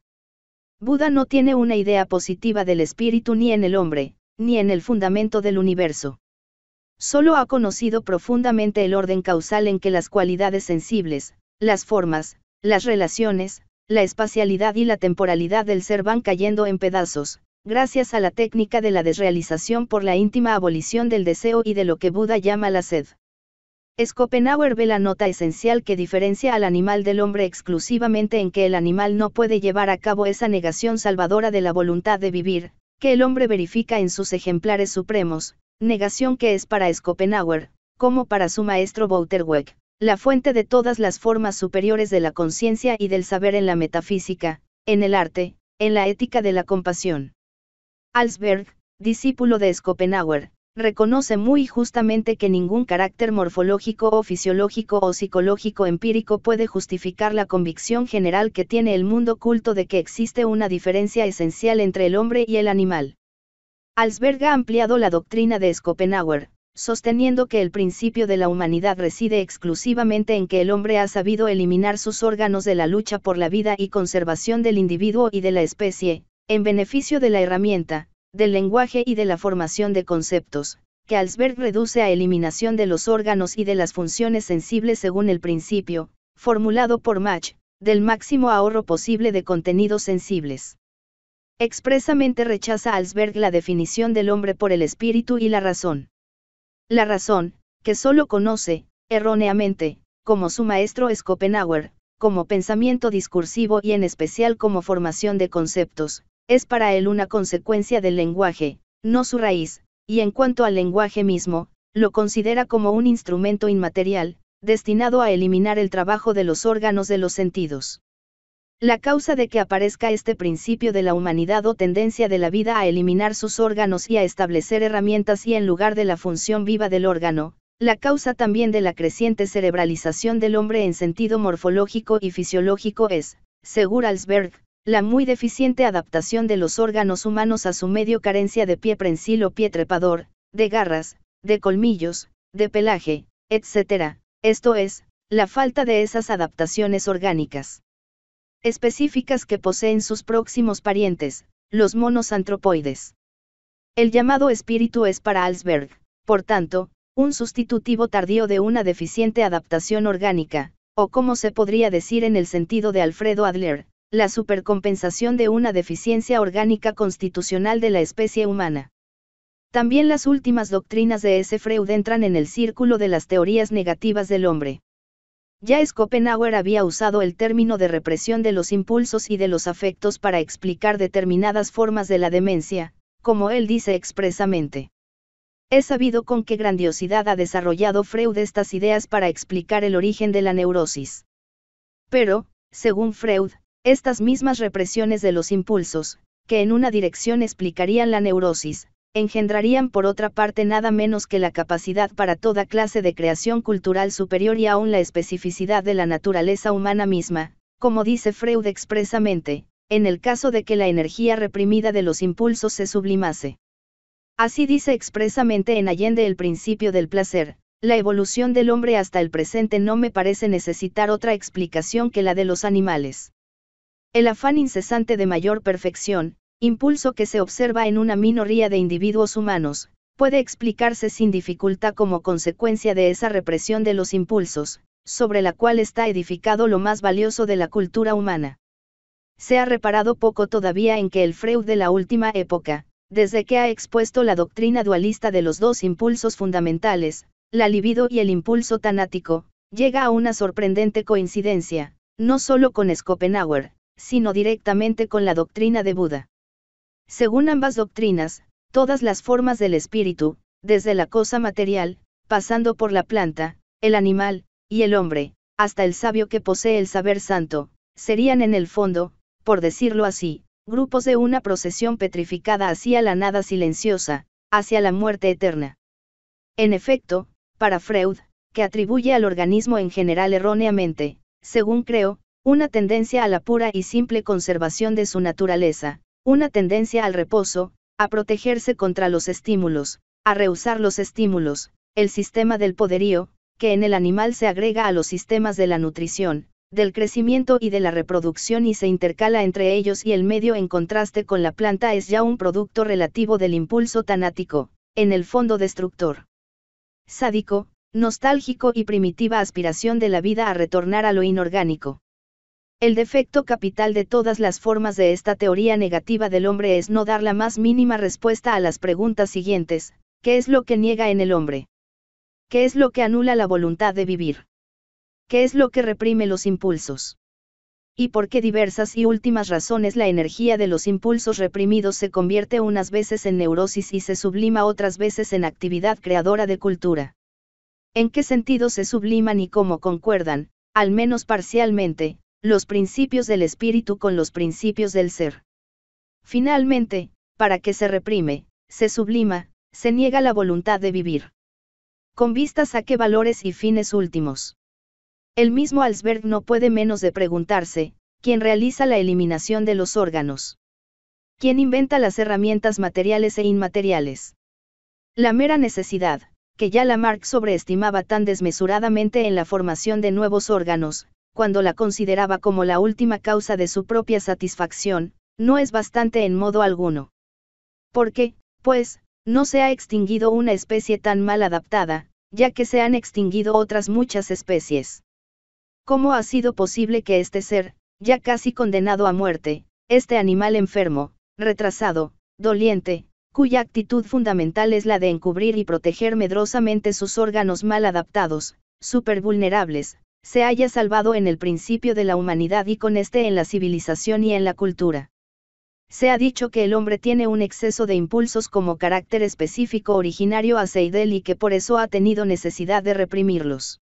Buda no tiene una idea positiva del espíritu ni en el hombre, ni en el fundamento del universo solo ha conocido profundamente el orden causal en que las cualidades sensibles, las formas, las relaciones, la espacialidad y la temporalidad del ser van cayendo en pedazos, gracias a la técnica de la desrealización por la íntima abolición del deseo y de lo que Buda llama la sed. Schopenhauer ve la nota esencial que diferencia al animal del hombre exclusivamente en que el animal no puede llevar a cabo esa negación salvadora de la voluntad de vivir, que el hombre verifica en sus ejemplares supremos, negación que es para Schopenhauer, como para su maestro Bouterweg, la fuente de todas las formas superiores de la conciencia y del saber en la metafísica, en el arte, en la ética de la compasión. Alsberg, discípulo de Schopenhauer, reconoce muy justamente que ningún carácter morfológico o fisiológico o psicológico empírico puede justificar la convicción general que tiene el mundo culto de que existe una diferencia esencial entre el hombre y el animal. Alsberg ha ampliado la doctrina de Schopenhauer, sosteniendo que el principio de la humanidad reside exclusivamente en que el hombre ha sabido eliminar sus órganos de la lucha por la vida y conservación del individuo y de la especie, en beneficio de la herramienta, del lenguaje y de la formación de conceptos, que Alsberg reduce a eliminación de los órganos y de las funciones sensibles según el principio, formulado por Mach, del máximo ahorro posible de contenidos sensibles expresamente rechaza Alsberg la definición del hombre por el espíritu y la razón. La razón, que solo conoce, erróneamente, como su maestro Schopenhauer, como pensamiento discursivo y en especial como formación de conceptos, es para él una consecuencia del lenguaje, no su raíz, y en cuanto al lenguaje mismo, lo considera como un instrumento inmaterial, destinado a eliminar el trabajo de los órganos de los sentidos. La causa de que aparezca este principio de la humanidad o tendencia de la vida a eliminar sus órganos y a establecer herramientas y en lugar de la función viva del órgano, la causa también de la creciente cerebralización del hombre en sentido morfológico y fisiológico es, según Alsberg, la muy deficiente adaptación de los órganos humanos a su medio carencia de pie prensil o pie trepador, de garras, de colmillos, de pelaje, etc. Esto es, la falta de esas adaptaciones orgánicas específicas que poseen sus próximos parientes, los monos antropoides. El llamado espíritu es para Alsberg, por tanto, un sustitutivo tardío de una deficiente adaptación orgánica, o como se podría decir en el sentido de Alfredo Adler, la supercompensación de una deficiencia orgánica constitucional de la especie humana. También las últimas doctrinas de ese Freud entran en el círculo de las teorías negativas del hombre. Ya Schopenhauer había usado el término de represión de los impulsos y de los afectos para explicar determinadas formas de la demencia, como él dice expresamente. He sabido con qué grandiosidad ha desarrollado Freud estas ideas para explicar el origen de la neurosis. Pero, según Freud, estas mismas represiones de los impulsos, que en una dirección explicarían la neurosis, engendrarían por otra parte nada menos que la capacidad para toda clase de creación cultural superior y aún la especificidad de la naturaleza humana misma, como dice Freud expresamente, en el caso de que la energía reprimida de los impulsos se sublimase. Así dice expresamente en Allende el principio del placer, la evolución del hombre hasta el presente no me parece necesitar otra explicación que la de los animales. El afán incesante de mayor perfección, impulso que se observa en una minoría de individuos humanos, puede explicarse sin dificultad como consecuencia de esa represión de los impulsos, sobre la cual está edificado lo más valioso de la cultura humana. Se ha reparado poco todavía en que el Freud de la última época, desde que ha expuesto la doctrina dualista de los dos impulsos fundamentales, la libido y el impulso tanático, llega a una sorprendente coincidencia, no solo con Schopenhauer, sino directamente con la doctrina de Buda. Según ambas doctrinas, todas las formas del espíritu, desde la cosa material, pasando por la planta, el animal, y el hombre, hasta el sabio que posee el saber santo, serían en el fondo, por decirlo así, grupos de una procesión petrificada hacia la nada silenciosa, hacia la muerte eterna. En efecto, para Freud, que atribuye al organismo en general erróneamente, según creo, una tendencia a la pura y simple conservación de su naturaleza, una tendencia al reposo, a protegerse contra los estímulos, a rehusar los estímulos, el sistema del poderío, que en el animal se agrega a los sistemas de la nutrición, del crecimiento y de la reproducción y se intercala entre ellos y el medio en contraste con la planta es ya un producto relativo del impulso tanático, en el fondo destructor. Sádico, nostálgico y primitiva aspiración de la vida a retornar a lo inorgánico. El defecto capital de todas las formas de esta teoría negativa del hombre es no dar la más mínima respuesta a las preguntas siguientes, ¿qué es lo que niega en el hombre? ¿Qué es lo que anula la voluntad de vivir? ¿Qué es lo que reprime los impulsos? y por qué diversas y últimas razones la energía de los impulsos reprimidos se convierte unas veces en neurosis y se sublima otras veces en actividad creadora de cultura. ¿En qué sentido se subliman y cómo concuerdan, al menos parcialmente, los principios del espíritu con los principios del ser. Finalmente, para que se reprime, se sublima, se niega la voluntad de vivir. Con vistas a qué valores y fines últimos. El mismo Alsberg no puede menos de preguntarse, ¿quién realiza la eliminación de los órganos? ¿Quién inventa las herramientas materiales e inmateriales? La mera necesidad, que ya Lamarck sobreestimaba tan desmesuradamente en la formación de nuevos órganos, cuando la consideraba como la última causa de su propia satisfacción, no es bastante en modo alguno. Porque, pues, no se ha extinguido una especie tan mal adaptada, ya que se han extinguido otras muchas especies. ¿Cómo ha sido posible que este ser, ya casi condenado a muerte, este animal enfermo, retrasado, doliente, cuya actitud fundamental es la de encubrir y proteger medrosamente sus órganos mal adaptados, supervulnerables? se haya salvado en el principio de la humanidad y con este en la civilización y en la cultura. Se ha dicho que el hombre tiene un exceso de impulsos como carácter específico originario a Seidel y que por eso ha tenido necesidad de reprimirlos.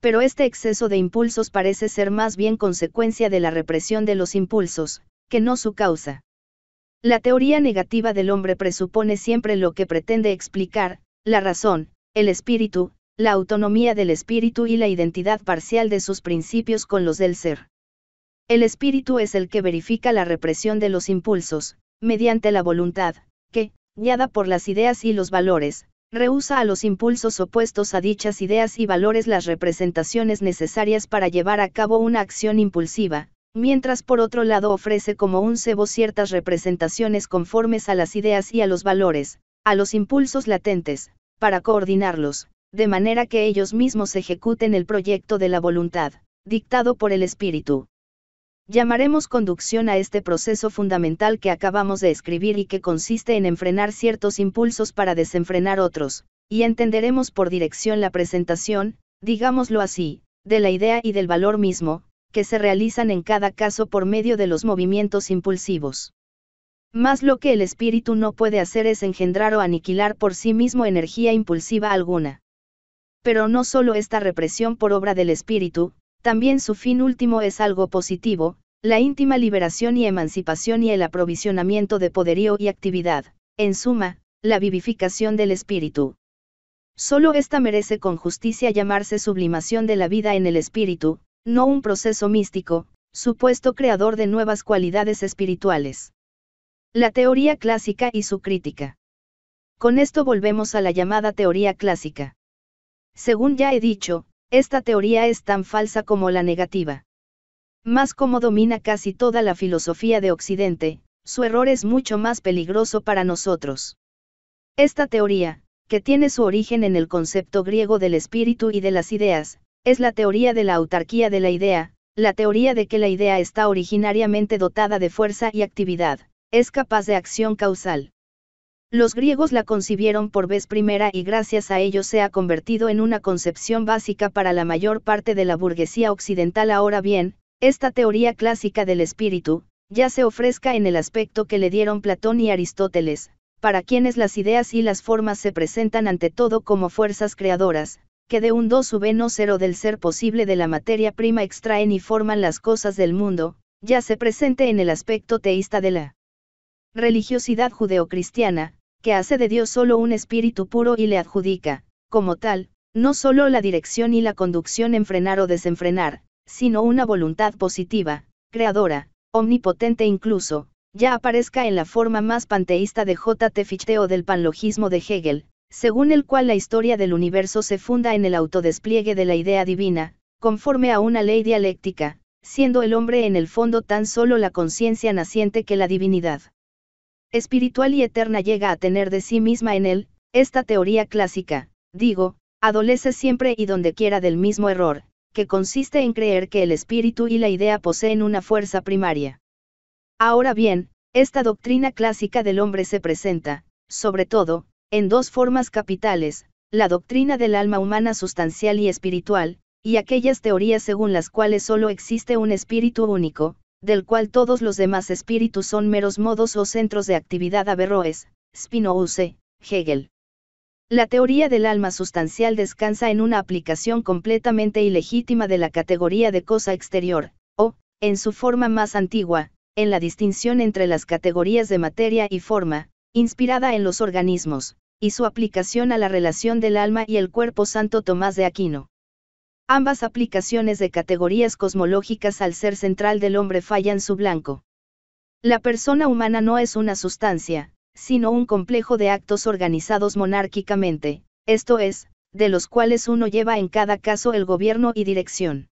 Pero este exceso de impulsos parece ser más bien consecuencia de la represión de los impulsos, que no su causa. La teoría negativa del hombre presupone siempre lo que pretende explicar, la razón, el espíritu, la autonomía del espíritu y la identidad parcial de sus principios con los del ser. El espíritu es el que verifica la represión de los impulsos, mediante la voluntad, que, guiada por las ideas y los valores, rehúsa a los impulsos opuestos a dichas ideas y valores las representaciones necesarias para llevar a cabo una acción impulsiva, mientras por otro lado ofrece como un cebo ciertas representaciones conformes a las ideas y a los valores, a los impulsos latentes, para coordinarlos, de manera que ellos mismos ejecuten el proyecto de la voluntad, dictado por el espíritu. Llamaremos conducción a este proceso fundamental que acabamos de escribir y que consiste en enfrenar ciertos impulsos para desenfrenar otros, y entenderemos por dirección la presentación, digámoslo así, de la idea y del valor mismo, que se realizan en cada caso por medio de los movimientos impulsivos. Más lo que el espíritu no puede hacer es engendrar o aniquilar por sí mismo energía impulsiva alguna pero no solo esta represión por obra del espíritu, también su fin último es algo positivo, la íntima liberación y emancipación y el aprovisionamiento de poderío y actividad, en suma, la vivificación del espíritu. Solo esta merece con justicia llamarse sublimación de la vida en el espíritu, no un proceso místico, supuesto creador de nuevas cualidades espirituales. La teoría clásica y su crítica. Con esto volvemos a la llamada teoría clásica. Según ya he dicho, esta teoría es tan falsa como la negativa. Más como domina casi toda la filosofía de Occidente, su error es mucho más peligroso para nosotros. Esta teoría, que tiene su origen en el concepto griego del espíritu y de las ideas, es la teoría de la autarquía de la idea, la teoría de que la idea está originariamente dotada de fuerza y actividad, es capaz de acción causal. Los griegos la concibieron por vez primera y gracias a ello se ha convertido en una concepción básica para la mayor parte de la burguesía occidental. Ahora bien, esta teoría clásica del espíritu, ya se ofrezca en el aspecto que le dieron Platón y Aristóteles, para quienes las ideas y las formas se presentan ante todo como fuerzas creadoras, que de un 2 no cero del ser posible de la materia prima extraen y forman las cosas del mundo, ya se presente en el aspecto teísta de la religiosidad judeocristiana, que hace de Dios solo un espíritu puro y le adjudica, como tal, no solo la dirección y la conducción en frenar o desenfrenar, sino una voluntad positiva, creadora, omnipotente incluso, ya aparezca en la forma más panteísta de J.T. Fichte o del panlogismo de Hegel, según el cual la historia del universo se funda en el autodespliegue de la idea divina, conforme a una ley dialéctica, siendo el hombre en el fondo tan solo la conciencia naciente que la divinidad espiritual y eterna llega a tener de sí misma en él, esta teoría clásica, digo, adolece siempre y donde quiera del mismo error, que consiste en creer que el espíritu y la idea poseen una fuerza primaria. Ahora bien, esta doctrina clásica del hombre se presenta, sobre todo, en dos formas capitales, la doctrina del alma humana sustancial y espiritual, y aquellas teorías según las cuales solo existe un espíritu único, del cual todos los demás espíritus son meros modos o centros de actividad Averroes, Spinoza, Hegel. La teoría del alma sustancial descansa en una aplicación completamente ilegítima de la categoría de cosa exterior, o, en su forma más antigua, en la distinción entre las categorías de materia y forma, inspirada en los organismos, y su aplicación a la relación del alma y el cuerpo Santo Tomás de Aquino. Ambas aplicaciones de categorías cosmológicas al ser central del hombre fallan su blanco. La persona humana no es una sustancia, sino un complejo de actos organizados monárquicamente, esto es, de los cuales uno lleva en cada caso el gobierno y dirección.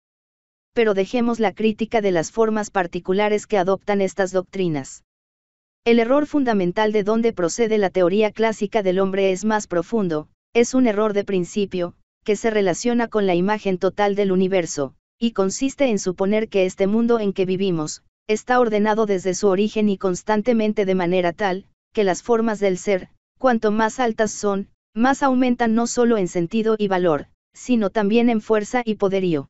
Pero dejemos la crítica de las formas particulares que adoptan estas doctrinas. El error fundamental de donde procede la teoría clásica del hombre es más profundo, es un error de principio, que se relaciona con la imagen total del universo, y consiste en suponer que este mundo en que vivimos, está ordenado desde su origen y constantemente de manera tal, que las formas del ser, cuanto más altas son, más aumentan no solo en sentido y valor, sino también en fuerza y poderío.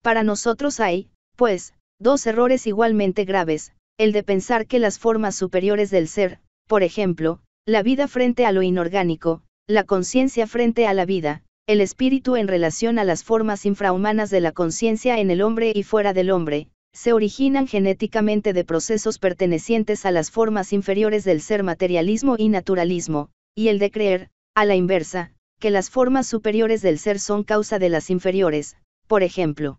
Para nosotros hay, pues, dos errores igualmente graves, el de pensar que las formas superiores del ser, por ejemplo, la vida frente a lo inorgánico, la conciencia frente a la vida, el espíritu en relación a las formas infrahumanas de la conciencia en el hombre y fuera del hombre, se originan genéticamente de procesos pertenecientes a las formas inferiores del ser materialismo y naturalismo, y el de creer, a la inversa, que las formas superiores del ser son causa de las inferiores, por ejemplo.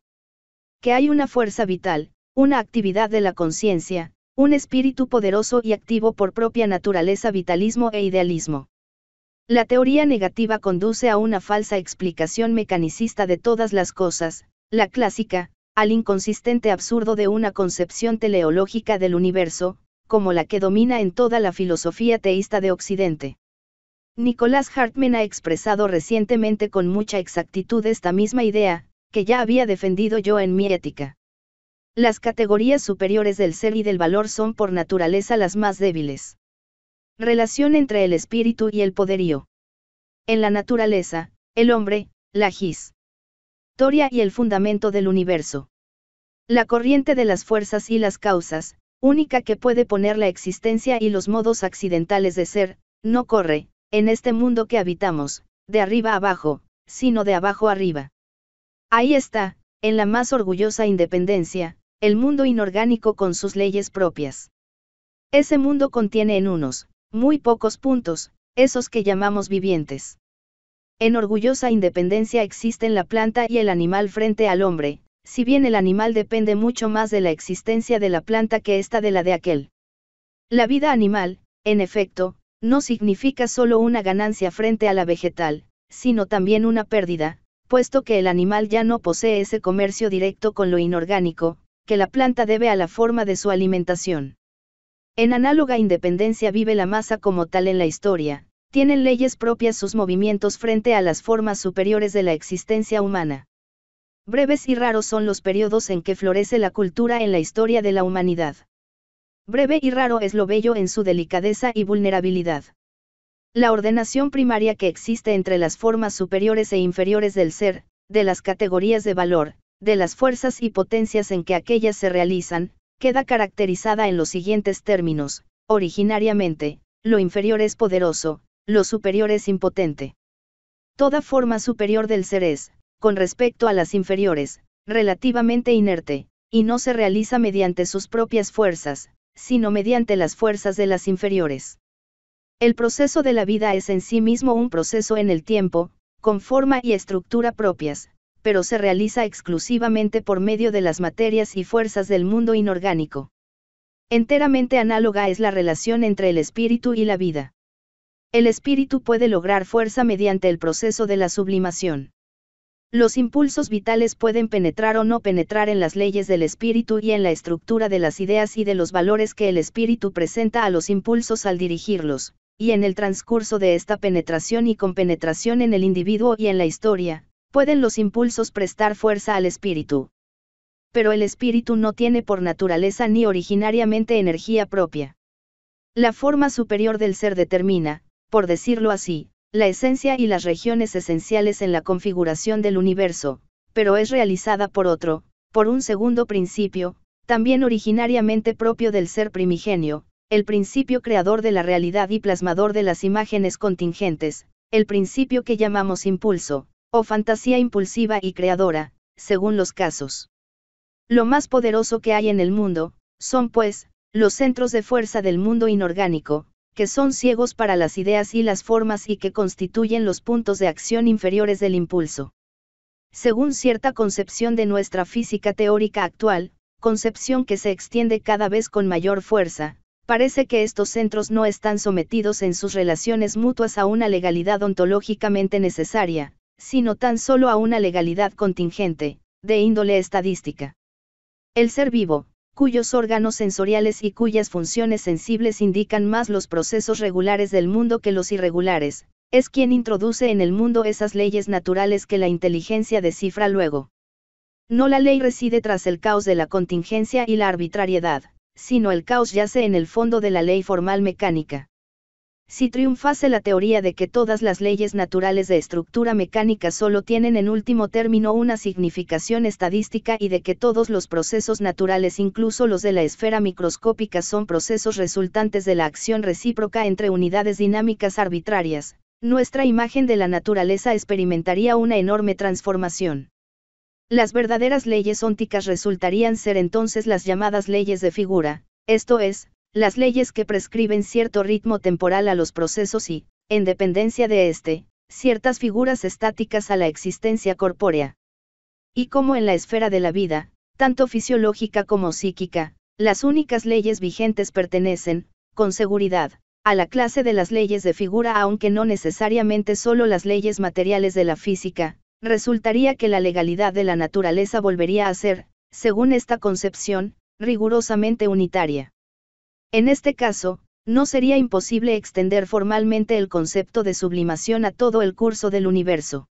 Que hay una fuerza vital, una actividad de la conciencia, un espíritu poderoso y activo por propia naturaleza vitalismo e idealismo. La teoría negativa conduce a una falsa explicación mecanicista de todas las cosas, la clásica, al inconsistente absurdo de una concepción teleológica del universo, como la que domina en toda la filosofía teísta de Occidente. Nicolás Hartmann ha expresado recientemente con mucha exactitud esta misma idea, que ya había defendido yo en mi ética. Las categorías superiores del ser y del valor son por naturaleza las más débiles. Relación entre el espíritu y el poderío. En la naturaleza, el hombre, la gis. Toria y el fundamento del universo. La corriente de las fuerzas y las causas, única que puede poner la existencia y los modos accidentales de ser, no corre, en este mundo que habitamos, de arriba abajo, sino de abajo arriba. Ahí está, en la más orgullosa independencia, el mundo inorgánico con sus leyes propias. Ese mundo contiene en unos, muy pocos puntos, esos que llamamos vivientes. En orgullosa independencia existen la planta y el animal frente al hombre, si bien el animal depende mucho más de la existencia de la planta que esta de la de aquel. La vida animal, en efecto, no significa solo una ganancia frente a la vegetal, sino también una pérdida, puesto que el animal ya no posee ese comercio directo con lo inorgánico, que la planta debe a la forma de su alimentación. En análoga independencia vive la masa como tal en la historia, tienen leyes propias sus movimientos frente a las formas superiores de la existencia humana. Breves y raros son los periodos en que florece la cultura en la historia de la humanidad. Breve y raro es lo bello en su delicadeza y vulnerabilidad. La ordenación primaria que existe entre las formas superiores e inferiores del ser, de las categorías de valor, de las fuerzas y potencias en que aquellas se realizan, queda caracterizada en los siguientes términos, originariamente, lo inferior es poderoso, lo superior es impotente. Toda forma superior del ser es, con respecto a las inferiores, relativamente inerte, y no se realiza mediante sus propias fuerzas, sino mediante las fuerzas de las inferiores. El proceso de la vida es en sí mismo un proceso en el tiempo, con forma y estructura propias, pero se realiza exclusivamente por medio de las materias y fuerzas del mundo inorgánico. Enteramente análoga es la relación entre el espíritu y la vida. El espíritu puede lograr fuerza mediante el proceso de la sublimación. Los impulsos vitales pueden penetrar o no penetrar en las leyes del espíritu y en la estructura de las ideas y de los valores que el espíritu presenta a los impulsos al dirigirlos, y en el transcurso de esta penetración y compenetración en el individuo y en la historia, pueden los impulsos prestar fuerza al espíritu. Pero el espíritu no tiene por naturaleza ni originariamente energía propia. La forma superior del ser determina, por decirlo así, la esencia y las regiones esenciales en la configuración del universo, pero es realizada por otro, por un segundo principio, también originariamente propio del ser primigenio, el principio creador de la realidad y plasmador de las imágenes contingentes, el principio que llamamos impulso, o fantasía impulsiva y creadora, según los casos. Lo más poderoso que hay en el mundo, son pues, los centros de fuerza del mundo inorgánico, que son ciegos para las ideas y las formas y que constituyen los puntos de acción inferiores del impulso. Según cierta concepción de nuestra física teórica actual, concepción que se extiende cada vez con mayor fuerza, parece que estos centros no están sometidos en sus relaciones mutuas a una legalidad ontológicamente necesaria, sino tan solo a una legalidad contingente, de índole estadística. El ser vivo, cuyos órganos sensoriales y cuyas funciones sensibles indican más los procesos regulares del mundo que los irregulares, es quien introduce en el mundo esas leyes naturales que la inteligencia descifra luego. No la ley reside tras el caos de la contingencia y la arbitrariedad, sino el caos yace en el fondo de la ley formal mecánica. Si triunfase la teoría de que todas las leyes naturales de estructura mecánica solo tienen en último término una significación estadística y de que todos los procesos naturales, incluso los de la esfera microscópica, son procesos resultantes de la acción recíproca entre unidades dinámicas arbitrarias, nuestra imagen de la naturaleza experimentaría una enorme transformación. Las verdaderas leyes ónticas resultarían ser entonces las llamadas leyes de figura, esto es, las leyes que prescriben cierto ritmo temporal a los procesos y, en dependencia de éste, ciertas figuras estáticas a la existencia corpórea. Y como en la esfera de la vida, tanto fisiológica como psíquica, las únicas leyes vigentes pertenecen, con seguridad, a la clase de las leyes de figura aunque no necesariamente solo las leyes materiales de la física, resultaría que la legalidad de la naturaleza volvería a ser, según esta concepción, rigurosamente unitaria. En este caso, no sería imposible extender formalmente el concepto de sublimación a todo el curso del universo.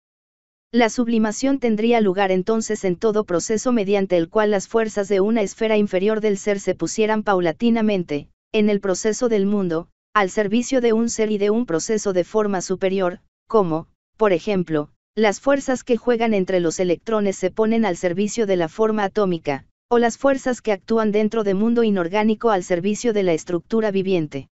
La sublimación tendría lugar entonces en todo proceso mediante el cual las fuerzas de una esfera inferior del ser se pusieran paulatinamente, en el proceso del mundo, al servicio de un ser y de un proceso de forma superior, como, por ejemplo, las fuerzas que juegan entre los electrones se ponen al servicio de la forma atómica, o las fuerzas que actúan dentro de mundo inorgánico al servicio de la estructura viviente.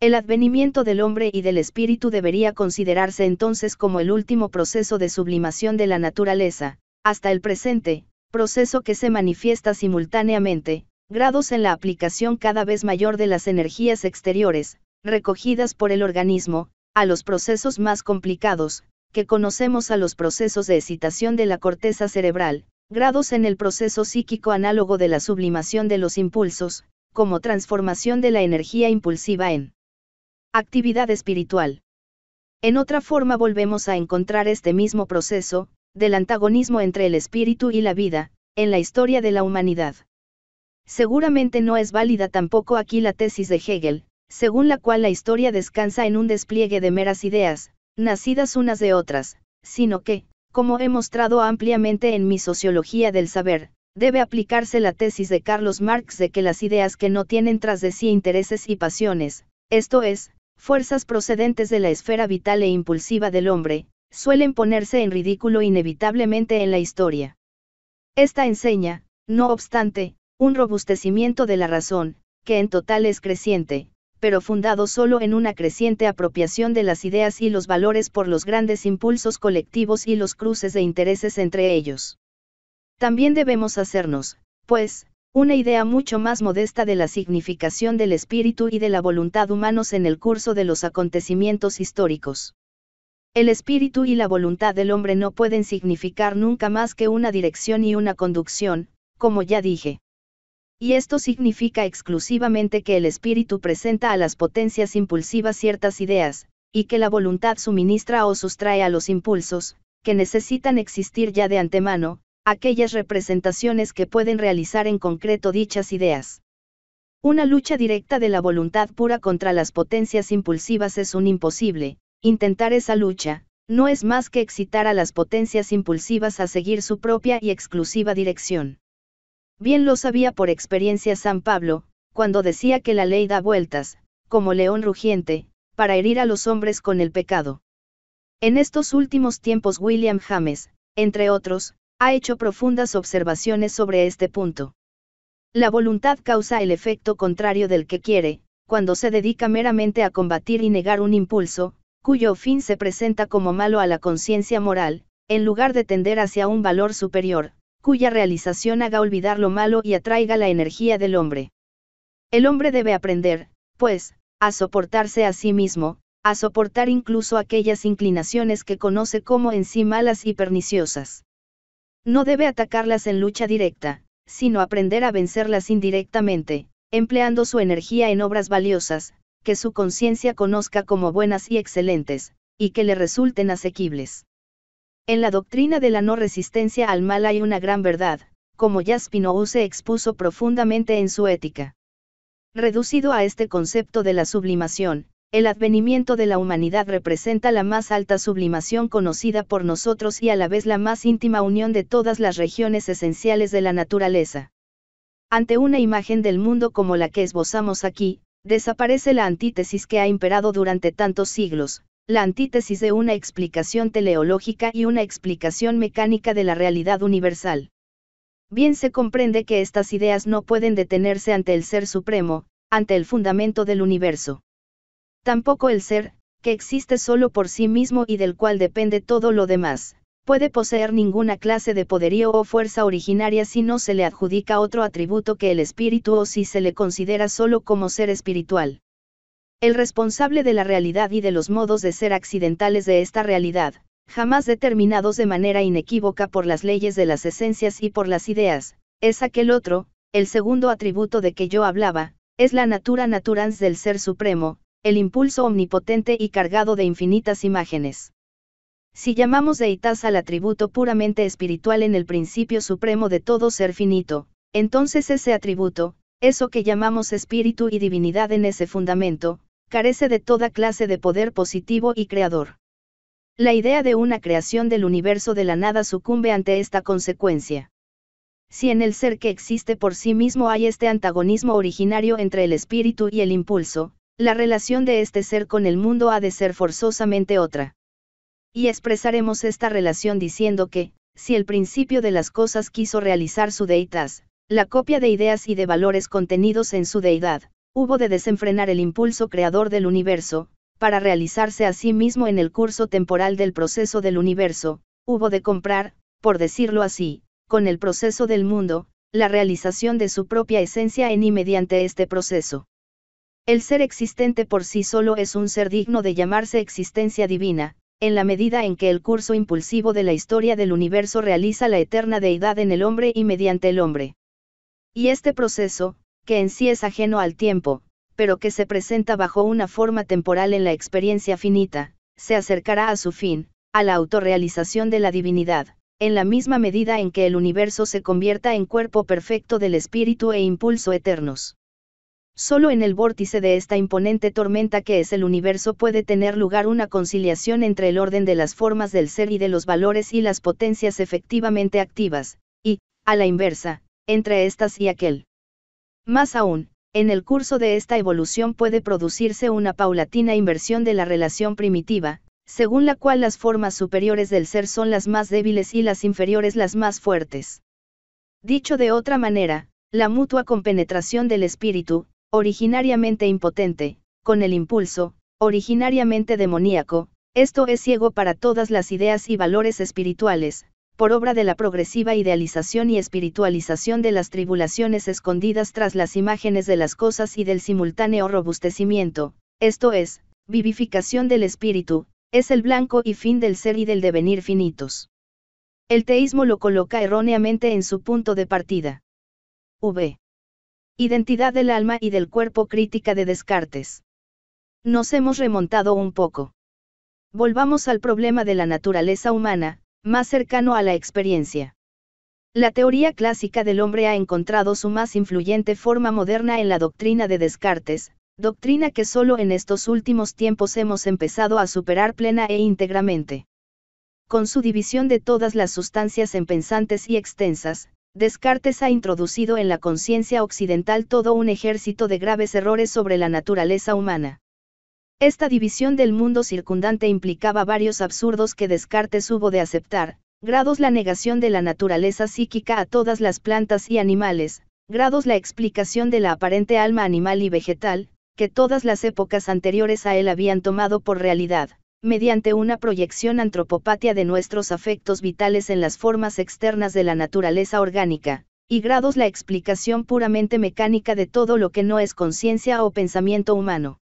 El advenimiento del hombre y del espíritu debería considerarse entonces como el último proceso de sublimación de la naturaleza, hasta el presente, proceso que se manifiesta simultáneamente, grados en la aplicación cada vez mayor de las energías exteriores, recogidas por el organismo, a los procesos más complicados, que conocemos a los procesos de excitación de la corteza cerebral, Grados en el proceso psíquico análogo de la sublimación de los impulsos, como transformación de la energía impulsiva en actividad espiritual. En otra forma volvemos a encontrar este mismo proceso, del antagonismo entre el espíritu y la vida, en la historia de la humanidad. Seguramente no es válida tampoco aquí la tesis de Hegel, según la cual la historia descansa en un despliegue de meras ideas, nacidas unas de otras, sino que, como he mostrado ampliamente en mi sociología del saber, debe aplicarse la tesis de Carlos Marx de que las ideas que no tienen tras de sí intereses y pasiones, esto es, fuerzas procedentes de la esfera vital e impulsiva del hombre, suelen ponerse en ridículo inevitablemente en la historia. Esta enseña, no obstante, un robustecimiento de la razón, que en total es creciente, pero fundado solo en una creciente apropiación de las ideas y los valores por los grandes impulsos colectivos y los cruces de intereses entre ellos. También debemos hacernos, pues, una idea mucho más modesta de la significación del espíritu y de la voluntad humanos en el curso de los acontecimientos históricos. El espíritu y la voluntad del hombre no pueden significar nunca más que una dirección y una conducción, como ya dije y esto significa exclusivamente que el espíritu presenta a las potencias impulsivas ciertas ideas, y que la voluntad suministra o sustrae a los impulsos, que necesitan existir ya de antemano, aquellas representaciones que pueden realizar en concreto dichas ideas. Una lucha directa de la voluntad pura contra las potencias impulsivas es un imposible, intentar esa lucha, no es más que excitar a las potencias impulsivas a seguir su propia y exclusiva dirección. Bien lo sabía por experiencia San Pablo, cuando decía que la ley da vueltas, como león rugiente, para herir a los hombres con el pecado. En estos últimos tiempos William James, entre otros, ha hecho profundas observaciones sobre este punto. La voluntad causa el efecto contrario del que quiere, cuando se dedica meramente a combatir y negar un impulso, cuyo fin se presenta como malo a la conciencia moral, en lugar de tender hacia un valor superior, cuya realización haga olvidar lo malo y atraiga la energía del hombre. El hombre debe aprender, pues, a soportarse a sí mismo, a soportar incluso aquellas inclinaciones que conoce como en sí malas y perniciosas. No debe atacarlas en lucha directa, sino aprender a vencerlas indirectamente, empleando su energía en obras valiosas, que su conciencia conozca como buenas y excelentes, y que le resulten asequibles. En la doctrina de la no resistencia al mal hay una gran verdad, como ya Spinoza expuso profundamente en su ética. Reducido a este concepto de la sublimación, el advenimiento de la humanidad representa la más alta sublimación conocida por nosotros y a la vez la más íntima unión de todas las regiones esenciales de la naturaleza. Ante una imagen del mundo como la que esbozamos aquí, desaparece la antítesis que ha imperado durante tantos siglos, la antítesis de una explicación teleológica y una explicación mecánica de la realidad universal. Bien se comprende que estas ideas no pueden detenerse ante el Ser Supremo, ante el fundamento del universo. Tampoco el Ser, que existe solo por sí mismo y del cual depende todo lo demás, puede poseer ninguna clase de poderío o fuerza originaria si no se le adjudica otro atributo que el espíritu o si se le considera solo como ser espiritual. El responsable de la realidad y de los modos de ser accidentales de esta realidad, jamás determinados de manera inequívoca por las leyes de las esencias y por las ideas, es aquel otro, el segundo atributo de que yo hablaba, es la natura naturans del Ser Supremo, el impulso omnipotente y cargado de infinitas imágenes. Si llamamos deitas al atributo puramente espiritual en el principio supremo de todo ser finito, entonces ese atributo, eso que llamamos espíritu y divinidad en ese fundamento, carece de toda clase de poder positivo y creador. La idea de una creación del universo de la nada sucumbe ante esta consecuencia. Si en el ser que existe por sí mismo hay este antagonismo originario entre el espíritu y el impulso, la relación de este ser con el mundo ha de ser forzosamente otra. Y expresaremos esta relación diciendo que, si el principio de las cosas quiso realizar su deitas, la copia de ideas y de valores contenidos en su deidad, hubo de desenfrenar el impulso creador del universo, para realizarse a sí mismo en el curso temporal del proceso del universo, hubo de comprar, por decirlo así, con el proceso del mundo, la realización de su propia esencia en y mediante este proceso. El ser existente por sí solo es un ser digno de llamarse existencia divina, en la medida en que el curso impulsivo de la historia del universo realiza la eterna deidad en el hombre y mediante el hombre. Y este proceso, que en sí es ajeno al tiempo, pero que se presenta bajo una forma temporal en la experiencia finita, se acercará a su fin, a la autorrealización de la divinidad, en la misma medida en que el universo se convierta en cuerpo perfecto del espíritu e impulso eternos. Solo en el vórtice de esta imponente tormenta que es el universo puede tener lugar una conciliación entre el orden de las formas del ser y de los valores y las potencias efectivamente activas, y, a la inversa, entre estas y aquel. Más aún, en el curso de esta evolución puede producirse una paulatina inversión de la relación primitiva, según la cual las formas superiores del ser son las más débiles y las inferiores las más fuertes. Dicho de otra manera, la mutua compenetración del espíritu, originariamente impotente, con el impulso, originariamente demoníaco, esto es ciego para todas las ideas y valores espirituales, por obra de la progresiva idealización y espiritualización de las tribulaciones escondidas tras las imágenes de las cosas y del simultáneo robustecimiento, esto es, vivificación del espíritu, es el blanco y fin del ser y del devenir finitos. El teísmo lo coloca erróneamente en su punto de partida. V. Identidad del alma y del cuerpo crítica de Descartes. Nos hemos remontado un poco. Volvamos al problema de la naturaleza humana, más cercano a la experiencia. La teoría clásica del hombre ha encontrado su más influyente forma moderna en la doctrina de Descartes, doctrina que solo en estos últimos tiempos hemos empezado a superar plena e íntegramente. Con su división de todas las sustancias en pensantes y extensas, Descartes ha introducido en la conciencia occidental todo un ejército de graves errores sobre la naturaleza humana. Esta división del mundo circundante implicaba varios absurdos que Descartes hubo de aceptar, grados la negación de la naturaleza psíquica a todas las plantas y animales, grados la explicación de la aparente alma animal y vegetal, que todas las épocas anteriores a él habían tomado por realidad, mediante una proyección antropopatia de nuestros afectos vitales en las formas externas de la naturaleza orgánica, y grados la explicación puramente mecánica de todo lo que no es conciencia o pensamiento humano.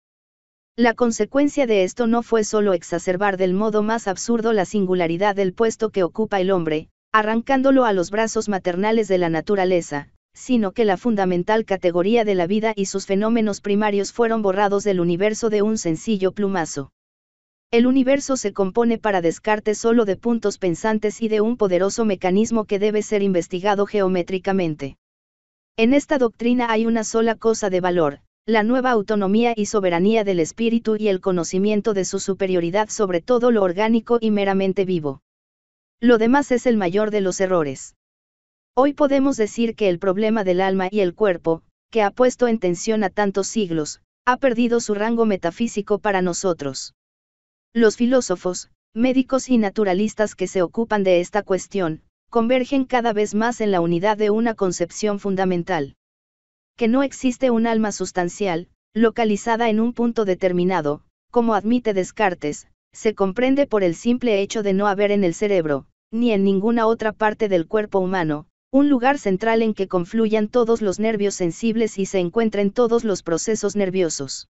La consecuencia de esto no fue solo exacerbar del modo más absurdo la singularidad del puesto que ocupa el hombre, arrancándolo a los brazos maternales de la naturaleza, sino que la fundamental categoría de la vida y sus fenómenos primarios fueron borrados del universo de un sencillo plumazo. El universo se compone para descarte solo de puntos pensantes y de un poderoso mecanismo que debe ser investigado geométricamente. En esta doctrina hay una sola cosa de valor, la nueva autonomía y soberanía del espíritu y el conocimiento de su superioridad sobre todo lo orgánico y meramente vivo. Lo demás es el mayor de los errores. Hoy podemos decir que el problema del alma y el cuerpo, que ha puesto en tensión a tantos siglos, ha perdido su rango metafísico para nosotros. Los filósofos, médicos y naturalistas que se ocupan de esta cuestión, convergen cada vez más en la unidad de una concepción fundamental que no existe un alma sustancial, localizada en un punto determinado, como admite Descartes, se comprende por el simple hecho de no haber en el cerebro, ni en ninguna otra parte del cuerpo humano, un lugar central en que confluyan todos los nervios sensibles y se encuentren todos los procesos nerviosos.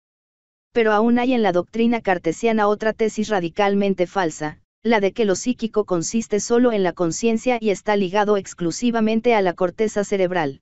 Pero aún hay en la doctrina cartesiana otra tesis radicalmente falsa, la de que lo psíquico consiste solo en la conciencia y está ligado exclusivamente a la corteza cerebral.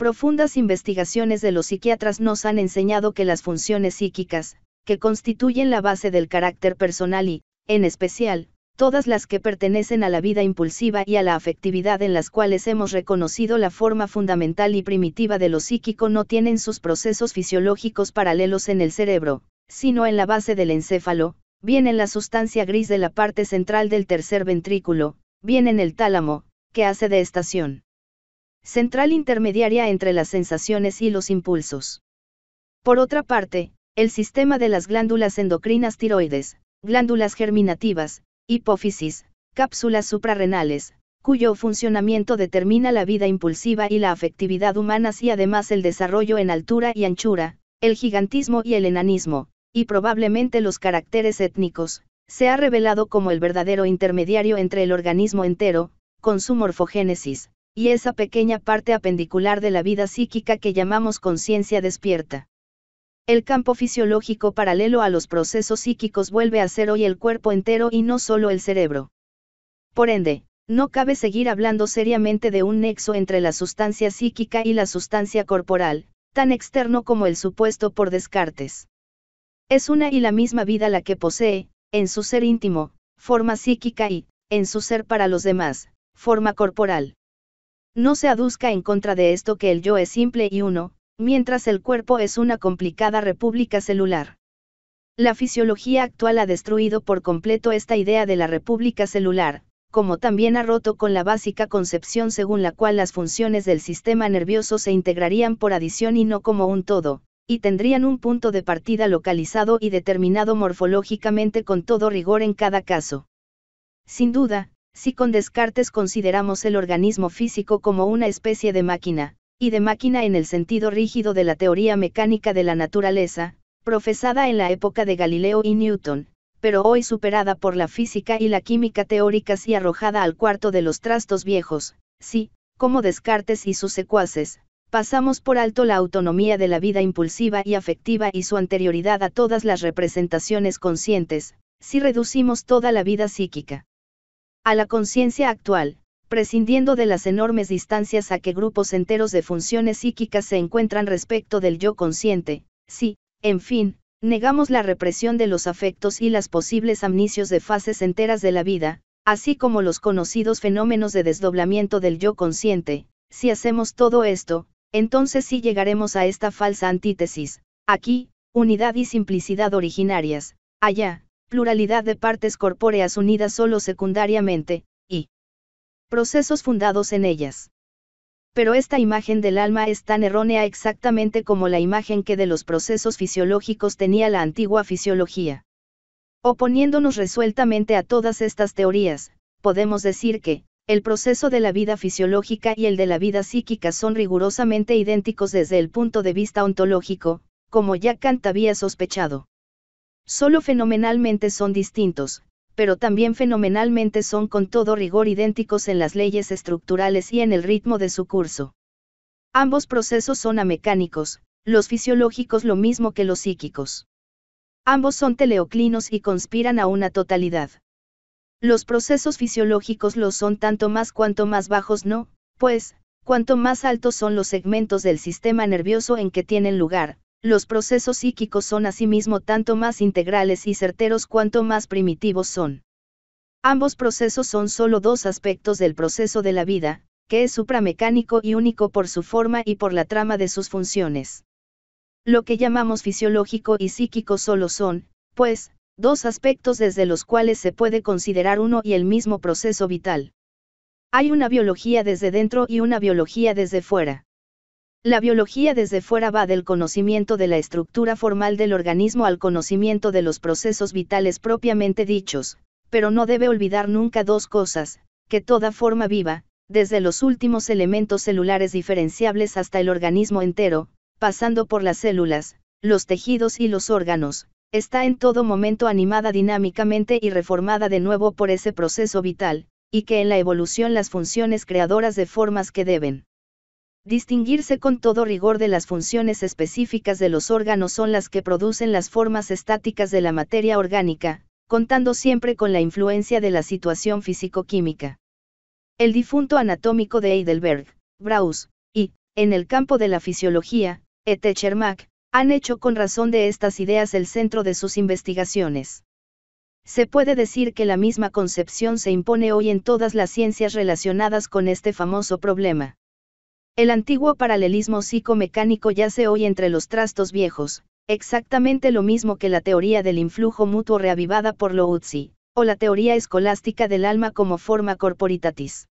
Profundas investigaciones de los psiquiatras nos han enseñado que las funciones psíquicas, que constituyen la base del carácter personal y, en especial, todas las que pertenecen a la vida impulsiva y a la afectividad en las cuales hemos reconocido la forma fundamental y primitiva de lo psíquico no tienen sus procesos fisiológicos paralelos en el cerebro, sino en la base del encéfalo, bien en la sustancia gris de la parte central del tercer ventrículo, bien en el tálamo, que hace de estación central intermediaria entre las sensaciones y los impulsos. Por otra parte, el sistema de las glándulas endocrinas tiroides, glándulas germinativas, hipófisis, cápsulas suprarrenales, cuyo funcionamiento determina la vida impulsiva y la afectividad humanas y además el desarrollo en altura y anchura, el gigantismo y el enanismo, y probablemente los caracteres étnicos, se ha revelado como el verdadero intermediario entre el organismo entero, con su morfogénesis, y esa pequeña parte apendicular de la vida psíquica que llamamos conciencia despierta. El campo fisiológico paralelo a los procesos psíquicos vuelve a ser hoy el cuerpo entero y no solo el cerebro. Por ende, no cabe seguir hablando seriamente de un nexo entre la sustancia psíquica y la sustancia corporal, tan externo como el supuesto por Descartes. Es una y la misma vida la que posee, en su ser íntimo, forma psíquica y, en su ser para los demás, forma corporal. No se aduzca en contra de esto que el yo es simple y uno, mientras el cuerpo es una complicada república celular. La fisiología actual ha destruido por completo esta idea de la república celular, como también ha roto con la básica concepción según la cual las funciones del sistema nervioso se integrarían por adición y no como un todo, y tendrían un punto de partida localizado y determinado morfológicamente con todo rigor en cada caso. Sin duda, si con Descartes consideramos el organismo físico como una especie de máquina, y de máquina en el sentido rígido de la teoría mecánica de la naturaleza, profesada en la época de Galileo y Newton, pero hoy superada por la física y la química teóricas y arrojada al cuarto de los trastos viejos, si, como Descartes y sus secuaces, pasamos por alto la autonomía de la vida impulsiva y afectiva y su anterioridad a todas las representaciones conscientes, si reducimos toda la vida psíquica a la conciencia actual, prescindiendo de las enormes distancias a que grupos enteros de funciones psíquicas se encuentran respecto del yo consciente, si, en fin, negamos la represión de los afectos y las posibles amnicios de fases enteras de la vida, así como los conocidos fenómenos de desdoblamiento del yo consciente, si hacemos todo esto, entonces sí llegaremos a esta falsa antítesis, aquí, unidad y simplicidad originarias, allá, pluralidad de partes corpóreas unidas solo secundariamente, y procesos fundados en ellas. Pero esta imagen del alma es tan errónea exactamente como la imagen que de los procesos fisiológicos tenía la antigua fisiología. Oponiéndonos resueltamente a todas estas teorías, podemos decir que, el proceso de la vida fisiológica y el de la vida psíquica son rigurosamente idénticos desde el punto de vista ontológico, como ya Kant había sospechado. Solo fenomenalmente son distintos, pero también fenomenalmente son con todo rigor idénticos en las leyes estructurales y en el ritmo de su curso. Ambos procesos son amecánicos, los fisiológicos lo mismo que los psíquicos. Ambos son teleoclinos y conspiran a una totalidad. Los procesos fisiológicos lo son tanto más cuanto más bajos no, pues, cuanto más altos son los segmentos del sistema nervioso en que tienen lugar, los procesos psíquicos son asimismo tanto más integrales y certeros cuanto más primitivos son. Ambos procesos son solo dos aspectos del proceso de la vida, que es supramecánico y único por su forma y por la trama de sus funciones. Lo que llamamos fisiológico y psíquico solo son, pues, dos aspectos desde los cuales se puede considerar uno y el mismo proceso vital. Hay una biología desde dentro y una biología desde fuera. La biología desde fuera va del conocimiento de la estructura formal del organismo al conocimiento de los procesos vitales propiamente dichos, pero no debe olvidar nunca dos cosas, que toda forma viva, desde los últimos elementos celulares diferenciables hasta el organismo entero, pasando por las células, los tejidos y los órganos, está en todo momento animada dinámicamente y reformada de nuevo por ese proceso vital, y que en la evolución las funciones creadoras de formas que deben Distinguirse con todo rigor de las funciones específicas de los órganos son las que producen las formas estáticas de la materia orgánica, contando siempre con la influencia de la situación físico-química. El difunto anatómico de Heidelberg, Braus, y, en el campo de la fisiología, e T. han hecho con razón de estas ideas el centro de sus investigaciones. Se puede decir que la misma concepción se impone hoy en todas las ciencias relacionadas con este famoso problema. El antiguo paralelismo psicomecánico yace hoy entre los trastos viejos, exactamente lo mismo que la teoría del influjo mutuo reavivada por Loutzi, o la teoría escolástica del alma como forma corporitatis.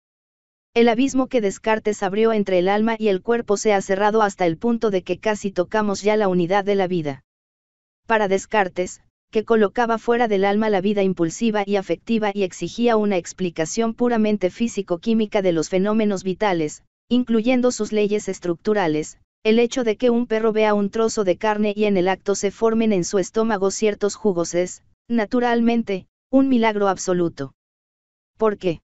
El abismo que Descartes abrió entre el alma y el cuerpo se ha cerrado hasta el punto de que casi tocamos ya la unidad de la vida. Para Descartes, que colocaba fuera del alma la vida impulsiva y afectiva y exigía una explicación puramente físico-química de los fenómenos vitales, incluyendo sus leyes estructurales, el hecho de que un perro vea un trozo de carne y en el acto se formen en su estómago ciertos jugos es, naturalmente, un milagro absoluto. ¿Por qué?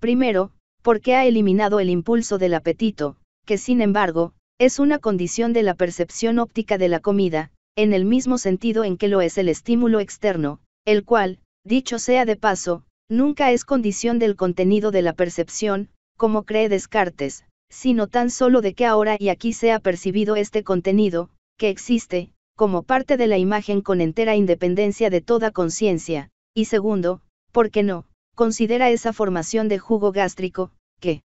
Primero, porque ha eliminado el impulso del apetito, que sin embargo, es una condición de la percepción óptica de la comida, en el mismo sentido en que lo es el estímulo externo, el cual, dicho sea de paso, nunca es condición del contenido de la percepción, como cree Descartes, sino tan solo de que ahora y aquí sea percibido este contenido, que existe, como parte de la imagen con entera independencia de toda conciencia, y segundo, porque qué no? Considera esa formación de jugo gástrico, que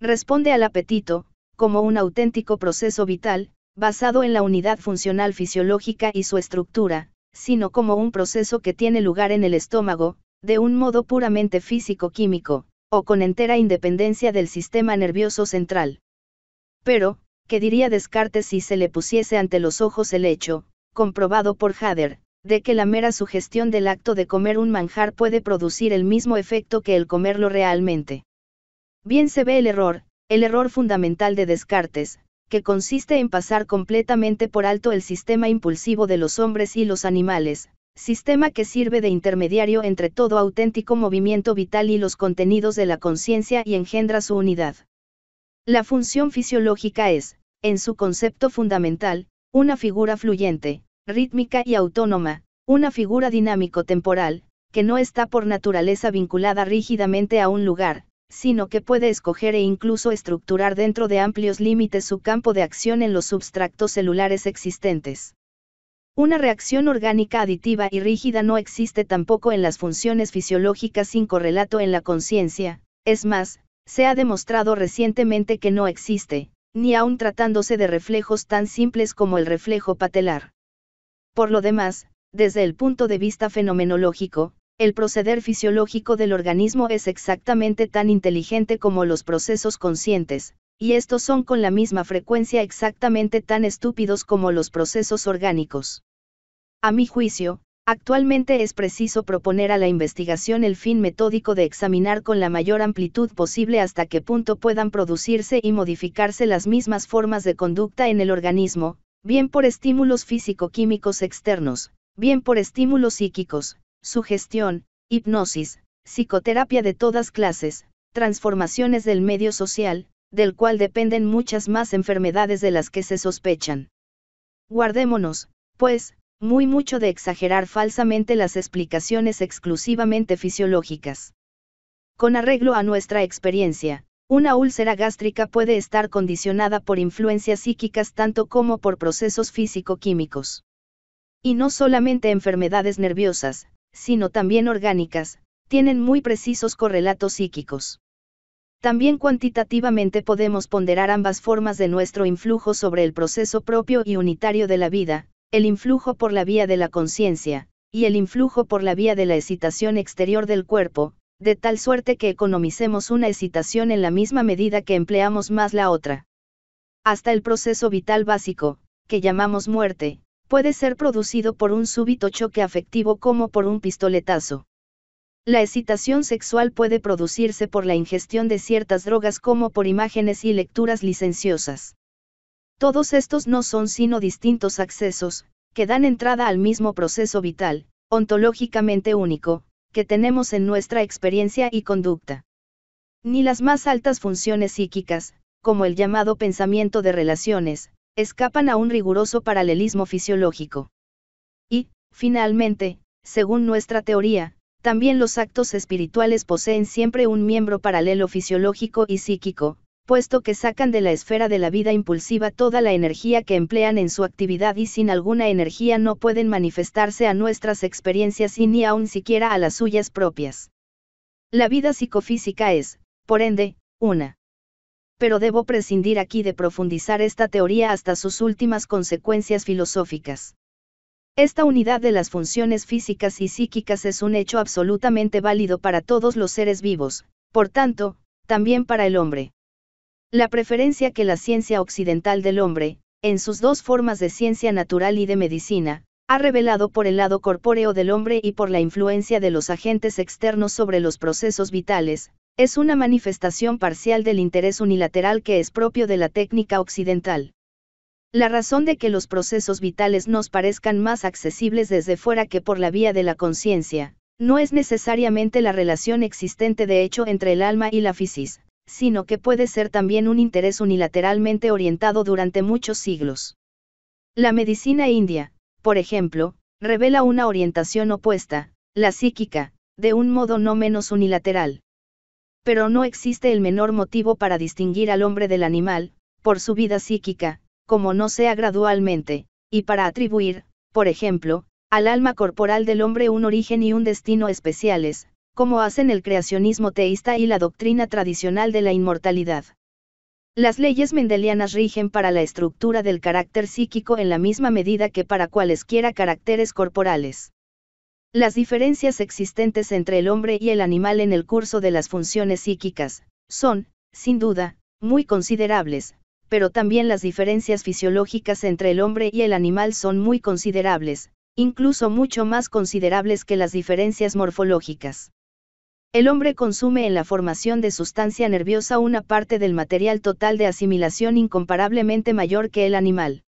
responde al apetito, como un auténtico proceso vital, basado en la unidad funcional fisiológica y su estructura, sino como un proceso que tiene lugar en el estómago, de un modo puramente físico-químico, o con entera independencia del sistema nervioso central. Pero, ¿qué diría Descartes si se le pusiese ante los ojos el hecho, comprobado por Hader, de que la mera sugestión del acto de comer un manjar puede producir el mismo efecto que el comerlo realmente? Bien se ve el error, el error fundamental de Descartes, que consiste en pasar completamente por alto el sistema impulsivo de los hombres y los animales, sistema que sirve de intermediario entre todo auténtico movimiento vital y los contenidos de la conciencia y engendra su unidad. La función fisiológica es, en su concepto fundamental, una figura fluyente, rítmica y autónoma, una figura dinámico-temporal, que no está por naturaleza vinculada rígidamente a un lugar, sino que puede escoger e incluso estructurar dentro de amplios límites su campo de acción en los substractos celulares existentes. Una reacción orgánica aditiva y rígida no existe tampoco en las funciones fisiológicas sin correlato en la conciencia, es más, se ha demostrado recientemente que no existe, ni aun tratándose de reflejos tan simples como el reflejo patelar. Por lo demás, desde el punto de vista fenomenológico, el proceder fisiológico del organismo es exactamente tan inteligente como los procesos conscientes, y estos son con la misma frecuencia exactamente tan estúpidos como los procesos orgánicos. A mi juicio, actualmente es preciso proponer a la investigación el fin metódico de examinar con la mayor amplitud posible hasta qué punto puedan producirse y modificarse las mismas formas de conducta en el organismo, bien por estímulos físico-químicos externos, bien por estímulos psíquicos, sugestión, hipnosis, psicoterapia de todas clases, transformaciones del medio social, del cual dependen muchas más enfermedades de las que se sospechan. Guardémonos, pues, muy mucho de exagerar falsamente las explicaciones exclusivamente fisiológicas. Con arreglo a nuestra experiencia, una úlcera gástrica puede estar condicionada por influencias psíquicas tanto como por procesos físico-químicos. Y no solamente enfermedades nerviosas, sino también orgánicas, tienen muy precisos correlatos psíquicos. También cuantitativamente podemos ponderar ambas formas de nuestro influjo sobre el proceso propio y unitario de la vida, el influjo por la vía de la conciencia, y el influjo por la vía de la excitación exterior del cuerpo, de tal suerte que economicemos una excitación en la misma medida que empleamos más la otra. Hasta el proceso vital básico, que llamamos muerte, puede ser producido por un súbito choque afectivo como por un pistoletazo. La excitación sexual puede producirse por la ingestión de ciertas drogas como por imágenes y lecturas licenciosas. Todos estos no son sino distintos accesos, que dan entrada al mismo proceso vital, ontológicamente único, que tenemos en nuestra experiencia y conducta. Ni las más altas funciones psíquicas, como el llamado pensamiento de relaciones, escapan a un riguroso paralelismo fisiológico. Y, finalmente, según nuestra teoría, también los actos espirituales poseen siempre un miembro paralelo fisiológico y psíquico, puesto que sacan de la esfera de la vida impulsiva toda la energía que emplean en su actividad y sin alguna energía no pueden manifestarse a nuestras experiencias y ni aun siquiera a las suyas propias. La vida psicofísica es, por ende, una. Pero debo prescindir aquí de profundizar esta teoría hasta sus últimas consecuencias filosóficas. Esta unidad de las funciones físicas y psíquicas es un hecho absolutamente válido para todos los seres vivos, por tanto, también para el hombre. La preferencia que la ciencia occidental del hombre, en sus dos formas de ciencia natural y de medicina, ha revelado por el lado corpóreo del hombre y por la influencia de los agentes externos sobre los procesos vitales, es una manifestación parcial del interés unilateral que es propio de la técnica occidental. La razón de que los procesos vitales nos parezcan más accesibles desde fuera que por la vía de la conciencia, no es necesariamente la relación existente de hecho entre el alma y la fisis, sino que puede ser también un interés unilateralmente orientado durante muchos siglos. La medicina india, por ejemplo, revela una orientación opuesta, la psíquica, de un modo no menos unilateral. Pero no existe el menor motivo para distinguir al hombre del animal, por su vida psíquica, como no sea gradualmente, y para atribuir, por ejemplo, al alma corporal del hombre un origen y un destino especiales, como hacen el creacionismo teísta y la doctrina tradicional de la inmortalidad. Las leyes mendelianas rigen para la estructura del carácter psíquico en la misma medida que para cualesquiera caracteres corporales. Las diferencias existentes entre el hombre y el animal en el curso de las funciones psíquicas, son, sin duda, muy considerables, pero también las diferencias fisiológicas entre el hombre y el animal son muy considerables, incluso mucho más considerables que las diferencias morfológicas. El hombre consume en la formación de sustancia nerviosa una parte del material total de asimilación incomparablemente mayor que el animal.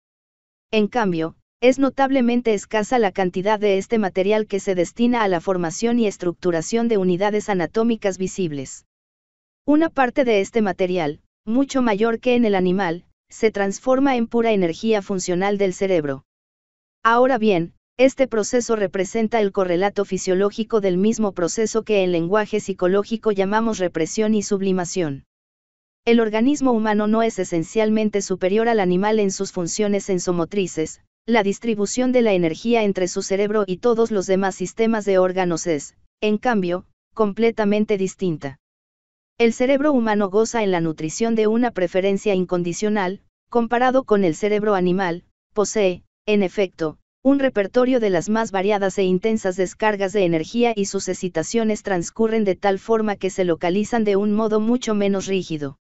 En cambio, es notablemente escasa la cantidad de este material que se destina a la formación y estructuración de unidades anatómicas visibles. Una parte de este material, mucho mayor que en el animal, se transforma en pura energía funcional del cerebro. Ahora bien, este proceso representa el correlato fisiológico del mismo proceso que en lenguaje psicológico llamamos represión y sublimación. El organismo humano no es esencialmente superior al animal en sus funciones ensomotrices, la distribución de la energía entre su cerebro y todos los demás sistemas de órganos es, en cambio, completamente distinta. El cerebro humano goza en la nutrición de una preferencia incondicional, comparado con el cerebro animal, posee, en efecto, un repertorio de las más variadas e intensas descargas de energía y sus excitaciones transcurren de tal forma que se localizan de un modo mucho menos rígido.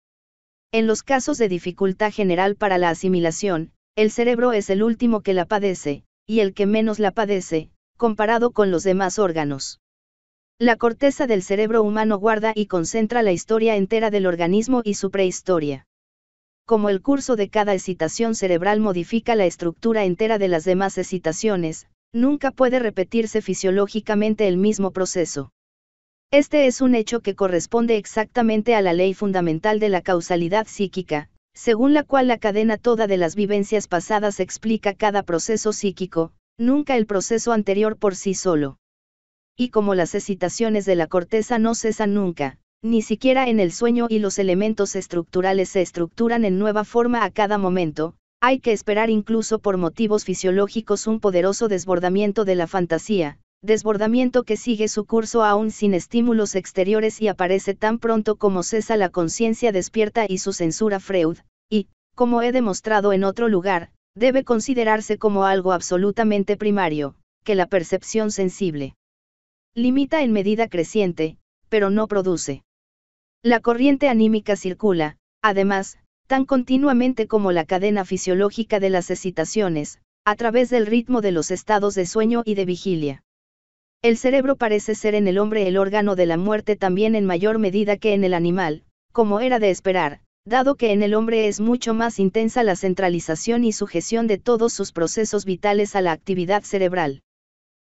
En los casos de dificultad general para la asimilación, el cerebro es el último que la padece, y el que menos la padece, comparado con los demás órganos. La corteza del cerebro humano guarda y concentra la historia entera del organismo y su prehistoria como el curso de cada excitación cerebral modifica la estructura entera de las demás excitaciones, nunca puede repetirse fisiológicamente el mismo proceso. Este es un hecho que corresponde exactamente a la ley fundamental de la causalidad psíquica, según la cual la cadena toda de las vivencias pasadas explica cada proceso psíquico, nunca el proceso anterior por sí solo. Y como las excitaciones de la corteza no cesan nunca, ni siquiera en el sueño y los elementos estructurales se estructuran en nueva forma a cada momento, hay que esperar incluso por motivos fisiológicos un poderoso desbordamiento de la fantasía, desbordamiento que sigue su curso aún sin estímulos exteriores y aparece tan pronto como cesa la conciencia despierta y su censura Freud, y, como he demostrado en otro lugar, debe considerarse como algo absolutamente primario, que la percepción sensible limita en medida creciente, pero no produce. La corriente anímica circula, además, tan continuamente como la cadena fisiológica de las excitaciones, a través del ritmo de los estados de sueño y de vigilia. El cerebro parece ser en el hombre el órgano de la muerte también en mayor medida que en el animal, como era de esperar, dado que en el hombre es mucho más intensa la centralización y sujeción de todos sus procesos vitales a la actividad cerebral.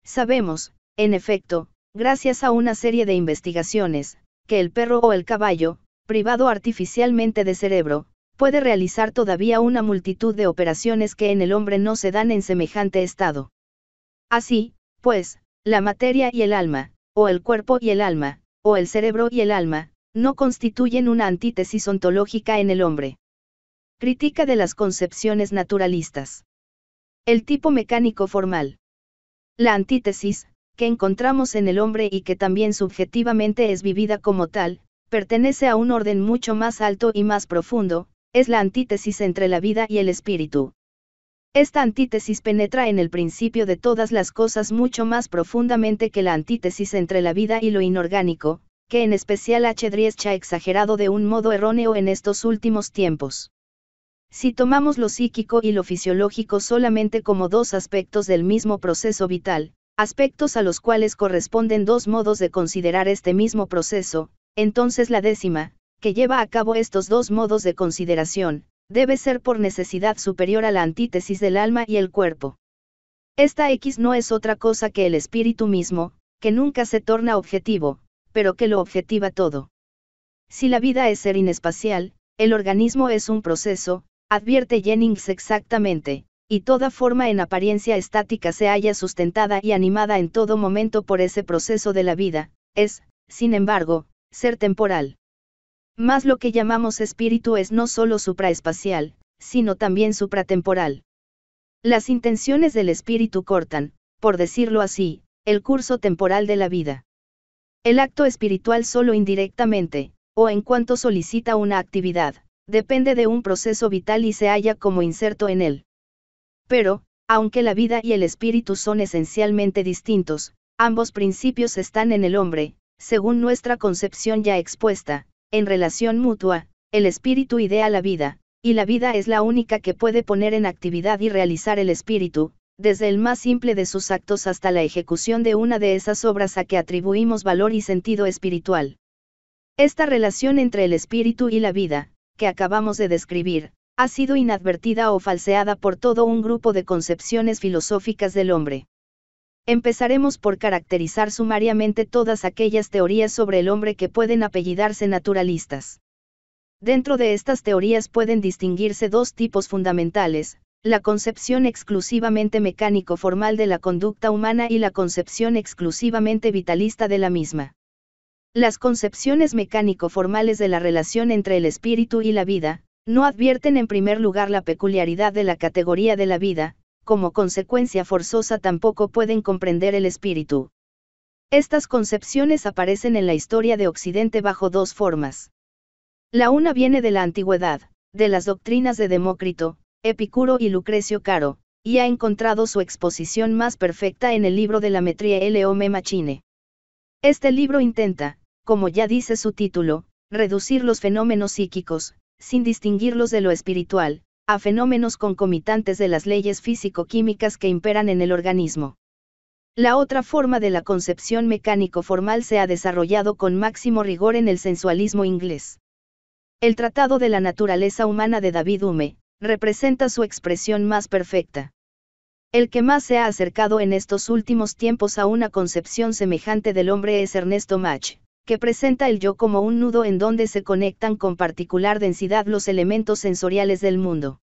Sabemos, en efecto, gracias a una serie de investigaciones, que el perro o el caballo, privado artificialmente de cerebro, puede realizar todavía una multitud de operaciones que en el hombre no se dan en semejante estado. Así, pues, la materia y el alma, o el cuerpo y el alma, o el cerebro y el alma, no constituyen una antítesis ontológica en el hombre. Crítica de las concepciones naturalistas. El tipo mecánico formal. La antítesis, que encontramos en el hombre y que también subjetivamente es vivida como tal, pertenece a un orden mucho más alto y más profundo, es la antítesis entre la vida y el espíritu. Esta antítesis penetra en el principio de todas las cosas mucho más profundamente que la antítesis entre la vida y lo inorgánico, que en especial H. Driesch ha exagerado de un modo erróneo en estos últimos tiempos. Si tomamos lo psíquico y lo fisiológico solamente como dos aspectos del mismo proceso vital, aspectos a los cuales corresponden dos modos de considerar este mismo proceso, entonces la décima, que lleva a cabo estos dos modos de consideración, debe ser por necesidad superior a la antítesis del alma y el cuerpo. Esta X no es otra cosa que el espíritu mismo, que nunca se torna objetivo, pero que lo objetiva todo. Si la vida es ser inespacial, el organismo es un proceso, advierte Jennings exactamente, y toda forma en apariencia estática se halla sustentada y animada en todo momento por ese proceso de la vida, es, sin embargo, ser temporal. Más lo que llamamos espíritu es no solo supraespacial, sino también supratemporal. Las intenciones del espíritu cortan, por decirlo así, el curso temporal de la vida. El acto espiritual solo indirectamente, o en cuanto solicita una actividad, depende de un proceso vital y se halla como inserto en él. Pero, aunque la vida y el espíritu son esencialmente distintos, ambos principios están en el hombre, según nuestra concepción ya expuesta, en relación mutua, el espíritu idea la vida, y la vida es la única que puede poner en actividad y realizar el espíritu, desde el más simple de sus actos hasta la ejecución de una de esas obras a que atribuimos valor y sentido espiritual. Esta relación entre el espíritu y la vida, que acabamos de describir, ha sido inadvertida o falseada por todo un grupo de concepciones filosóficas del hombre. Empezaremos por caracterizar sumariamente todas aquellas teorías sobre el hombre que pueden apellidarse naturalistas. Dentro de estas teorías pueden distinguirse dos tipos fundamentales, la concepción exclusivamente mecánico-formal de la conducta humana y la concepción exclusivamente vitalista de la misma. Las concepciones mecánico-formales de la relación entre el espíritu y la vida, no advierten en primer lugar la peculiaridad de la categoría de la vida, como consecuencia forzosa tampoco pueden comprender el espíritu. Estas concepciones aparecen en la historia de Occidente bajo dos formas. La una viene de la antigüedad, de las doctrinas de Demócrito, Epicuro y Lucrecio Caro, y ha encontrado su exposición más perfecta en el libro de la metría L.O.M. Machine. Este libro intenta, como ya dice su título, reducir los fenómenos psíquicos, sin distinguirlos de lo espiritual, a fenómenos concomitantes de las leyes físico-químicas que imperan en el organismo. La otra forma de la concepción mecánico-formal se ha desarrollado con máximo rigor en el sensualismo inglés. El Tratado de la Naturaleza Humana de David Hume, representa su expresión más perfecta. El que más se ha acercado en estos últimos tiempos a una concepción semejante del hombre es Ernesto Mach que presenta el yo como un nudo en donde se conectan con particular densidad los elementos sensoriales del mundo.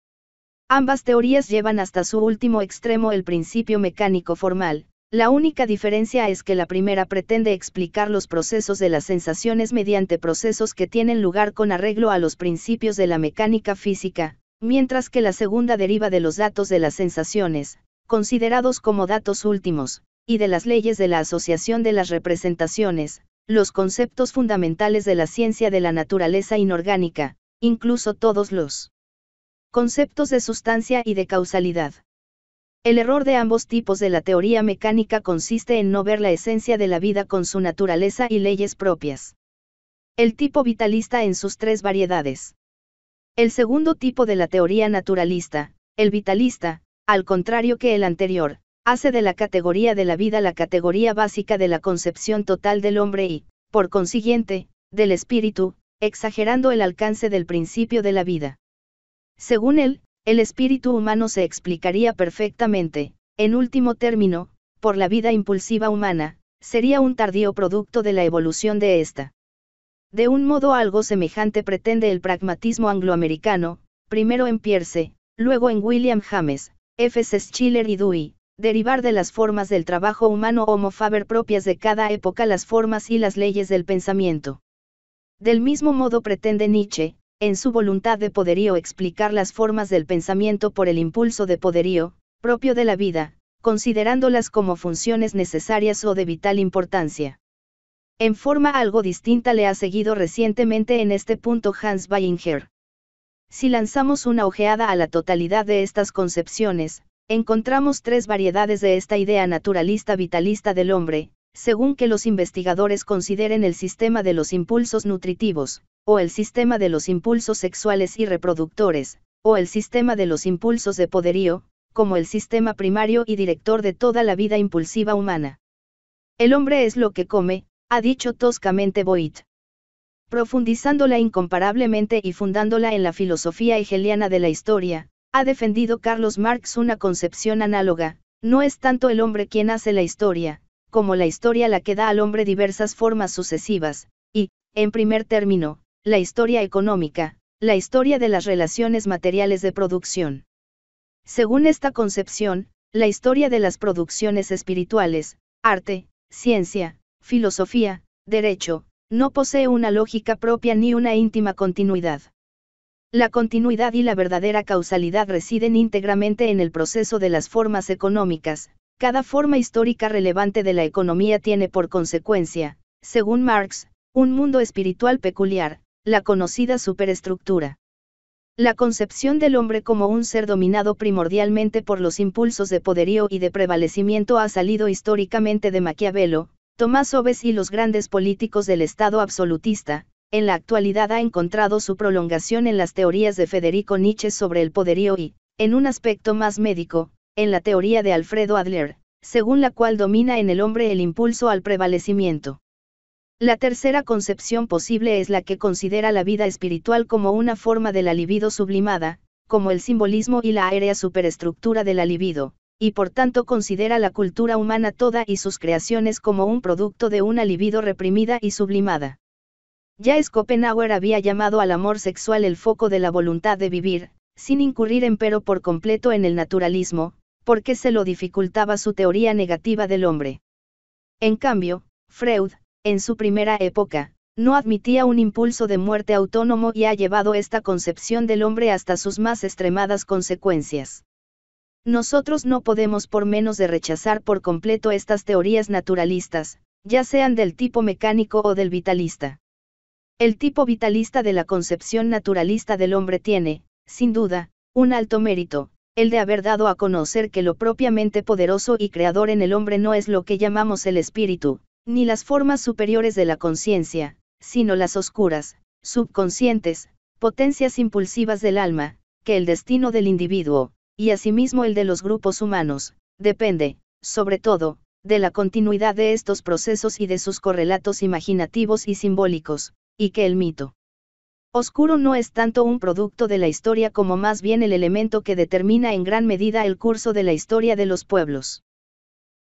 Ambas teorías llevan hasta su último extremo el principio mecánico formal, la única diferencia es que la primera pretende explicar los procesos de las sensaciones mediante procesos que tienen lugar con arreglo a los principios de la mecánica física, mientras que la segunda deriva de los datos de las sensaciones, considerados como datos últimos, y de las leyes de la asociación de las representaciones, los conceptos fundamentales de la ciencia de la naturaleza inorgánica, incluso todos los conceptos de sustancia y de causalidad. El error de ambos tipos de la teoría mecánica consiste en no ver la esencia de la vida con su naturaleza y leyes propias. El tipo vitalista en sus tres variedades. El segundo tipo de la teoría naturalista, el vitalista, al contrario que el anterior, hace de la categoría de la vida la categoría básica de la concepción total del hombre y, por consiguiente, del espíritu, exagerando el alcance del principio de la vida. Según él, el espíritu humano se explicaría perfectamente, en último término, por la vida impulsiva humana, sería un tardío producto de la evolución de ésta. De un modo algo semejante pretende el pragmatismo angloamericano, primero en Pierce, luego en William James, F. Schiller y Dewey, derivar de las formas del trabajo humano homo faber propias de cada época las formas y las leyes del pensamiento. Del mismo modo pretende Nietzsche, en su voluntad de poderío explicar las formas del pensamiento por el impulso de poderío, propio de la vida, considerándolas como funciones necesarias o de vital importancia. En forma algo distinta le ha seguido recientemente en este punto Hans Weinger. Si lanzamos una ojeada a la totalidad de estas concepciones, Encontramos tres variedades de esta idea naturalista vitalista del hombre, según que los investigadores consideren el sistema de los impulsos nutritivos, o el sistema de los impulsos sexuales y reproductores, o el sistema de los impulsos de poderío, como el sistema primario y director de toda la vida impulsiva humana. El hombre es lo que come, ha dicho toscamente Boit. Profundizándola incomparablemente y fundándola en la filosofía hegeliana de la historia, ha defendido Carlos Marx una concepción análoga, no es tanto el hombre quien hace la historia, como la historia la que da al hombre diversas formas sucesivas, y, en primer término, la historia económica, la historia de las relaciones materiales de producción. Según esta concepción, la historia de las producciones espirituales, arte, ciencia, filosofía, derecho, no posee una lógica propia ni una íntima continuidad. La continuidad y la verdadera causalidad residen íntegramente en el proceso de las formas económicas. Cada forma histórica relevante de la economía tiene por consecuencia, según Marx, un mundo espiritual peculiar, la conocida superestructura. La concepción del hombre como un ser dominado primordialmente por los impulsos de poderío y de prevalecimiento ha salido históricamente de Maquiavelo, Tomás Oves y los grandes políticos del Estado absolutista, en la actualidad ha encontrado su prolongación en las teorías de Federico Nietzsche sobre el poderío y, en un aspecto más médico, en la teoría de Alfredo Adler, según la cual domina en el hombre el impulso al prevalecimiento. La tercera concepción posible es la que considera la vida espiritual como una forma de la libido sublimada, como el simbolismo y la aérea superestructura de la libido, y por tanto considera la cultura humana toda y sus creaciones como un producto de una libido reprimida y sublimada. Ya Schopenhauer había llamado al amor sexual el foco de la voluntad de vivir, sin incurrir pero por completo en el naturalismo, porque se lo dificultaba su teoría negativa del hombre. En cambio, Freud, en su primera época, no admitía un impulso de muerte autónomo y ha llevado esta concepción del hombre hasta sus más extremadas consecuencias. Nosotros no podemos por menos de rechazar por completo estas teorías naturalistas, ya sean del tipo mecánico o del vitalista. El tipo vitalista de la concepción naturalista del hombre tiene, sin duda, un alto mérito, el de haber dado a conocer que lo propiamente poderoso y creador en el hombre no es lo que llamamos el espíritu, ni las formas superiores de la conciencia, sino las oscuras, subconscientes, potencias impulsivas del alma, que el destino del individuo, y asimismo el de los grupos humanos, depende, sobre todo, de la continuidad de estos procesos y de sus correlatos imaginativos y simbólicos, y que el mito oscuro no es tanto un producto de la historia como más bien el elemento que determina en gran medida el curso de la historia de los pueblos.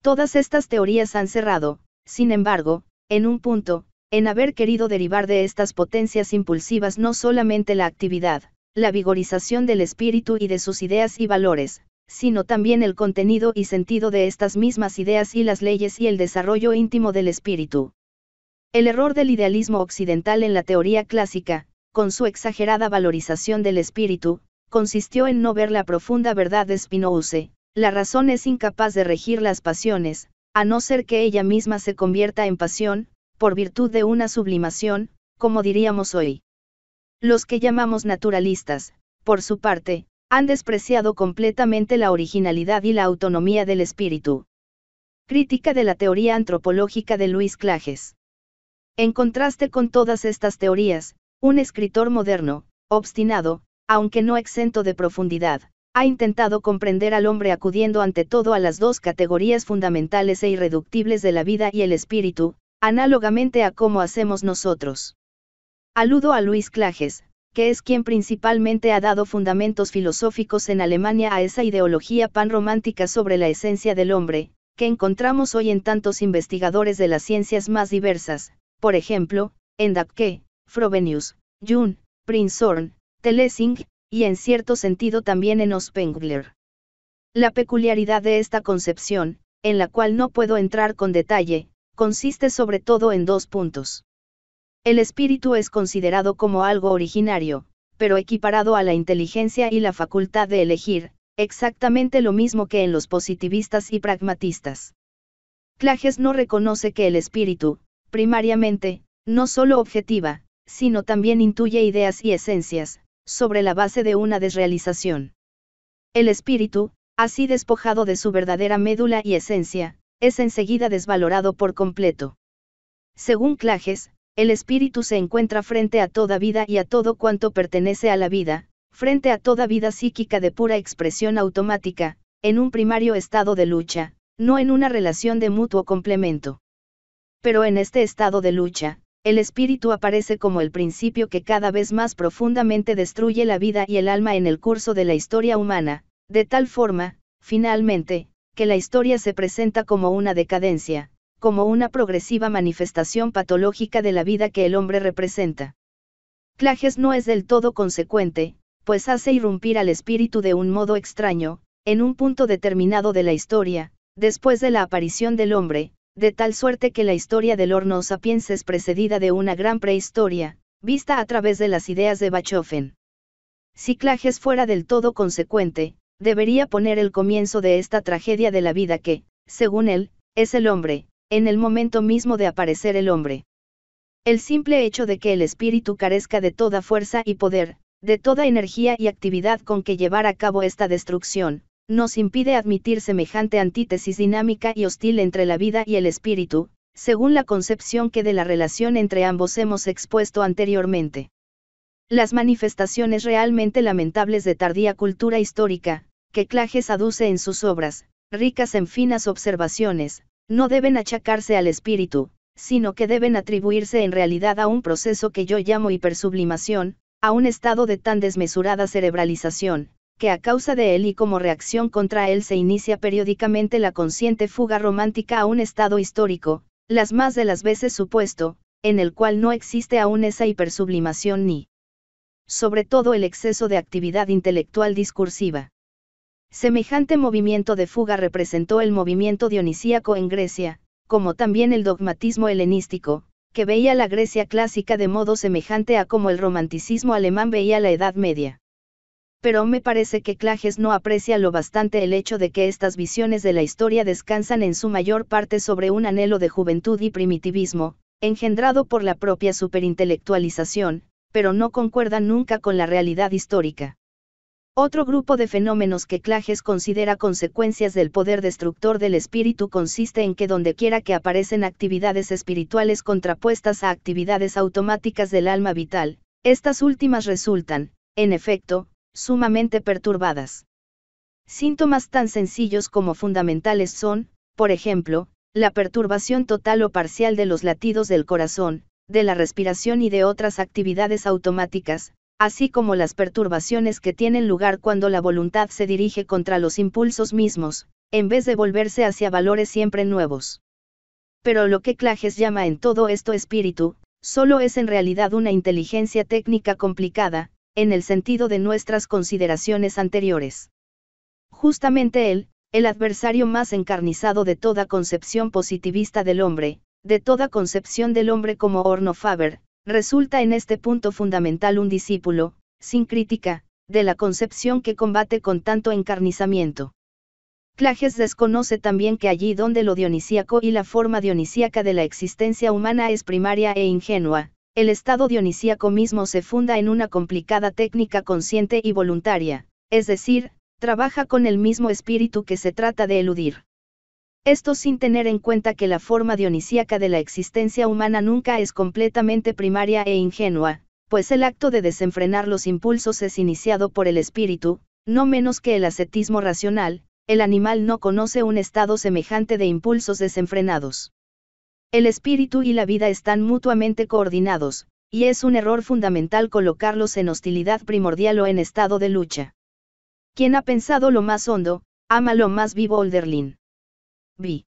Todas estas teorías han cerrado, sin embargo, en un punto, en haber querido derivar de estas potencias impulsivas no solamente la actividad, la vigorización del espíritu y de sus ideas y valores, sino también el contenido y sentido de estas mismas ideas y las leyes y el desarrollo íntimo del espíritu, el error del idealismo occidental en la teoría clásica, con su exagerada valorización del espíritu, consistió en no ver la profunda verdad de Spinoza, la razón es incapaz de regir las pasiones, a no ser que ella misma se convierta en pasión, por virtud de una sublimación, como diríamos hoy. Los que llamamos naturalistas, por su parte, han despreciado completamente la originalidad y la autonomía del espíritu. Crítica de la teoría antropológica de Luis Clages. En contraste con todas estas teorías, un escritor moderno, obstinado, aunque no exento de profundidad, ha intentado comprender al hombre acudiendo ante todo a las dos categorías fundamentales e irreductibles de la vida y el espíritu, análogamente a cómo hacemos nosotros. Aludo a Luis Clages, que es quien principalmente ha dado fundamentos filosóficos en Alemania a esa ideología panromántica sobre la esencia del hombre, que encontramos hoy en tantos investigadores de las ciencias más diversas, por ejemplo, en Dapke, Frobenius, Jung, Horn, Telesing, y en cierto sentido también en Ospengler. La peculiaridad de esta concepción, en la cual no puedo entrar con detalle, consiste sobre todo en dos puntos. El espíritu es considerado como algo originario, pero equiparado a la inteligencia y la facultad de elegir, exactamente lo mismo que en los positivistas y pragmatistas. Clages no reconoce que el espíritu, primariamente, no solo objetiva, sino también intuye ideas y esencias, sobre la base de una desrealización. El espíritu, así despojado de su verdadera médula y esencia, es enseguida desvalorado por completo. Según Clages, el espíritu se encuentra frente a toda vida y a todo cuanto pertenece a la vida, frente a toda vida psíquica de pura expresión automática, en un primario estado de lucha, no en una relación de mutuo complemento pero en este estado de lucha, el espíritu aparece como el principio que cada vez más profundamente destruye la vida y el alma en el curso de la historia humana, de tal forma, finalmente, que la historia se presenta como una decadencia, como una progresiva manifestación patológica de la vida que el hombre representa. Clages no es del todo consecuente, pues hace irrumpir al espíritu de un modo extraño, en un punto determinado de la historia, después de la aparición del hombre, de tal suerte que la historia del horno sapiens es precedida de una gran prehistoria, vista a través de las ideas de Bachofen. Si Clages fuera del todo consecuente, debería poner el comienzo de esta tragedia de la vida que, según él, es el hombre, en el momento mismo de aparecer el hombre. El simple hecho de que el espíritu carezca de toda fuerza y poder, de toda energía y actividad con que llevar a cabo esta destrucción, nos impide admitir semejante antítesis dinámica y hostil entre la vida y el espíritu, según la concepción que de la relación entre ambos hemos expuesto anteriormente. Las manifestaciones realmente lamentables de tardía cultura histórica, que Clages aduce en sus obras, ricas en finas observaciones, no deben achacarse al espíritu, sino que deben atribuirse en realidad a un proceso que yo llamo hipersublimación, a un estado de tan desmesurada cerebralización, que a causa de él y como reacción contra él se inicia periódicamente la consciente fuga romántica a un estado histórico, las más de las veces supuesto, en el cual no existe aún esa hipersublimación ni, sobre todo el exceso de actividad intelectual discursiva. Semejante movimiento de fuga representó el movimiento dionisíaco en Grecia, como también el dogmatismo helenístico, que veía la Grecia clásica de modo semejante a como el romanticismo alemán veía la Edad Media pero me parece que Clages no aprecia lo bastante el hecho de que estas visiones de la historia descansan en su mayor parte sobre un anhelo de juventud y primitivismo, engendrado por la propia superintelectualización, pero no concuerdan nunca con la realidad histórica. Otro grupo de fenómenos que Clages considera consecuencias del poder destructor del espíritu consiste en que dondequiera que aparecen actividades espirituales contrapuestas a actividades automáticas del alma vital, estas últimas resultan, en efecto, sumamente perturbadas. Síntomas tan sencillos como fundamentales son, por ejemplo, la perturbación total o parcial de los latidos del corazón, de la respiración y de otras actividades automáticas, así como las perturbaciones que tienen lugar cuando la voluntad se dirige contra los impulsos mismos, en vez de volverse hacia valores siempre nuevos. Pero lo que Clages llama en todo esto espíritu, solo es en realidad una inteligencia técnica complicada, en el sentido de nuestras consideraciones anteriores. Justamente él, el adversario más encarnizado de toda concepción positivista del hombre, de toda concepción del hombre como horno Faber, resulta en este punto fundamental un discípulo, sin crítica, de la concepción que combate con tanto encarnizamiento. Clages desconoce también que allí donde lo dionisíaco y la forma dionisíaca de la existencia humana es primaria e ingenua, el estado dionisíaco mismo se funda en una complicada técnica consciente y voluntaria, es decir, trabaja con el mismo espíritu que se trata de eludir. Esto sin tener en cuenta que la forma dionisíaca de la existencia humana nunca es completamente primaria e ingenua, pues el acto de desenfrenar los impulsos es iniciado por el espíritu, no menos que el ascetismo racional, el animal no conoce un estado semejante de impulsos desenfrenados. El espíritu y la vida están mutuamente coordinados, y es un error fundamental colocarlos en hostilidad primordial o en estado de lucha. Quien ha pensado lo más hondo, ama lo más vivo Olderlin. B.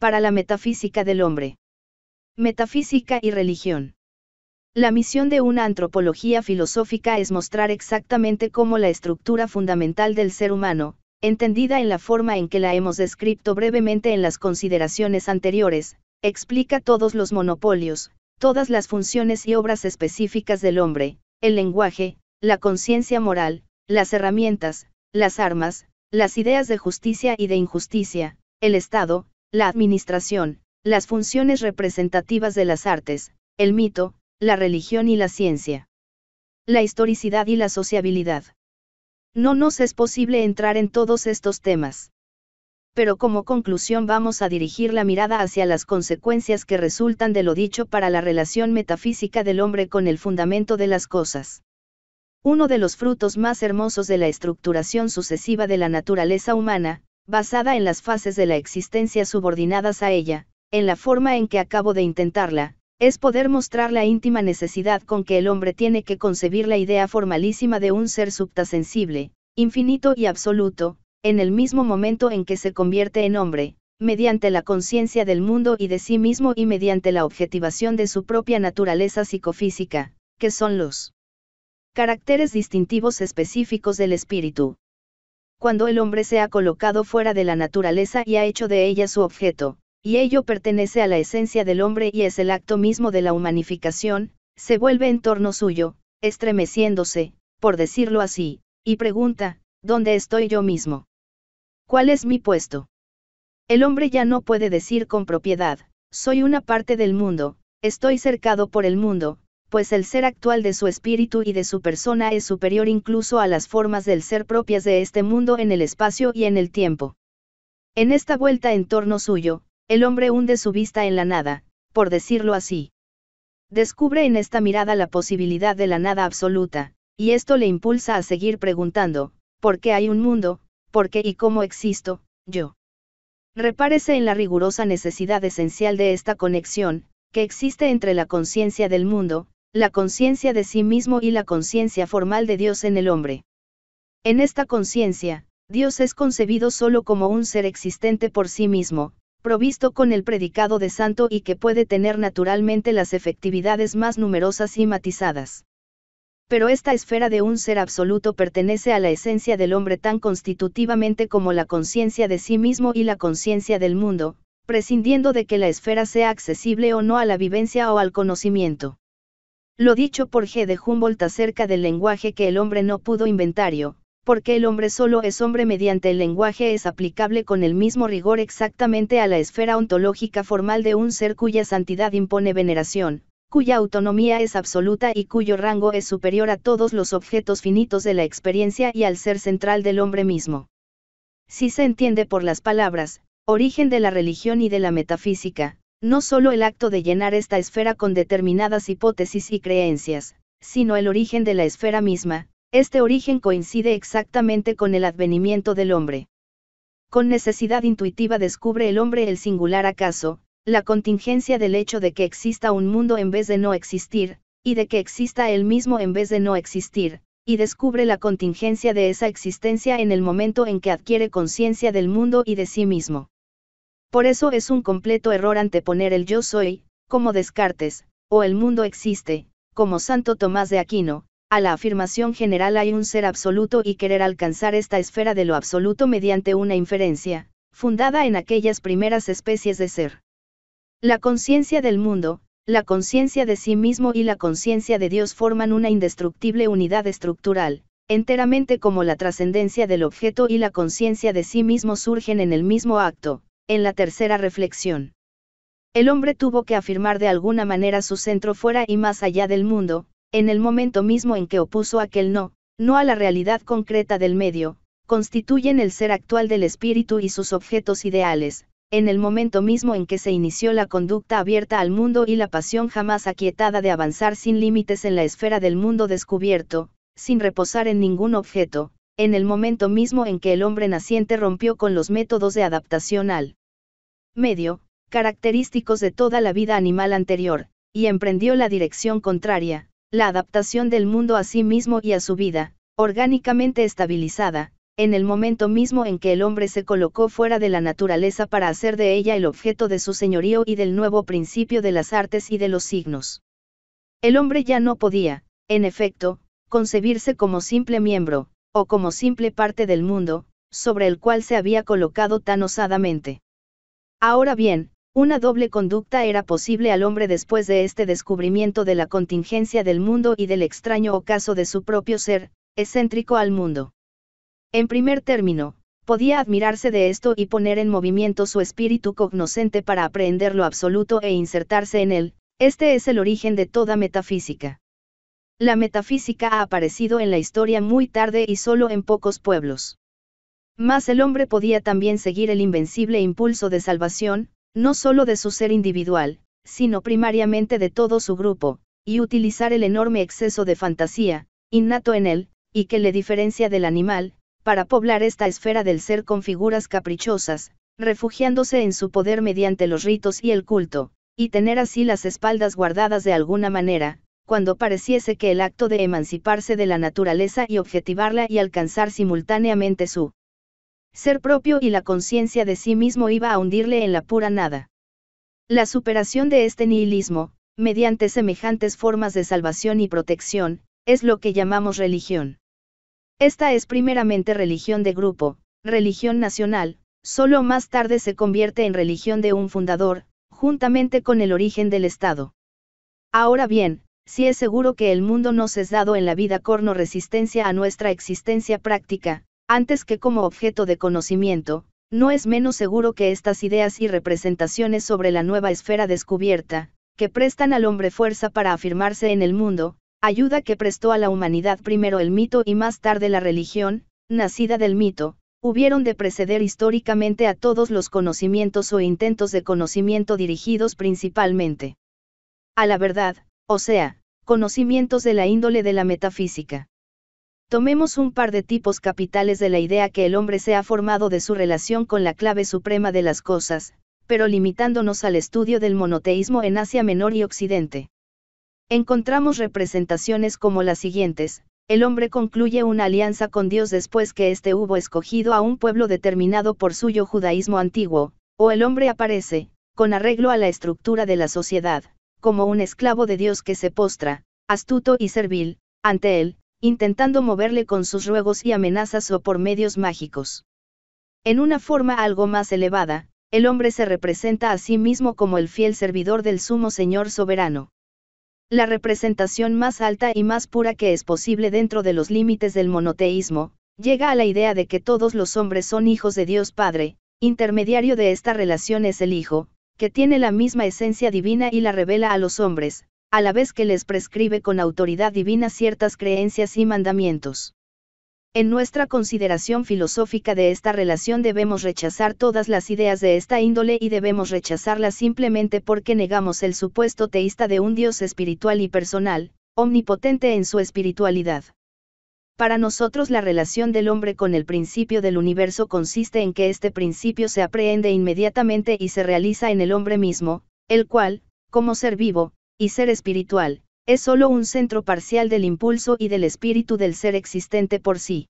Para la metafísica del hombre. Metafísica y religión. La misión de una antropología filosófica es mostrar exactamente cómo la estructura fundamental del ser humano, entendida en la forma en que la hemos descrito brevemente en las consideraciones anteriores, Explica todos los monopolios, todas las funciones y obras específicas del hombre, el lenguaje, la conciencia moral, las herramientas, las armas, las ideas de justicia y de injusticia, el Estado, la administración, las funciones representativas de las artes, el mito, la religión y la ciencia. La historicidad y la sociabilidad. No nos es posible entrar en todos estos temas pero como conclusión vamos a dirigir la mirada hacia las consecuencias que resultan de lo dicho para la relación metafísica del hombre con el fundamento de las cosas. Uno de los frutos más hermosos de la estructuración sucesiva de la naturaleza humana, basada en las fases de la existencia subordinadas a ella, en la forma en que acabo de intentarla, es poder mostrar la íntima necesidad con que el hombre tiene que concebir la idea formalísima de un ser subtasensible, infinito y absoluto, en el mismo momento en que se convierte en hombre, mediante la conciencia del mundo y de sí mismo y mediante la objetivación de su propia naturaleza psicofísica, que son los caracteres distintivos específicos del espíritu. Cuando el hombre se ha colocado fuera de la naturaleza y ha hecho de ella su objeto, y ello pertenece a la esencia del hombre y es el acto mismo de la humanificación, se vuelve en torno suyo, estremeciéndose, por decirlo así, y pregunta, ¿dónde estoy yo mismo? ¿Cuál es mi puesto? El hombre ya no puede decir con propiedad, soy una parte del mundo, estoy cercado por el mundo, pues el ser actual de su espíritu y de su persona es superior incluso a las formas del ser propias de este mundo en el espacio y en el tiempo. En esta vuelta en torno suyo, el hombre hunde su vista en la nada, por decirlo así. Descubre en esta mirada la posibilidad de la nada absoluta, y esto le impulsa a seguir preguntando, ¿por qué hay un mundo, por qué y cómo existo, yo. Repárese en la rigurosa necesidad esencial de esta conexión, que existe entre la conciencia del mundo, la conciencia de sí mismo y la conciencia formal de Dios en el hombre. En esta conciencia, Dios es concebido solo como un ser existente por sí mismo, provisto con el predicado de santo y que puede tener naturalmente las efectividades más numerosas y matizadas pero esta esfera de un ser absoluto pertenece a la esencia del hombre tan constitutivamente como la conciencia de sí mismo y la conciencia del mundo, prescindiendo de que la esfera sea accesible o no a la vivencia o al conocimiento. Lo dicho por G. de Humboldt acerca del lenguaje que el hombre no pudo inventario, porque el hombre solo es hombre mediante el lenguaje es aplicable con el mismo rigor exactamente a la esfera ontológica formal de un ser cuya santidad impone veneración, cuya autonomía es absoluta y cuyo rango es superior a todos los objetos finitos de la experiencia y al ser central del hombre mismo. Si se entiende por las palabras, origen de la religión y de la metafísica, no solo el acto de llenar esta esfera con determinadas hipótesis y creencias, sino el origen de la esfera misma, este origen coincide exactamente con el advenimiento del hombre. Con necesidad intuitiva descubre el hombre el singular acaso, la contingencia del hecho de que exista un mundo en vez de no existir, y de que exista él mismo en vez de no existir, y descubre la contingencia de esa existencia en el momento en que adquiere conciencia del mundo y de sí mismo. Por eso es un completo error anteponer el yo soy, como Descartes, o el mundo existe, como Santo Tomás de Aquino, a la afirmación general hay un ser absoluto y querer alcanzar esta esfera de lo absoluto mediante una inferencia, fundada en aquellas primeras especies de ser. La conciencia del mundo, la conciencia de sí mismo y la conciencia de Dios forman una indestructible unidad estructural, enteramente como la trascendencia del objeto y la conciencia de sí mismo surgen en el mismo acto, en la tercera reflexión. El hombre tuvo que afirmar de alguna manera su centro fuera y más allá del mundo, en el momento mismo en que opuso aquel no, no a la realidad concreta del medio, constituyen el ser actual del espíritu y sus objetos ideales, en el momento mismo en que se inició la conducta abierta al mundo y la pasión jamás aquietada de avanzar sin límites en la esfera del mundo descubierto, sin reposar en ningún objeto, en el momento mismo en que el hombre naciente rompió con los métodos de adaptación al medio, característicos de toda la vida animal anterior, y emprendió la dirección contraria, la adaptación del mundo a sí mismo y a su vida, orgánicamente estabilizada, en el momento mismo en que el hombre se colocó fuera de la naturaleza para hacer de ella el objeto de su señorío y del nuevo principio de las artes y de los signos. El hombre ya no podía, en efecto, concebirse como simple miembro, o como simple parte del mundo, sobre el cual se había colocado tan osadamente. Ahora bien, una doble conducta era posible al hombre después de este descubrimiento de la contingencia del mundo y del extraño ocaso de su propio ser, excéntrico al mundo. En primer término, podía admirarse de esto y poner en movimiento su espíritu cognoscente para aprender lo absoluto e insertarse en él, este es el origen de toda metafísica. La metafísica ha aparecido en la historia muy tarde y solo en pocos pueblos. Mas el hombre podía también seguir el invencible impulso de salvación, no solo de su ser individual, sino primariamente de todo su grupo, y utilizar el enorme exceso de fantasía, innato en él, y que le diferencia del animal, para poblar esta esfera del ser con figuras caprichosas, refugiándose en su poder mediante los ritos y el culto, y tener así las espaldas guardadas de alguna manera, cuando pareciese que el acto de emanciparse de la naturaleza y objetivarla y alcanzar simultáneamente su ser propio y la conciencia de sí mismo iba a hundirle en la pura nada. La superación de este nihilismo, mediante semejantes formas de salvación y protección, es lo que llamamos religión. Esta es primeramente religión de grupo, religión nacional, solo más tarde se convierte en religión de un fundador, juntamente con el origen del Estado. Ahora bien, si es seguro que el mundo nos es dado en la vida corno resistencia a nuestra existencia práctica, antes que como objeto de conocimiento, no es menos seguro que estas ideas y representaciones sobre la nueva esfera descubierta, que prestan al hombre fuerza para afirmarse en el mundo, ayuda que prestó a la humanidad primero el mito y más tarde la religión, nacida del mito, hubieron de preceder históricamente a todos los conocimientos o intentos de conocimiento dirigidos principalmente a la verdad, o sea, conocimientos de la índole de la metafísica. Tomemos un par de tipos capitales de la idea que el hombre se ha formado de su relación con la clave suprema de las cosas, pero limitándonos al estudio del monoteísmo en Asia Menor y Occidente. Encontramos representaciones como las siguientes, el hombre concluye una alianza con Dios después que éste hubo escogido a un pueblo determinado por suyo judaísmo antiguo, o el hombre aparece, con arreglo a la estructura de la sociedad, como un esclavo de Dios que se postra, astuto y servil, ante él, intentando moverle con sus ruegos y amenazas o por medios mágicos. En una forma algo más elevada, el hombre se representa a sí mismo como el fiel servidor del Sumo Señor Soberano la representación más alta y más pura que es posible dentro de los límites del monoteísmo, llega a la idea de que todos los hombres son hijos de Dios Padre, intermediario de esta relación es el Hijo, que tiene la misma esencia divina y la revela a los hombres, a la vez que les prescribe con autoridad divina ciertas creencias y mandamientos. En nuestra consideración filosófica de esta relación debemos rechazar todas las ideas de esta índole y debemos rechazarlas simplemente porque negamos el supuesto teísta de un Dios espiritual y personal, omnipotente en su espiritualidad. Para nosotros la relación del hombre con el principio del universo consiste en que este principio se aprehende inmediatamente y se realiza en el hombre mismo, el cual, como ser vivo, y ser espiritual, es sólo un centro parcial del impulso y del espíritu del ser existente por sí.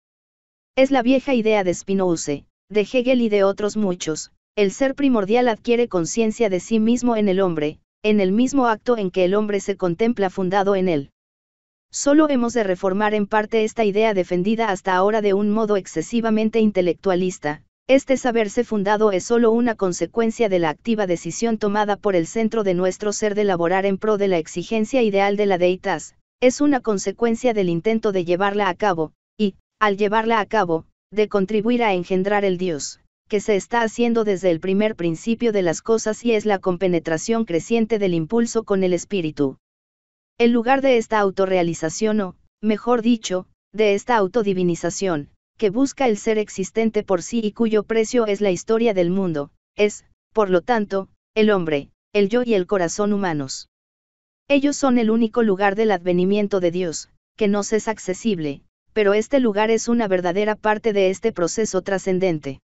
Es la vieja idea de Spinoza, de Hegel y de otros muchos, el ser primordial adquiere conciencia de sí mismo en el hombre, en el mismo acto en que el hombre se contempla fundado en él. Solo hemos de reformar en parte esta idea defendida hasta ahora de un modo excesivamente intelectualista, este saberse fundado es solo una consecuencia de la activa decisión tomada por el centro de nuestro ser de laborar en pro de la exigencia ideal de la deitas, es una consecuencia del intento de llevarla a cabo, y, al llevarla a cabo, de contribuir a engendrar el Dios, que se está haciendo desde el primer principio de las cosas y es la compenetración creciente del impulso con el espíritu. En lugar de esta autorrealización o, mejor dicho, de esta autodivinización, que busca el ser existente por sí y cuyo precio es la historia del mundo, es, por lo tanto, el hombre, el yo y el corazón humanos. Ellos son el único lugar del advenimiento de Dios, que nos es accesible, pero este lugar es una verdadera parte de este proceso trascendente.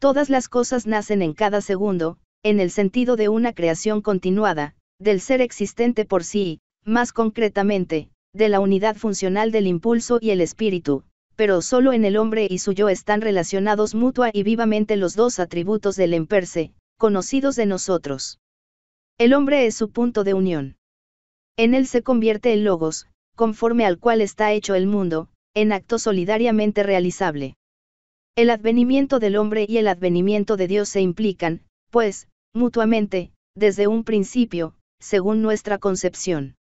Todas las cosas nacen en cada segundo, en el sentido de una creación continuada, del ser existente por sí, más concretamente, de la unidad funcional del impulso y el espíritu, pero solo en el hombre y su yo están relacionados mutua y vivamente los dos atributos del emperse, conocidos de nosotros. El hombre es su punto de unión. En él se convierte el logos, conforme al cual está hecho el mundo, en acto solidariamente realizable. El advenimiento del hombre y el advenimiento de Dios se implican, pues, mutuamente, desde un principio, según nuestra concepción.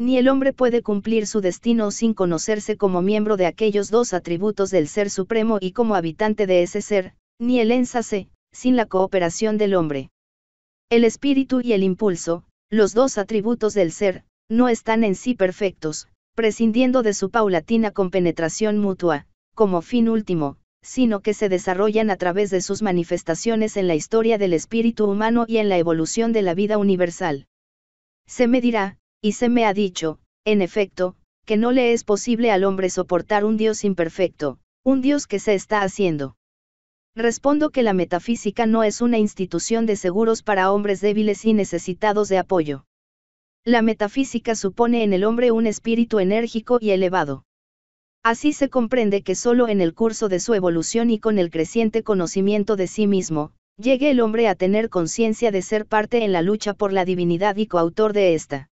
Ni el hombre puede cumplir su destino sin conocerse como miembro de aquellos dos atributos del Ser Supremo y como habitante de ese Ser, ni el énsase, sin la cooperación del hombre. El espíritu y el impulso, los dos atributos del Ser, no están en sí perfectos, prescindiendo de su paulatina compenetración mutua, como fin último, sino que se desarrollan a través de sus manifestaciones en la historia del espíritu humano y en la evolución de la vida universal. Se me dirá, y se me ha dicho, en efecto, que no le es posible al hombre soportar un Dios imperfecto, un Dios que se está haciendo. Respondo que la metafísica no es una institución de seguros para hombres débiles y necesitados de apoyo. La metafísica supone en el hombre un espíritu enérgico y elevado. Así se comprende que solo en el curso de su evolución y con el creciente conocimiento de sí mismo, llegue el hombre a tener conciencia de ser parte en la lucha por la divinidad y coautor de ésta.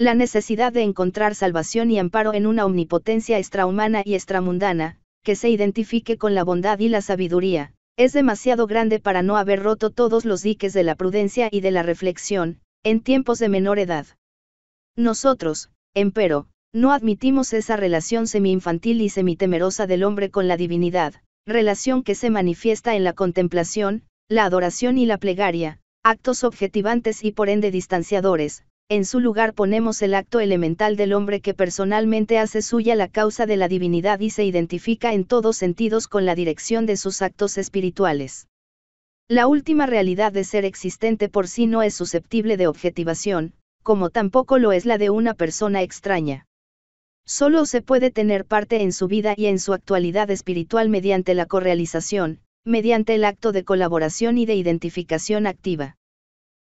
La necesidad de encontrar salvación y amparo en una omnipotencia extrahumana y extramundana, que se identifique con la bondad y la sabiduría, es demasiado grande para no haber roto todos los diques de la prudencia y de la reflexión, en tiempos de menor edad. Nosotros, empero, no admitimos esa relación semi-infantil y semitemerosa del hombre con la divinidad, relación que se manifiesta en la contemplación, la adoración y la plegaria, actos objetivantes y por ende distanciadores, en su lugar ponemos el acto elemental del hombre que personalmente hace suya la causa de la divinidad y se identifica en todos sentidos con la dirección de sus actos espirituales. La última realidad de ser existente por sí no es susceptible de objetivación, como tampoco lo es la de una persona extraña. Solo se puede tener parte en su vida y en su actualidad espiritual mediante la correalización, mediante el acto de colaboración y de identificación activa.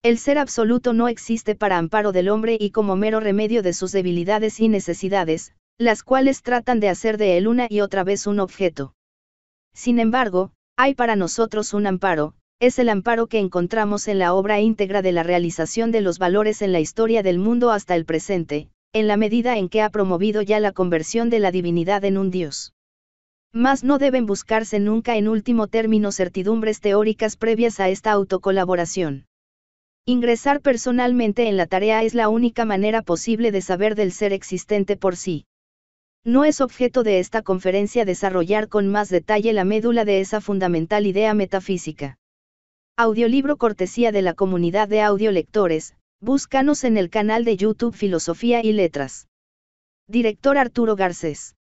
El ser absoluto no existe para amparo del hombre y como mero remedio de sus debilidades y necesidades, las cuales tratan de hacer de él una y otra vez un objeto. Sin embargo, hay para nosotros un amparo, es el amparo que encontramos en la obra íntegra de la realización de los valores en la historia del mundo hasta el presente, en la medida en que ha promovido ya la conversión de la divinidad en un Dios. Mas no deben buscarse nunca en último término certidumbres teóricas previas a esta autocolaboración. Ingresar personalmente en la tarea es la única manera posible de saber del ser existente por sí. No es objeto de esta conferencia desarrollar con más detalle la médula de esa fundamental idea metafísica. Audiolibro cortesía de la comunidad de audiolectores, búscanos en el canal de YouTube Filosofía y Letras. Director Arturo Garcés.